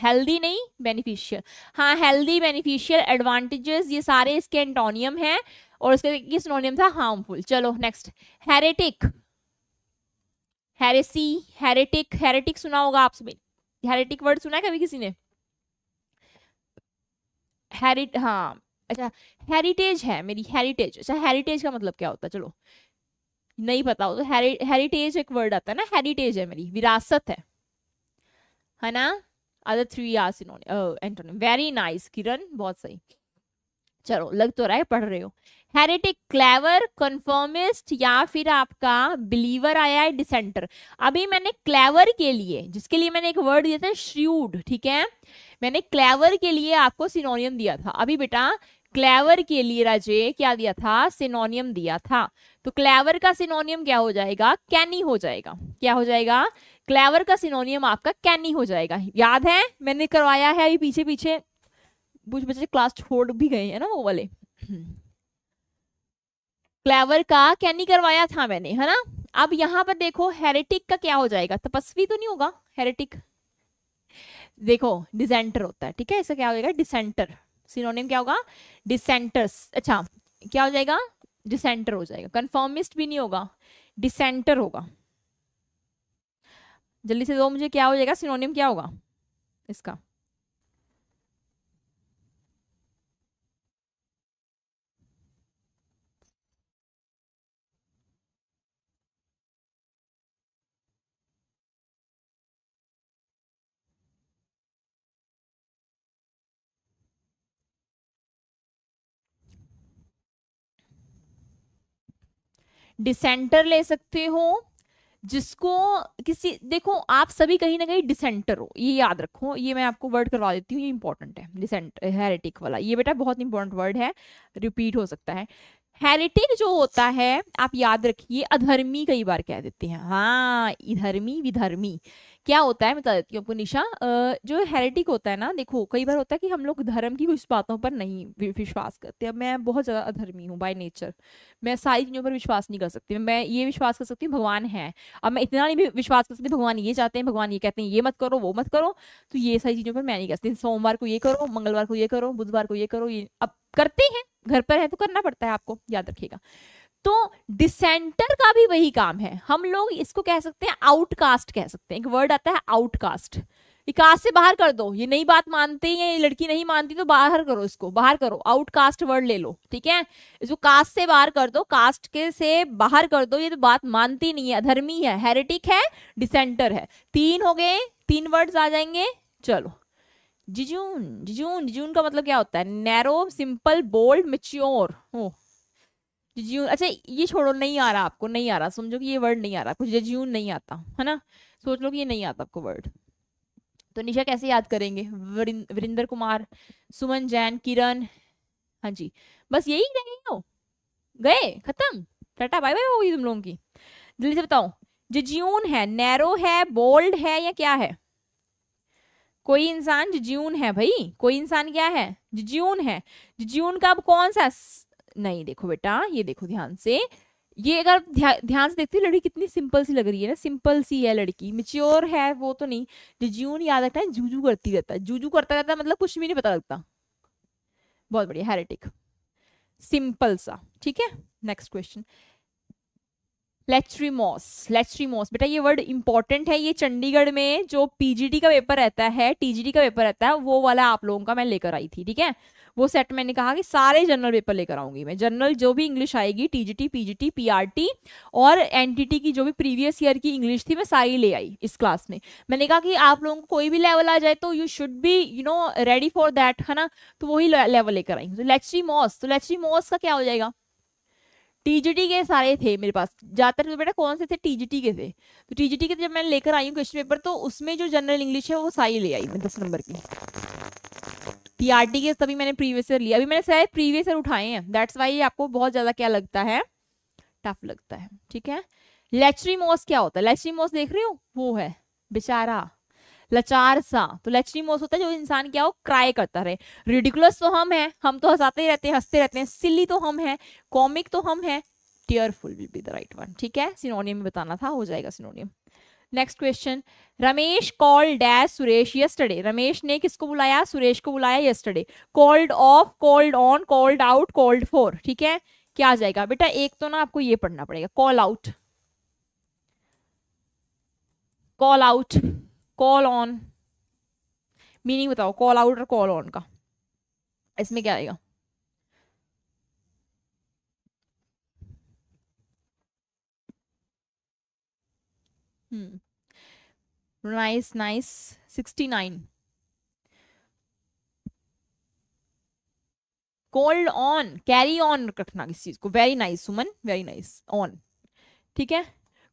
हेल्दी नहीं बेनिफिशियल हाँ हेल्दी बेनिफिशियल एडवांटेजेस ये सारे इसके एंटोनियम हैं और उसके किस नोनियम था हार्मफुल चलो next heretic heresy heretic heretic सुना होगा आप सभी हेरेटिक वर्ड सुना है कभी किसी ने हेरिट हाँ अच्छा हेरिटेज है मेरी हेरिटेज अच्छा हेरिटेज का मतलब क्या होता है चलो नहीं पता हो तो हेरिटेज एक वर्ड आता है ना हेरिटेज है मेरी विरासत है है ना अदर थ्री आर्स इन्होंने एंटोनिम वेरी नाइस किरण बहुत सही चलो लग तो रहा है पढ़ रहे हो हेरिटिक क्लेवर कन्फर्मिस्ट या फिर आपका बिलीवर आया है डिसेंटर अभी मैंने क्लेवर के लिए जिसके लिए मैंने एक वर्ड दिया था श्रूड ठीक है मैंने क्लेवर के लिए आपको सिनोनियम दिया था अभी बेटा क्लेवर के लिए राजे क्या दिया था सिनोनियम दिया था तो क्लेवर का सिनोनियम क्या हो जाएगा कैनी हो जाएगा क्या हो जाएगा क्लेवर का सिनोनियम आपका कैनी हो जाएगा याद है मैंने करवाया है अभी पीछे पीछे कुछ बच्चे क्लास छोड़ भी गए हैं ना वो वाले क्लेवर का कैनी करवाया था मैंने है ना अब यहाँ पर देखो हेरेटिक का क्या हो जाएगा तपस्वी तो नहीं होगा हेरेटिक देखो डिसेंटर होता है ठीक है इसका क्या हो जाएगा डिसेंटर सिनोनिम क्या होगा डिसेंटर्स अच्छा क्या हो जाएगा डिसेंटर हो जाएगा कन्फर्मिस्ट भी नहीं होगा डिसेंटर होगा जल्दी से दो मुझे क्या हो जाएगा सिनोनिम क्या होगा इसका डिसेंटर ले सकते हो जिसको किसी देखो आप सभी कहीं ना कहीं डिसेंटर हो ये याद रखो ये मैं आपको वर्ड करवा देती हूँ ये इंपॉर्टेंट है डिसेंट हेरिटिक वाला ये बेटा बहुत इंपॉर्टेंट वर्ड है रिपीट हो सकता है हेरिटिक जो होता है आप याद रखिए अधर्मी कई बार कह देते हैं हाँ इधर्मी विधर्मी क्या होता है मैं बता देती हूँ आपको निशा जो हेरेटिक होता है ना देखो कई बार होता है कि हम लोग धर्म की कुछ बातों पर नहीं विश्वास करते अब मैं बहुत ज़्यादा अधर्मी हूँ बाय नेचर मैं सारी चीज़ों पर विश्वास नहीं कर सकती मैं ये विश्वास कर सकती हूँ भगवान है अब मैं इतना नहीं विश्वास कर सकती भगवान ये चाहते हैं भगवान ये कहते हैं ये मत करो वो मत करो तो ये सारी चीज़ों पर मैं नहीं कर सकती सोमवार को ये करो मंगलवार को ये करो बुधवार को ये करो ये अब करते हैं घर पर है तो करना पड़ता है आपको याद रखिएगा तो डिसेंटर का भी वही काम है हम लोग इसको कह सकते हैं आउटकास्ट कह सकते हैं एक वर्ड आता है आउटकास्ट कास्ट से बाहर कर दो ये नई बात मानते हैं ये लड़की नहीं मानती तो बाहर करो इसको बाहर करो आउटकास्ट वर्ड ले लो ठीक है इसको कास्ट से बाहर कर दो कास्ट के से बाहर कर दो ये तो बात मानती नहीं है अधर्मी है हेरिटिक है डिसेंटर है तीन हो गए तीन वर्ड्स आ जाएंगे चलो जिजून जिजून जिजून का मतलब क्या होता है नैरो सिंपल बोल्ड मिच्योर हो जज्यून अच्छा ये छोड़ो नहीं आ रहा आपको नहीं आ रहा समझो कि ये वर्ड नहीं आ रहा कुछ जज्यून नहीं आता है ना सोच लो कि ये नहीं आता आपको वर्ड तो निशा कैसे याद करेंगे वरिंदर कुमार सुमन जैन किरण हाँ जी बस यही गए हो गए खत्म टाटा बाय बाय होगी तुम लोगों की जल्दी से बताओ जज्यून है नैरो है बोल्ड है या क्या है कोई इंसान जज्यून है भाई कोई इंसान क्या है जज्यून है जज्यून का अब कौन सा नहीं देखो बेटा ये देखो ध्यान से ये अगर ध्या, ध्यान से देखते हो लड़की कितनी सिंपल सी लग रही है ना सिंपल सी है लड़की मिच्योर है वो तो नहीं जो याद रखता है जूजू करती रहता है जूजू करता रहता है मतलब कुछ भी नहीं पता लगता बहुत बढ़िया हेरेटिक सिंपल सा ठीक है नेक्स्ट क्वेश्चन लेट्रीमोस लेट्रीमोस बेटा ये वर्ड इंपॉर्टेंट है ये चंडीगढ़ में जो पीजीटी का पेपर रहता है टीजीटी का पेपर रहता है वो वाला आप लोगों का मैं लेकर आई थी ठीक है वो सेट मैंने कहा कि सारे जनरल पेपर लेकर आऊंगी मैं जनरल जो भी इंग्लिश आएगी टीजीटी पीजीटी पीआरटी और एनटीटी की जो भी प्रीवियस ईयर की इंग्लिश थी मैं सारी ले आई इस क्लास में मैंने कहा कि आप लोगों को कोई भी लेवल आ जाए तो you should be you know ready for that है ना तो वही लेवल लेकर आई तो लेक्चरी मॉस तो लेक्चरी मॉस का क्या हो जाएगा टीजीटी के सारे थे मेरे पास ज़्यादातर बेटा कौन से थे टीजीटी के थे तो टीजीटी के जब मैं लेकर आई हूँ क्वेश्चन पेपर तो उसमें जो जनरल इंग्लिश है वो सारी ले आई मैं दस नंबर की टीआरटी के सभी मैंने प्रीवियस ईयर लिया अभी मैंने शायद प्रीवियस ईयर उठाए हैं दैट्स वाई आपको बहुत ज़्यादा क्या लगता है टफ लगता है ठीक है लेचरी मोस क्या होता है लेचरी मोस देख रही हो वो है बेचारा लचार सा तो मोस होता है जो इंसान क्या हो क्राई करता रहे रिडिकुलस तो हम हैं हम तो हंसाते ही रहते हैं हंसते रहते हैं सिली तो हम हैं कॉमिक तो हम हैं tearful will be the right one ठीक है सिनोनियम में बताना था हो जाएगा synonym next question Ramesh called dash Suresh yesterday Ramesh ने किसको बुलाया सुरेश को बुलाया yesterday called off called on called out called for ठीक है क्या आ जाएगा बेटा एक तो ना आपको ये पढ़ना पड़ेगा call out call out call on meaning बताओ कॉल आउट और कॉल ऑन का इसमें क्या आएगा nice nice sixty nine cold on carry on रखना इस चीज को very nice Suman very nice on ठीक है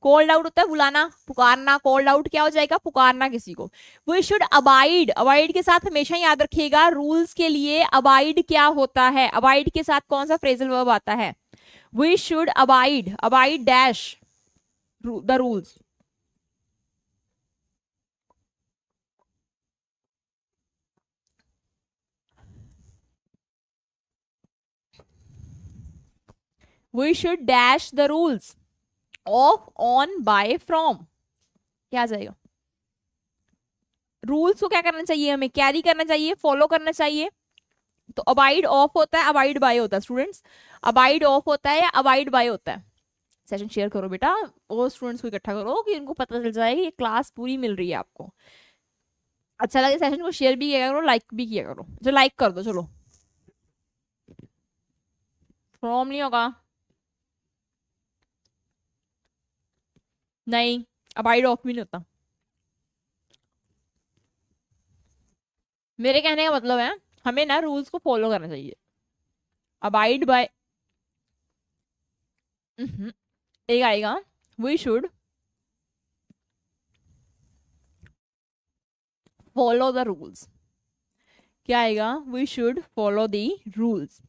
कोल्ड आउट होता है बुलाना पुकारना कोल्ड आउट क्या हो जाएगा पुकारना किसी को वी शुड अबाइड अबाइड के साथ हमेशा याद रखिएगा रूल्स के लिए अबाइड क्या होता है अबाइड के साथ कौन सा फ्रेजल वर्ब आता है we should abide abide dash the rules we should dash the rules of on by from क्या जाएगा रूल्स को क्या करना चाहिए हमें कैरी करना चाहिए फॉलो करना चाहिए तो अबाइड ऑफ होता है अबाइड बाय होता है स्टूडेंट्स अबाइड ऑफ होता है या अबाइड बाय होता है सेशन शेयर करो बेटा वो स्टूडेंट्स को इकट्ठा करो कि उनको पता चल जाए कि क्लास पूरी मिल रही है आपको अच्छा लगे सेशन को शेयर भी किया करो लाइक भी किया करो जो लाइक कर दो चलो फ्रॉम नहीं होगा नहीं अब आई डॉक भी नहीं होता मेरे कहने का मतलब है हमें ना रूल्स को फॉलो करना चाहिए अबाइड बाय हम्म, एक आएगा we should follow the rules क्या आएगा we should follow the rules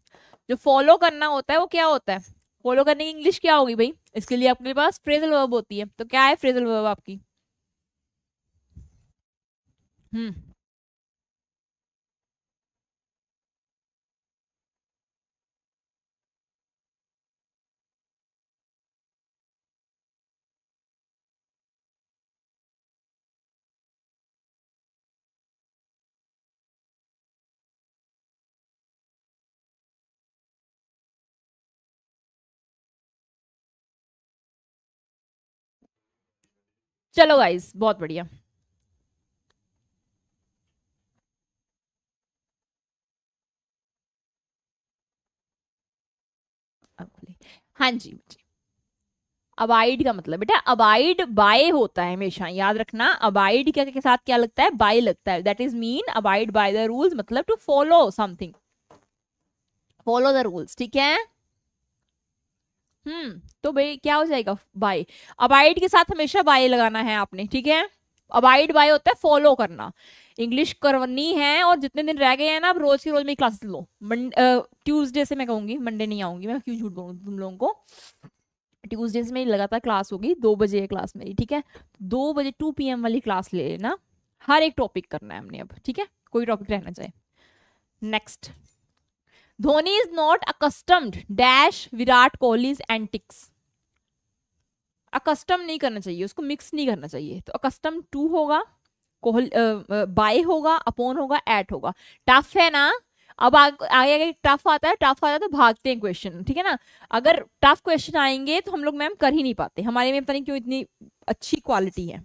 जो फॉलो करना होता है वो क्या होता है फॉलो करने की इंग्लिश क्या होगी भाई इसके लिए आपके पास फ्रेजल वर्ब होती है तो क्या है फ्रेजल वर्ब आपकी हम्म चलो गाइज बहुत बढ़िया हाँ जी हाँ जी अबाइड का मतलब बेटा अबाइड बाय होता है हमेशा याद रखना अबाइड क्या के साथ क्या लगता है बाय लगता है that is mean abide by the rules मतलब to follow something follow the rules ठीक है हम्म तो भाई क्या हो जाएगा बाय अबाइड के साथ हमेशा बाय लगाना है आपने ठीक है अबाइड बाय होता है फॉलो करना इंग्लिश करनी है और जितने दिन रह गए हैं ना आप रोज की रोज मेरी क्लासेस लो ट्यूसडे से मैं कहूंगी मंडे नहीं आऊंगी मैं क्यों झूठ बोलूंगी तुम लोगों को ट्यूसडे से मेरी लगातार क्लास होगी दो बजे क्लास मेरी ठीक है दो बजे टू पी वाली क्लास ले लेना हर एक टॉपिक करना है हमने अब ठीक है कोई टॉपिक रहना चाहिए next Dhoni is not accustomed dash Virat Kohli's antics accustom नहीं करना चाहिए उसको मिक्स नहीं करना चाहिए तो अकस्टम टू होगा कोहल बाय होगा अपोन होगा एट होगा टफ है ना अब आगे आगे टफ आता है टफ आता है तो भागते हैं क्वेश्चन ठीक है ना अगर टफ क्वेश्चन आएंगे तो हम लोग मैम कर ही नहीं पाते हमारे में पता नहीं क्यों इतनी अच्छी क्वालिटी है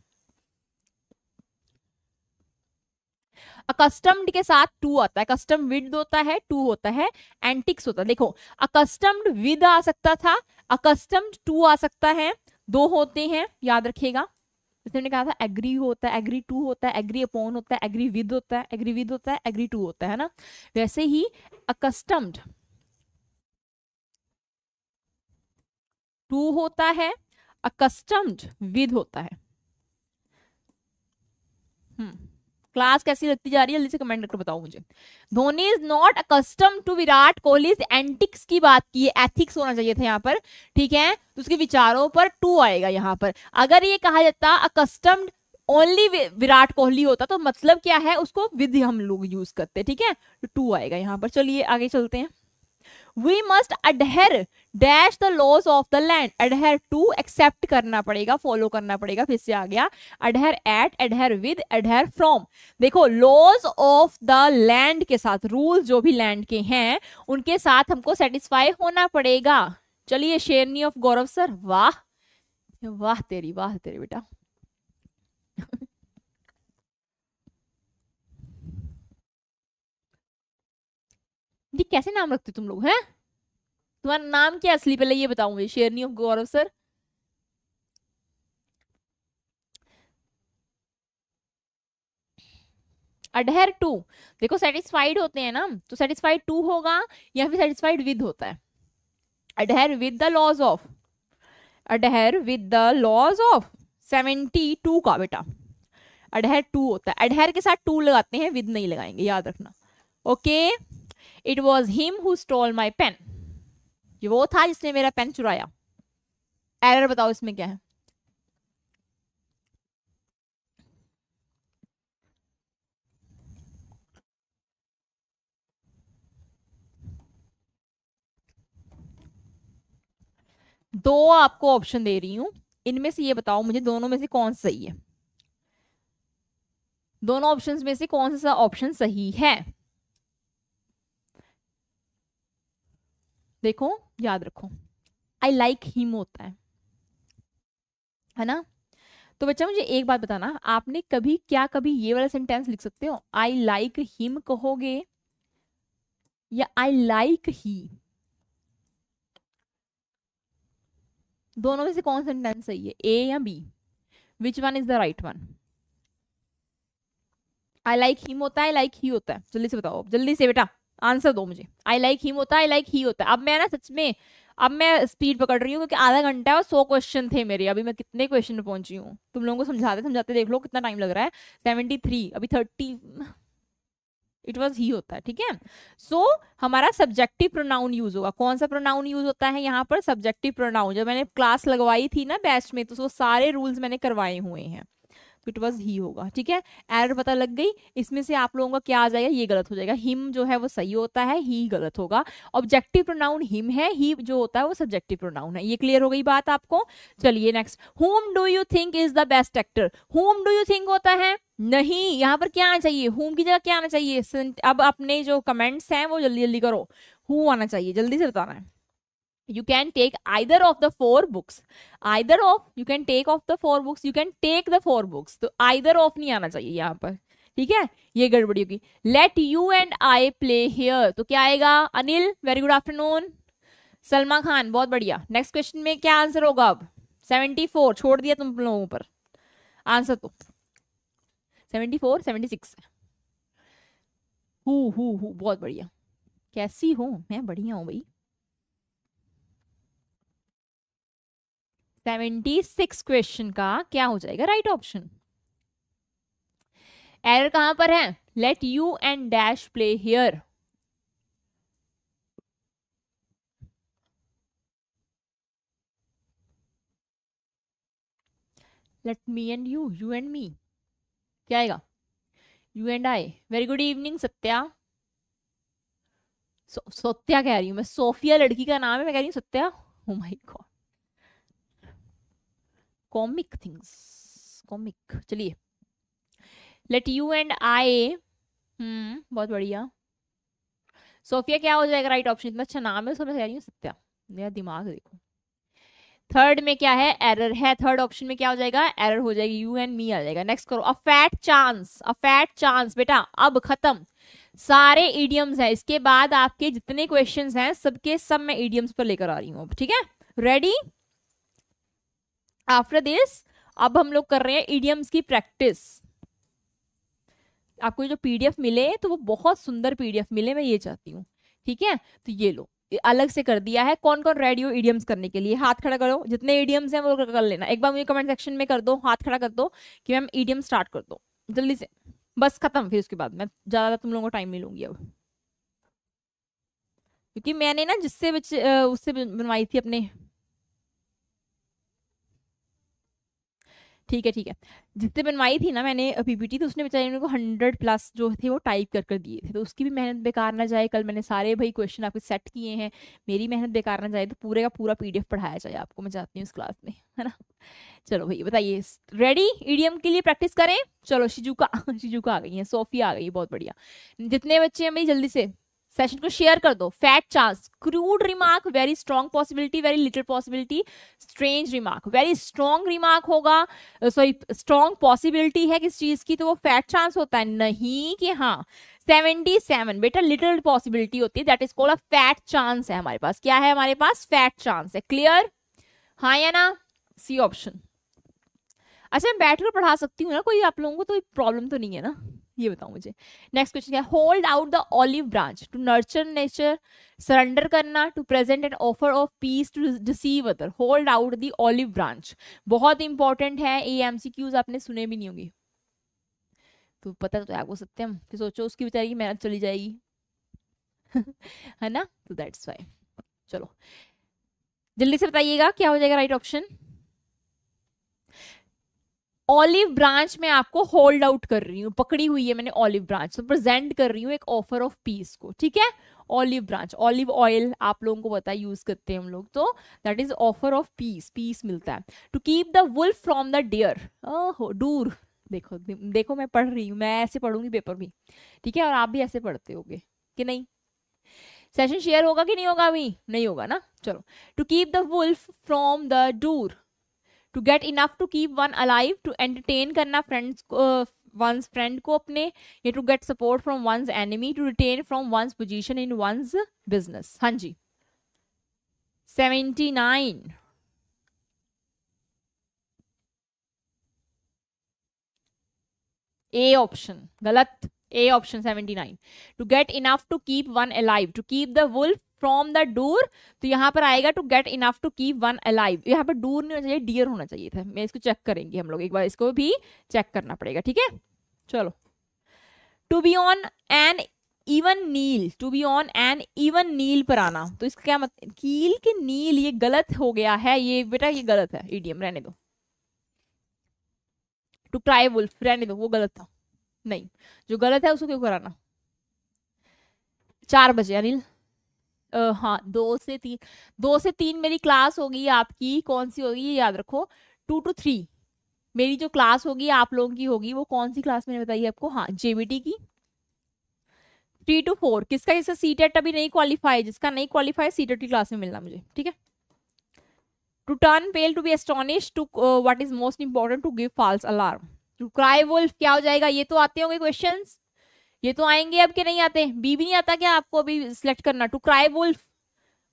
अकस्टम्ड के साथ टू आता है कस्टम विद होता है टू होता है एंटिक्स होता है देखो अकस्टम्ड विद आ सकता था अकस्टम्ड टू आ सकता है दो होते हैं याद रखिएगा जिसने कहा था एग्री होता है एग्री टू होता है एग्री अपॉन होता है एग्री विद होता है एग्री विद होता है एग्री टू होता है ना वैसे ही अकस्टम्ड टू होता है अकस्टम्ड विद होता है हम्म क्लास कैसी लगती जा रही है जल्दी से कमेंट करके बताओ मुझे Dhoni is not accustom to Virat Kohli antics की बात की है एथिक्स होना चाहिए था यहाँ पर ठीक है तो उसके विचारों पर टू आएगा यहाँ पर अगर ये कहा जाता अकस्टम्ड ओनली विराट कोहली होता तो मतलब क्या है उसको विद हम लोग यूज करते ठीक है टू तो आएगा यहाँ पर चलिए आगे चलते हैं we must adhere dash the laws of the land adhere to accept करना पड़ेगा फॉलो करना पड़ेगा फिर से आ गया adhere at adhere with adhere from देखो लॉज ऑफ द लैंड के साथ रूल जो भी लैंड के हैं उनके साथ हमको सेटिस्फाई होना पड़ेगा चलिए शेरनी ऑफ गौरव सर वाह वाह तेरी वाह तेरी बेटा [LAUGHS] कैसे नाम रखते तुम लोग हैं तुम्हारा नाम क्या असली पहले ये बताओ मुझे शेरनी of Gaurav sir adhere to देखो सेटिस्फाइड होते हैं ना तो सेटिस्फाइड टू होगा या फिर सेटिस्फाइड विद होता है adhere with the laws of adhere with the laws of seventy two का बेटा अडहर टू होता है अडहर के साथ टू लगाते हैं विद नहीं लगाएंगे याद रखना okay it was him who stole my pen ये वो था जिसने मेरा पेन चुराया एरर बताओ इसमें क्या है दो आपको ऑप्शन दे रही हूं इनमें से ये बताओ मुझे दोनों में से कौन सही है दोनों ऑप्शंस में से कौन सा ऑप्शन सही है देखो याद रखो आई लाइक हिम होता है है ना तो बच्चा मुझे एक बात बताना आपने कभी क्या कभी ये वाला सेंटेंस लिख सकते हो आई लाइक हिम कहोगे या आई लाइक ही दोनों में से कौन सेंटेंस सही है ए या B which one is the right one I like him होता है आई लाइक ही होता है जल्दी से बताओ जल्दी से बेटा आंसर दो मुझे आई लाइक हिम होता है आई लाइक ही होता है अब मैं ना सच में अब मैं स्पीड पकड़ रही हूँ क्योंकि आधा घंटा और सौ क्वेश्चन थे मेरे अभी मैं कितने क्वेश्चन पहुंची हूँ तुम लोगों को समझाते समझाते देख लो कितना टाइम लग रहा है सेवेंटी थ्री अभी थर्टी इट वॉज ही होता है ठीक है सो हमारा सब्जेक्टिव प्रोनाउन यूज होगा कौन सा प्रोनाउन यूज होता है यहाँ पर सब्जेक्टिव प्रोनाउन जब मैंने क्लास लगवाई थी ना बेस्ट में तो सारे रूल्स मैंने करवाए हुए हैं तो इट वॉज ही होगा ठीक है एरर पता लग गई इसमें से आप लोगों का क्या आ जाएगा ये गलत हो जाएगा हिम जो है वो सही होता है ही गलत होगा ऑब्जेक्टिव प्रोनाउन हिम है ही जो होता है वो सब्जेक्टिव प्रोनाउन है ये क्लियर हो गई बात आपको चलिए next whom do you think is the best actor whom do you think होता है नहीं यहाँ पर क्या आना चाहिए होम की जगह क्या आना चाहिए अब अपने जो कमेंट्स हैं वो जल्दी जल्दी करो हु आना चाहिए जल्दी से बताना है you can take either of the four books either of you can take of the four books you can take the four books तो आइदर ऑफ नहीं आना चाहिए यहाँ पर ठीक है ये गड़बड़ी होगी let you and I play here तो क्या आएगा Anil very good afternoon Salma Khan बहुत बढ़िया नेक्स्ट क्वेश्चन में क्या आंसर होगा अब सेवेंटी फोर छोड़ दिया तुम लोगों पर आंसर तो seventy four seventy six who who who बहुत बढ़िया कैसी हो मैं बढ़िया हूँ भाई सेवेंटी सिक्स क्वेश्चन का क्या हो जाएगा राइट ऑप्शन एरर कहां पर है let you and dash play here let me and you you and me क्या आएगा you and I very good evening Satya Satya कह रही हूं मैं सोफिया लड़की का नाम है मैं कह रही हूँ Satya oh my God comic things comic चलिए let you and I hmm बहुत बढ़िया सोफिया क्या हो जाएगा राइट ऑप्शन इतना अच्छा नाम है उसको मैं कह रही हूँ सत्या मेरा दिमाग देखो थर्ड में क्या है एरर है थर्ड ऑप्शन में क्या हो जाएगा एरर हो जाएगी यू एंड मी आ जाएगा नेक्स्ट करो a fat chance a fat chance बेटा अब खत्म सारे इडियम्स हैं इसके बाद आपके जितने क्वेश्चंस हैं सबके सब मैं इडियम्स पर लेकर आ रही हूँ ठीक है रेडी आफ्टर दिस अब हम लोग कर रहे हैं इडियम्स की प्रैक्टिस आपको जो पीडीएफ मिले तो वो बहुत सुंदर पीडीएफ मिले मैं ये चाहती हूँ ठीक है तो ये लो अलग से कर दिया है कौन कौन रेडियो इडियम्स करने के लिए हाथ खड़ा करो जितने इडियम्स हैं वो कर लेना एक बार मुझे कमेंट सेक्शन में कर दो हाथ खड़ा कर दो कि मैम इडियम स्टार्ट कर दो जल्दी से बस खत्म फिर उसके बाद मैं ज़्यादा तुम लोगों को टाइम नहीं लूंगी अब क्योंकि मैंने ना जिससे उससे बनवाई थी अपने ठीक है ठीक है जितने बनवाई थी ना मैंने पीपीटी तो उसने बेचारे को हंड्रेड प्लस जो थे वो टाइप कर कर दिए थे तो उसकी भी मेहनत बेकार ना जाए कल मैंने सारे भाई क्वेश्चन आपके सेट किए हैं मेरी मेहनत बेकार ना जाए तो पूरे का पूरा पीडीएफ पढ़ाया जाए आपको मैं चाहती हूँ इस क्लास में है ना चलो भाई बताइए रेडी ईडीएम के लिए प्रैक्टिस करें चलो शिजुका [LAUGHS] शिजुका आ गई है सोफिया आ गई है बहुत बढ़िया जितने बच्चे हैं भाई जल्दी से सेशन को शेयर कर दो fat chance crude remark very strong possibility very little possibility strange remark very strong remark होगा सॉरी स्ट्रॉन्ग पॉसिबिलिटी है किस चीज की तो वो फैट चांस होता है नहीं कि हाँ सेवेंटी सेवन बेटा लिटिल पॉसिबिलिटी होती है that is called a fat chance है हमारे पास क्या है हमारे पास फैट चांस है क्लियर हाँ या ना सी ऑप्शन अच्छा मैं बैठकर पढ़ा सकती हूँ ना कोई आप लोगों को तो प्रॉब्लम तो नहीं है ना ये बताओ मुझे नेक्स्ट क्वेश्चन क्या hold out the olive branch to nurture nature surrender करना to present and offer of peace to receive other hold out the olive branch बहुत इंपॉर्टेंट है ए एम सी क्यूज आपने सुने भी नहीं होंगे तो पता तो आपको सत्य हम फिर सोचो उसकी बेचारी मेहनत चली जाएगी [LAUGHS] है ना तो दैट्स वाई चलो जल्दी से बताइएगा क्या हो जाएगा राइट ऑप्शन ऑलिव ब्रांच में आपको होल्ड आउट कर रही हूँ पकड़ी हुई है मैंने ऑलिव ब्रांच तो प्रेजेंट कर रही हूँ एक ऑफर ऑफ पीस को ठीक है ऑलिव ब्रांच ऑलिव ऑयल आप लोगों को पता है यूज करते हैं हम लोग तो that is offer of peace peace मिलता है to keep the wolf from the dear door देखो देखो मैं पढ़ रही हूँ मैं ऐसे पढ़ूंगी पेपर भी ठीक है और आप भी ऐसे पढ़ते होगे कि नहीं सेशन शेयर होगा कि नहीं होगा अभी नहीं होगा ना चलो to keep the wolf from the door to get enough to keep one alive to entertain करना फ्रेंड्स को वंस फ्रेंड को अपने या to get support from one's enemy to retain from one's position in one's business हाँ जी सेवेंटी नाइन ए ऑप्शन गलत A option seventy nine to get enough to keep one alive to keep the wolf from the door तो यहाँ पर आएगा to get enough to keep one alive यहाँ पर डूर नहीं होना चाहिए डियर होना चाहिए था मैं इसको चेक करेंगे हम लोग एक बार इसको भी चेक करना पड़ेगा ठीक है चलो to be on an even keel to be on an even keel पर आना तो इसका क्या मतलब कील के नील ये गलत हो गया है ये बेटा ये गलत है ईडीएम रहने दो टू ट्राई वुल्फ रहने दो वो गलत था नहीं जो गलत है उसको क्यों कराना चार बजे अनिल हाँ दो से तीन दो से तीन मेरी क्लास होगी आपकी कौन सी होगी ये याद रखो टू टू थ्री मेरी जो क्लास होगी आप लोगों की होगी वो कौन सी क्लास मैंने बताई आपको हाँ जेबीटी की थ्री टू फोर किसका जैसे सी टेट अभी नहीं क्वालिफाई जिसका नहीं क्वालिफाई सी टेट की क्लास में मिलना मुझे ठीक है to turn pale to be astonish to what is most important to give false alarm to cry wolf क्या हो जाएगा ये तो आते होंगे क्वेश्चंस ये तो आएंगे अब के नहीं आते बी भी नहीं आता क्या आपको अभी सिलेक्ट करना to cry wolf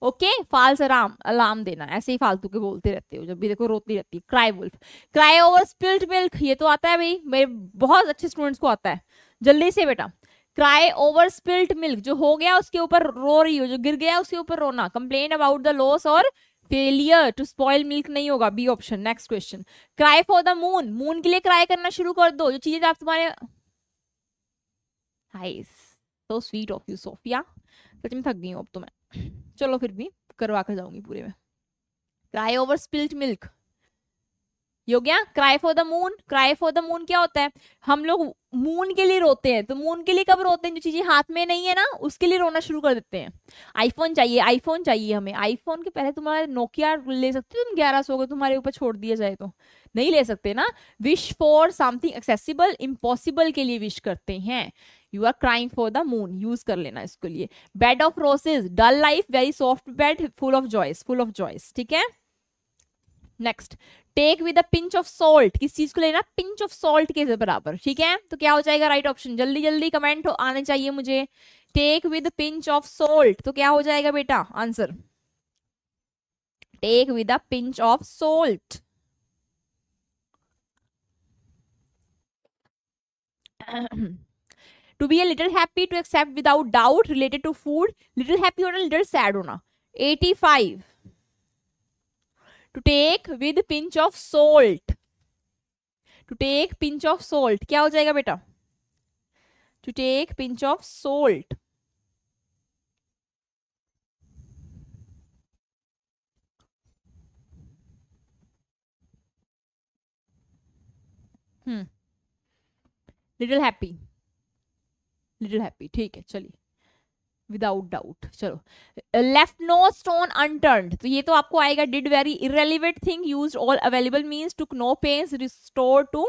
okay false alarm alarm देना ऐसे ही फालतू के बोलते रहते हो जब भी देखो रोती रहती है cry wolf cry over spilled milk ये तो आता है भाई मेरे बहुत अच्छे स्टूडेंट्स को आता है जल्दी से बेटा क्राई ओवर स्पिल्ड मिल्क जो हो गया उसके ऊपर रो रही हो जो गिर गया उसके ऊपर रोना कंप्लेन अबाउट द लॉस और फेलियर टू स्पॉइल मिल्क नहीं होगा B option next question cry for the moon moon के लिए क्राई करना शुरू कर दो जो चीज आप तुम्हारे हाइस तो स्वीट ऑफ यू सोफिया सच में थक गई हूँ अब तो मैं चलो फिर भी करवा कर जाऊंगी पूरे में क्राई ओवर स्पिल्ट मिल्क हो गया cry for the moon cry for the moon क्या होता है हम लोग मून के लिए रोते हैं तो मून के लिए कब रोते हैं जो चीजें हाथ में नहीं है ना उसके लिए रोना शुरू कर देते हैं आईफोन चाहिए आईफोन चाहिए हमें आईफोन के पहले तुम्हारा नोकिया ले सकते हो तुम ग्यारह सौ तुम्हारे ऊपर छोड़ दिया जाए तो नहीं ले सकते ना wish for something accessible impossible के लिए विश करते हैं you are crying for the moon use कर लेना इसके लिए bed of roses dull life very soft bed full of joys full of joys ठीक है next take with a pinch of salt किस चीज को लेना पिंच ऑफ सॉल्ट के बराबर ठीक है तो क्या हो जाएगा राइट right ऑप्शन जल्दी जल्दी कमेंट तो आने चाहिए मुझे take with pinch of salt तो क्या हो जाएगा बेटा answer take with a pinch of salt to be a little happy to accept without doubt related to food little happy or a little sad or not 85 to take with pinch of salt to take pinch of salt kya ho jayega beta to take pinch of salt Hmm. Little happy. Little happy ठीक है चलिए विदाउट डाउट चलो लेफ्ट नो स्टोन अनटर्न तो ये तो आपको आएगा did very irrelevant thing use all available means to no pains restore to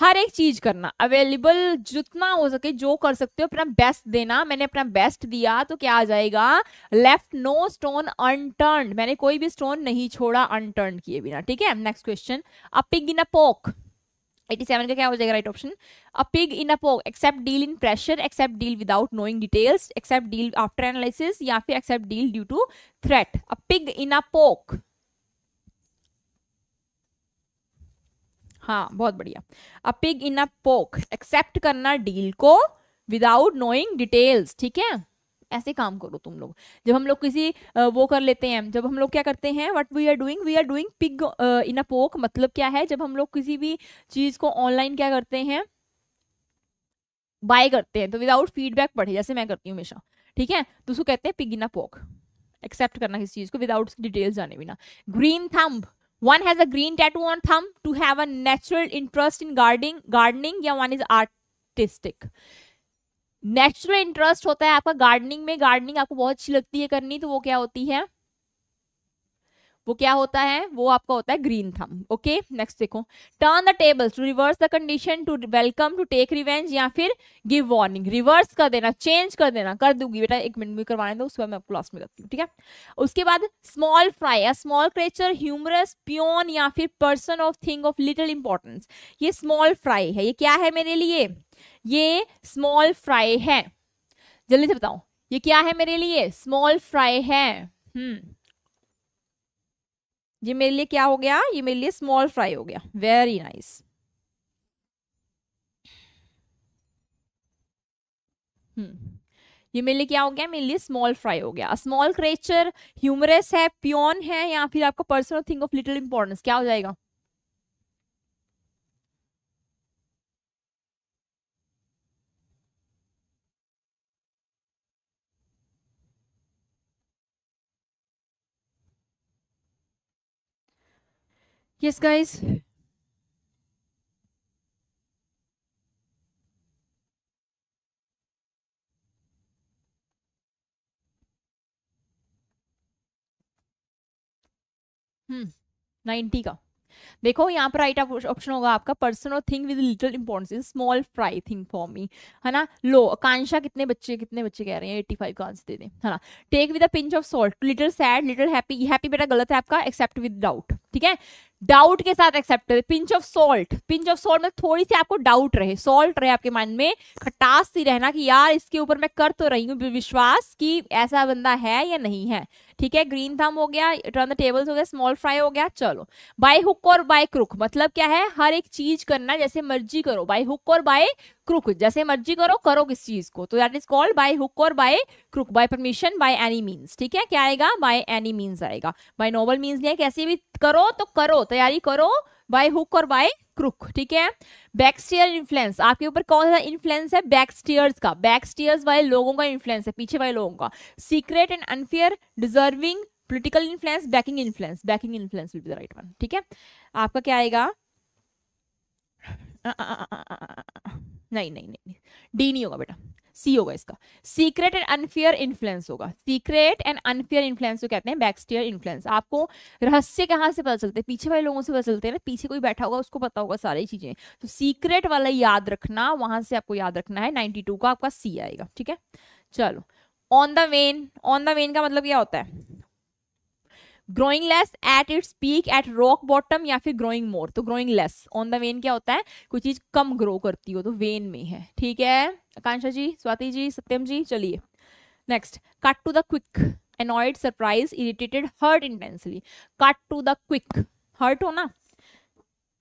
हर एक चीज करना अवेलेबल जितना हो सके जो कर सकते हो अपना बेस्ट देना मैंने अपना बेस्ट दिया तो क्या आ जाएगा लेफ्ट नो स्टोन अनटर्न मैंने कोई भी स्टोन नहीं छोड़ा अनटर्न किए बिना ठीक है next question a pig in a poke eighty seven का क्या हो जाएगा right option a pig in a poke accept deal in pressure accept deal without knowing details accept deal after analysis या फिर accept deal due to threat a pig in a poke हाँ बहुत बढ़िया अ पिग इन अ पोक एक्सेप्ट करना डील को विदाउट नोइंग डिटेल्स ठीक है ऐसे काम करो तुम लोग जब हम लोग किसी वो कर लेते हैं जब हम लोग क्या करते हैं what we are doing we are doing pig in a poke मतलब क्या है जब हम लोग किसी भी चीज़ को ऑनलाइन क्या करते हैं बाय करते हैं तो विदाउट फीडबैक पढ़े जैसे मैं करती हूँ हमेशा ठीक है तो उसको कहते हैं पिग इन अ पोक एक्सेप्ट करना किसी चीज़ को विदाउट डिटेल्स जाने बिना green thumb one has a green tattoo on thumb to have a natural interest in gardening gardening yeah one is artistic natural interest होता है आपका गार्डनिंग में गार्डनिंग आपको बहुत अच्छी लगती है करनी तो वो क्या होती है वो क्या होता है वो आपका होता है ग्रीन थम ओके नेक्स्ट देखो turn the tables to reverse the condition to welcome to take revenge या फिर गिव वार्निंग रिवर्स कर देना चेंज कर देना कर दूंगी बेटा एक मिनट में करवाने दो उसके बाद मैं आपको लास्ट में करती हूँ ठीक है उसके बाद स्मॉल फ्राई या स्मॉल क्रेचर ह्यूमरस प्योन या फिर person of thing of little importance ये स्मॉल फ्राई है ये क्या है मेरे लिए ये स्मॉल फ्राई है जल्दी से बताओ ये क्या है मेरे लिए स्मॉल फ्राई है हम्म ये मेरे लिए क्या हो गया ये मेरे लिए स्मॉल फ्राई हो गया वेरी नाइस nice. हम्म ये मेरे लिए क्या हो गया मेरे लिए स्मॉल फ्राई हो गया स्मॉल क्रेचर ह्यूमरस है प्योन है या फिर आपका personal thing of little importance क्या हो जाएगा Yes, guys. हम्म नाइन्टी का देखो यहाँ पर राइट ऑप्शन होगा आपका पर्सन और thing with little importance in small fry thing for me है ना लो आकांक्षा कितने बच्चे कितने बच्चे कह रहे हैं एट्टी फाइव का आंसर दे दें है ना take with a pinch of salt little sad little happy happy बेटा गलत है आपका एक्सेप्ट विद डाउट ठीक है डाउट के साथ accept pinch of salt pinch of salt में थोड़ी सी आपको डाउट रहे सॉल्ट रहे आपके माइंड में खटास सी रहना कि यार इसके ऊपर मैं कर तो रही हूँ विश्वास कि ऐसा बंदा है या नहीं है ठीक है ग्रीन थम हो गया टर्न द टेबल्स हो गया स्मॉल फ्राई हो गया चलो बाय हुक और बाय क्रुक मतलब क्या है हर एक चीज करना जैसे मर्जी करो बाय हुक और बाय क्रुक जैसे मर्जी करो करो किस चीज को तो that is called by hook और by crook by permission by any means ठीक है क्या आएगा बाय एनी मीन्स आएगा बाय नॉवल मीन्स नहीं कैसे भी करो तो करो तैयारी करो बाय हुक और बाय क्रुक ठीक है बैकस्टियर इन्फ्लुएंस आपके ऊपर कौन सा इन्फ्लुएंस है बैकस्टियर्स का बैकस्टियर्स वाले लोगों का इन्फ्लुएंस है पीछे वाले लोगों का secret and unfair deserving political influence backing influence backing influence will be the right one ठीक है आपका क्या आएगा [LAUGHS] नहीं नहीं नहीं डी नहीं होगा बेटा सी होगा इसका सीक्रेट एंड अनफेयर इन्फ्लुएंस होगा सीक्रेट एंड अनफेयर इन्फ्लुएंस को कहते हैं बैकस्टेयर इन्फ्लुएंस आपको रहस्य कहाँ से पता चलते हैं पीछे वाले लोगों से पता चलते हैं ना पीछे कोई बैठा होगा उसको पता होगा सारी चीजें तो सीक्रेट वाला याद रखना वहां से आपको याद रखना है नाइनटी का आपका सी आएगा ठीक है चलो on the wane on the wane का मतलब क्या होता है growing less at its peak at rock bottom या फिर ग्रोइंग मोर तो growing less on the wane क्या होता है कोई चीज कम ग्रो करती हो तो वेन में है ठीक है आकांक्षा जी स्वाति जी सत्यम जी चलिए next cut to the quick annoyed surprise irritated hurt intensely cut to the quick hurt होना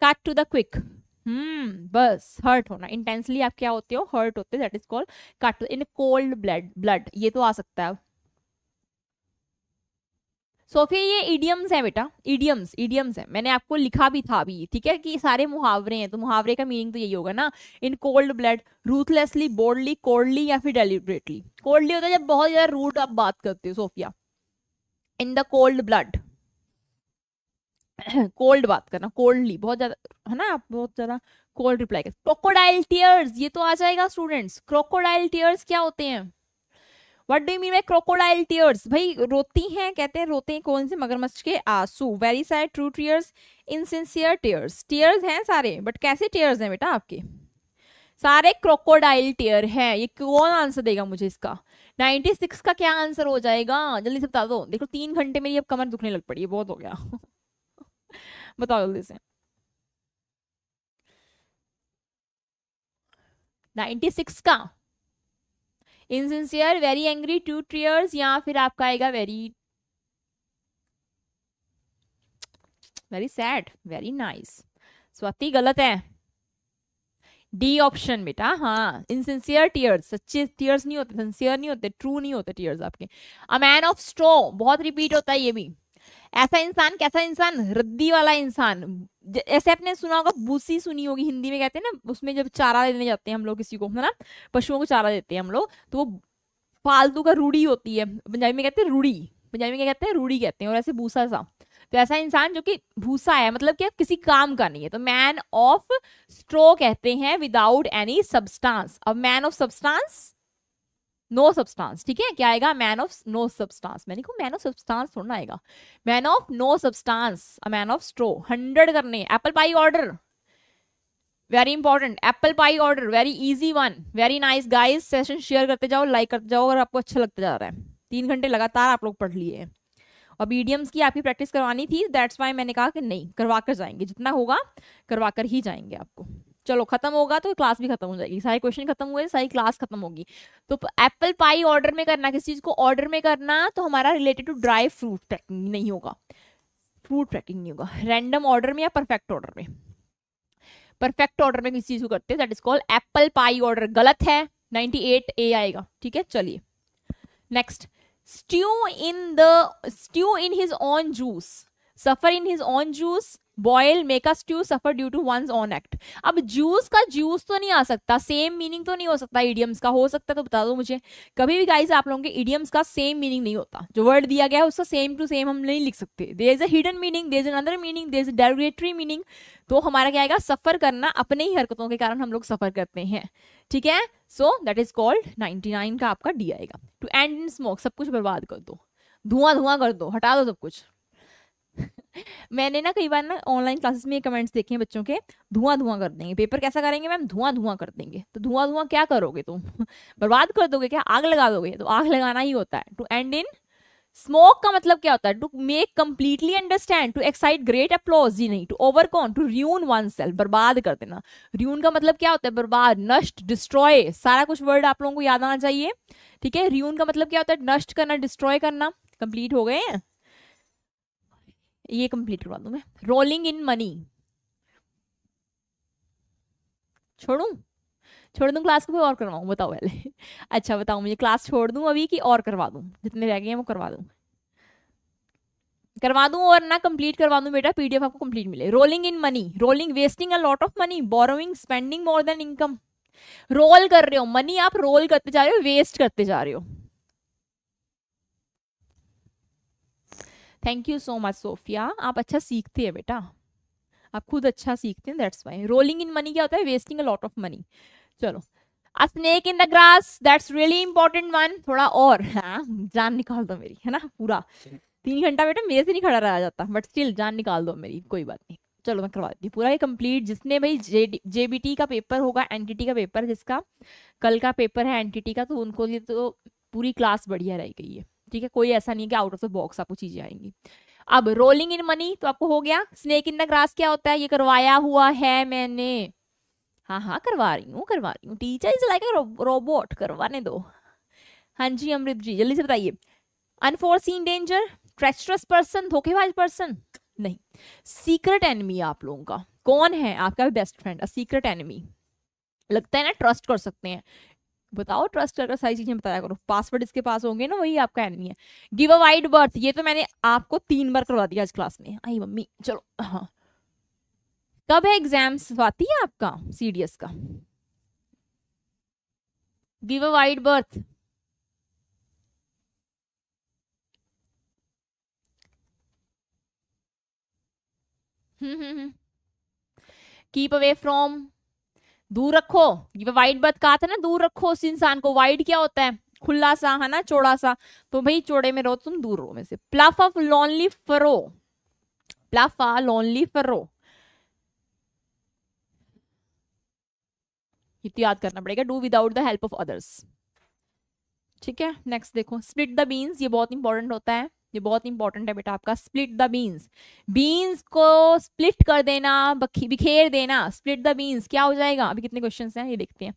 cut to the quick hmm बस हर्ट होना इंटेंसली आप क्या होते हो हर्ट होते that is called cut in cold blood blood ये तो आ सकता है सोफिया ये इडियम्स है बेटा इडियम्स इडियम्स है मैंने आपको लिखा भी था अभी ठीक है कि सारे मुहावरे हैं तो मुहावरे का मीनिंग तो यही होगा ना in cold blood ruthlessly boldly coldly या फिर डेलीबरेटली कोल्डली होता है जब बहुत ज्यादा रूट आप बात करते हो Sophia in the cold blood cold बात करना कोल्डली बहुत ज्यादा है ना आप बहुत ज्यादा कोल्ड रिप्लाई कर क्रोकोडाइल टीयर्स ये तो आ जाएगा स्टूडेंट्स क्रोकोडाइल टीयर्स क्या होते हैं what do mean by crocodile tears भाई रोती हैं कहते हैं रोते हैं कौन से मगरमच्छ के आंसू very sad true tears insincere tears tears हैं सारे बट कैसे टीयर्स हैं बेटा आपके सारे क्रोकोडाइल टीयर हैं ये कौन आंसर देगा मुझे इसका 96 का क्या आंसर हो जाएगा जल्दी से बता दो देखो तीन घंटे मेरी अब कमर दुखने लग पड़ी है बहुत हो गया [LAUGHS] बताओ जल्दी से 96 का insincere very angry to tears या फिर आपका आएगा very very sad very nice Swati गलत है डी ऑप्शन बेटा हाँ इनसिंसियर टीयर्स सच्चे टीयर्स नहीं होते सिंसियर नहीं होते ट्रू नहीं होते टीयर्स आपके अ मैन ऑफ स्ट्रो बहुत रिपीट होता है ये भी ऐसा इंसान कैसा इंसान रद्दी वाला इंसान ऐसे आपने सुना होगा बूसी सुनी होगी हिंदी में कहते हैं ना उसमें जब चारा देने जाते हैं हम लोग किसी को है ना पशुओं को चारा देते हैं हम लोग तो वो फालतू का रूढ़ी होती है पंजाबी में कहते हैं रूढ़ी पंजाबी में क्या कहते हैं रूढ़ी कहते हैं और ऐसे भूसा सा तो ऐसा इंसान जो कि भूसा है मतलब क्या किसी काम का नहीं है तो मैन ऑफ स्ट्रो कहते हैं विदाउट एनी सब्सटांस अब man of substance no substance ठीक है क्या आएगा मैन ऑफ नो सब्सटेंस मैंने कहा मैन ऑफ सब्सटेंस थोड़ा आएगा man of no substance a man of straw hundred करने apple pie order very important apple pie order very easy one very nice guys session share करते जाओ लाइक करते जाओ अगर आपको अच्छा लगता जा रहा है तीन घंटे लगातार आप लोग पढ़ लिए और बीडीएम्स की आपकी प्रैक्टिस करवानी थी दैट्स वाई मैंने कहा कि नहीं करवा कर जाएंगे जितना होगा करवा कर ही जाएंगे आपको चलो खत्म होगा तो क्लास भी खत्म हो जाएगी सारे क्वेश्चन खत्म हुए सारी क्लास खत्म होगी तो एप्पल पाई ऑर्डर में करना किस चीज़ को ऑर्डर में करना तो हमारा related to dry fruit tracking नहीं होगा फ्रूट ट्रैकिंग नहीं होगा रैंडम ऑर्डर में या परफेक्ट ऑर्डर में परफेक्ट ऑर्डर में किस चीज़ को करते हैं that is called apple pie order गलत है 98 ए आएगा ठीक है चलिए next stew in the stew in his own juice suffer in his own juice boil make a stew suffer due to one own act अब जूस का जूस तो नहीं आ सकता सेम मीनिंग तो नहीं हो सकता इडियम्स का हो सकता तो बता दो मुझे कभी भी गाइज आप लोगों के इडियम्स का सेम मीनिंग नहीं होता जो वर्ड दिया गया है उसका सेम टू सेम हम नहीं लिख सकते there is a hidden meaning there is another meaning there is derogatory meaning तो हमारा क्या आएगा सफर करना अपने ही हरकतों के कारण हम लोग सफर करते हैं ठीक है so that is called ninety nine का आपका डी आएगा टू एंड इन स्मोक सब कुछ बर्बाद कर दो धुआं धुआं कर दो हटा दो सब कुछ मैंने ना कई बार ना ऑनलाइन क्लासेस में कमेंट्स देखे हैं बच्चों के धुआं धुआं कर देंगे पेपर कैसा करेंगे मैम धुआं धुआं कर देंगे तो धुआं धुआं क्या करोगे तुम [LAUGHS] बर्बाद कर दोगे क्या आग लगा दोगे तो आग लगाना ही होता है टू एंड इन स्मोक का मतलब क्या होता है to make completely understand to excite great applause जी नहीं to overcome to ruin oneself बर्बाद कर देना र्यून का मतलब क्या होता है बर्बाद नष्ट डिस्ट्रॉय सारा कुछ वर्ड आप लोगों को याद आना चाहिए ठीक है र्यून का मतलब क्या होता है नष्ट करना डिस्ट्रॉय करना कंप्लीट हो गए हैं ये कंप्लीट करवा दू मैं रोलिंग इन मनी छोड़ू छोड़ दू क्लास को और करवाऊ बताओ पहले [LAUGHS] अच्छा बताओ मुझे क्लास छोड़ दू अभी कि और करवा दू जितने रह गए हैं वो करवा दू करवा दू और ना कंप्लीट करवा दू बेटा पीडीएफ आपको कंप्लीट मिले rolling in money rolling wasting a lot of money borrowing spending more than income roll कर रहे हो मनी आप रोल करते जा रहे हो वेस्ट करते जा रहे हो thank you so much Sophia आप अच्छा सीखते हैं बेटा आप खुद अच्छा सीखते हैं that's why rolling in money क्या होता है wasting a lot of money चलो a snake in the grass that's really important one थोड़ा और हाँ जान निकाल दो मेरी है ना पूरा तीन घंटा बेटा मेरे से नहीं खड़ा रहा जाता बट स्टिल जान निकाल दो मेरी कोई बात नहीं चलो मैं करवा देती हूँ पूरा ये कंप्लीट जिसने भाई जे जेबीटी का पेपर होगा एनटीटी का पेपर जिसका कल का पेपर है एनटीटी का तो उनको लिए तो पूरी क्लास बढ़िया रह गई है ठीक है कोई ऐसा नहीं है कि आउट ऑफ द बॉक्स आपको चीजें आएंगी अब रोलिंग इन मनी तो आपको हो गया स्नेक इन द ग्रास क्या होता है ये करवाया हुआ है मैंने हाँ हाँ करवा रही हूँ करवा रही हूँ टीचर इज लाइक रोबोट करवाने दो हाँ जी अमृत जी जल्दी से बताइए अनफोर्सिन डेंजर ट्रेस्ट्रस पर्सन धोखेबाज पर्सन नहीं सीक्रेट एनिमी आप लोगों का कौन है आपका best friend a secret enemy लगता है ना ट्रस्ट कर सकते हैं बताओ ट्रस्ट कर सारी चीजें बताया करो पासवर्ड इसके पास होंगे ना वही आपका एनमी है गिव अ वाइड बर्थ ये तो मैंने आपको तीन बार करवा दिया आज क्लास में आई मम्मी चलो हाँ कब है एग्जाम स्वाति है आपका सीडीएस का give a wide berth hmm hmm hmm keep away from दूर रखो ये वाइड बत कहा था ना दूर रखो उस इंसान को वाइड क्या होता है खुला सा है ना चौड़ा सा तो भाई चौड़े में रहो तुम दूर रहो में से plough of lonely furrow plough a lonely furrow तो याद करना पड़ेगा do without the help of others ठीक है नेक्स्ट देखो स्प्लिट द बीन्स ये बहुत इंपॉर्टेंट होता है ये बहुत इंपॉर्टेंट है बेटा आपका स्प्लिट द बीन्स बीन्स को स्प्लिट कर देना बिखेर देना स्प्लिट द बीन्स क्या हो जाएगा अभी कितने क्वेश्चन हैं ये देखते हैं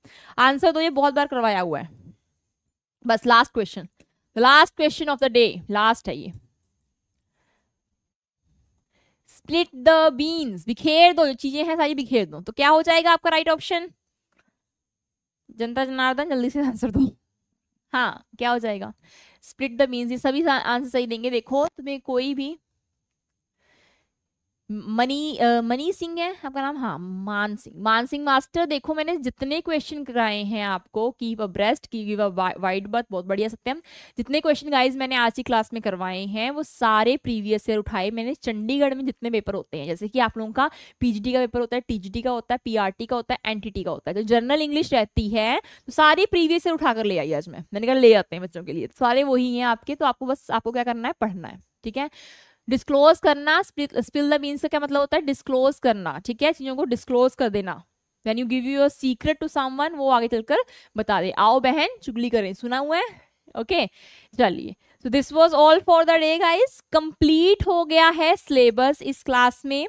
आंसर तो ये बहुत बार करवाया हुआ है बस last question last question of the day last है ये स्प्लिट द बीन्स बिखेर दो जो चीजें हैं सारी बिखेर दो तो क्या हो जाएगा आपका राइट ऑप्शन जनता जनार्दन जल्दी से आंसर दो हाँ क्या हो जाएगा स्प्लिट द मीन्स ये सभी आंसर सही देंगे देखो तुम्हें कोई भी मनी मनी सिंह है आपका नाम हाँ मान सिंह मान सिंह मास्टर देखो मैंने जितने क्वेश्चन कराए हैं आपको कीप अ ब्रेस्ट की वाइड बर्थ बहुत बढ़िया सत्यम जितने क्वेश्चन गाइज मैंने आज की क्लास में करवाए हैं वो सारे प्रीवियस ईयर उठाए मैंने चंडीगढ़ में जितने पेपर होते हैं जैसे कि आप लोगों का पीजीडी का पेपर होता है टीजीडी का होता है पीआरटी का होता है एन का होता है जो जनरल इंग्लिश रहती है तो सारी प्रीवियस ईयर उठाकर ले आई आज मैं मैंने कहा ले आते हैं बच्चों के लिए तो सारे वही हैं आपके तो आपको बस आपको क्या करना है पढ़ना है ठीक है डिस्क्लोज करना स्पिल द बीन्स का क्या मतलब होता है डिस्क्लोज करना ठीक है चीज़ों को डिस्क्लोज कर देना when you give your secret to someone वो आगे चलकर बता दे आओ बहन चुगली करें सुना हुआ है ओके चलिए so this was all for the day guys complete हो गया है सिलेबस इस क्लास में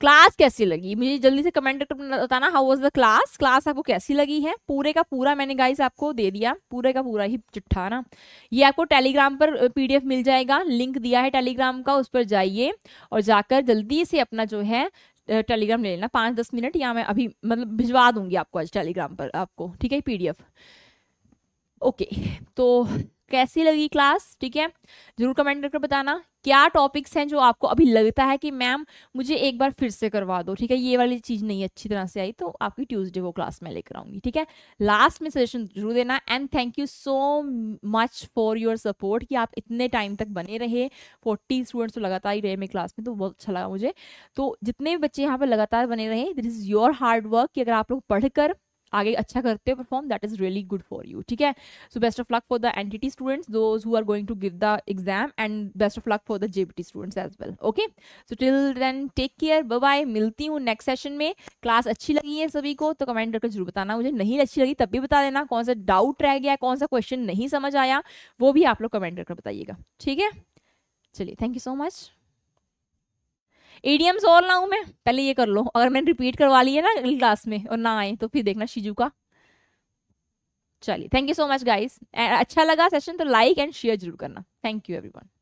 क्लास कैसी लगी मुझे जल्दी से कमेंट बताना how was the class class आपको कैसी लगी है पूरे का पूरा मैंने गाइस आपको दे दिया पूरे का पूरा ही चिट्ठा ना ये आपको टेलीग्राम पर पीडीएफ मिल जाएगा लिंक दिया है टेलीग्राम का उस पर जाइए और जाकर जल्दी से अपना जो है टेलीग्राम ले लेना पाँच दस मिनट या मैं अभी मतलब भिजवा दूंगी आपको आज टेलीग्राम पर आपको ठीक है पीडीएफ ओके तो कैसी लगी क्लास ठीक है जरूर कमेंट करके बताना क्या टॉपिक्स हैं जो आपको अभी लगता है कि मैम मुझे एक बार फिर से करवा दो ठीक है ये वाली चीज़ नहीं अच्छी तरह से आई तो आपकी ट्यूसडे वो क्लास में लेकर आऊँगी ठीक है लास्ट में सजेशन जरूर देना and thank you so much for your support कि आप इतने टाइम तक बने रहे फोर्टी स्टूडेंट्स तो लगातार ही रहे मेरे क्लास में तो बहुत अच्छा लगा मुझे तो जितने भी बच्चे यहाँ पर लगातार बने रहे this is your hard work कि अगर आप लोग पढ़कर आगे अच्छा करते हो perform that is really good for you ठीक है so best of luck for the N T T students those who are going to give the exam and best of luck for the T students as well okay so till then take care bye मिलती हूँ नेक्स्ट सेशन में क्लास अच्छी लगी है सभी को तो कमेंट करके जरूर बताना मुझे नहीं अच्छी लगी तब भी बता देना कौन सा डाउट रह गया कौन सा क्वेश्चन नहीं समझ आया वो भी आप लोग कमेंट करके बताइएगा ठीक है चलिए थैंक यू सो मच एडियम्स और लाऊ मैं पहले ये कर लो अगर मैंने रिपीट करवा लिया ना ना क्लास में और ना आए तो फिर देखना शिजू का चलिए thank you so much guys अच्छा लगा सेशन तो लाइक एंड शेयर जरूर करना थैंक यू एवरीवन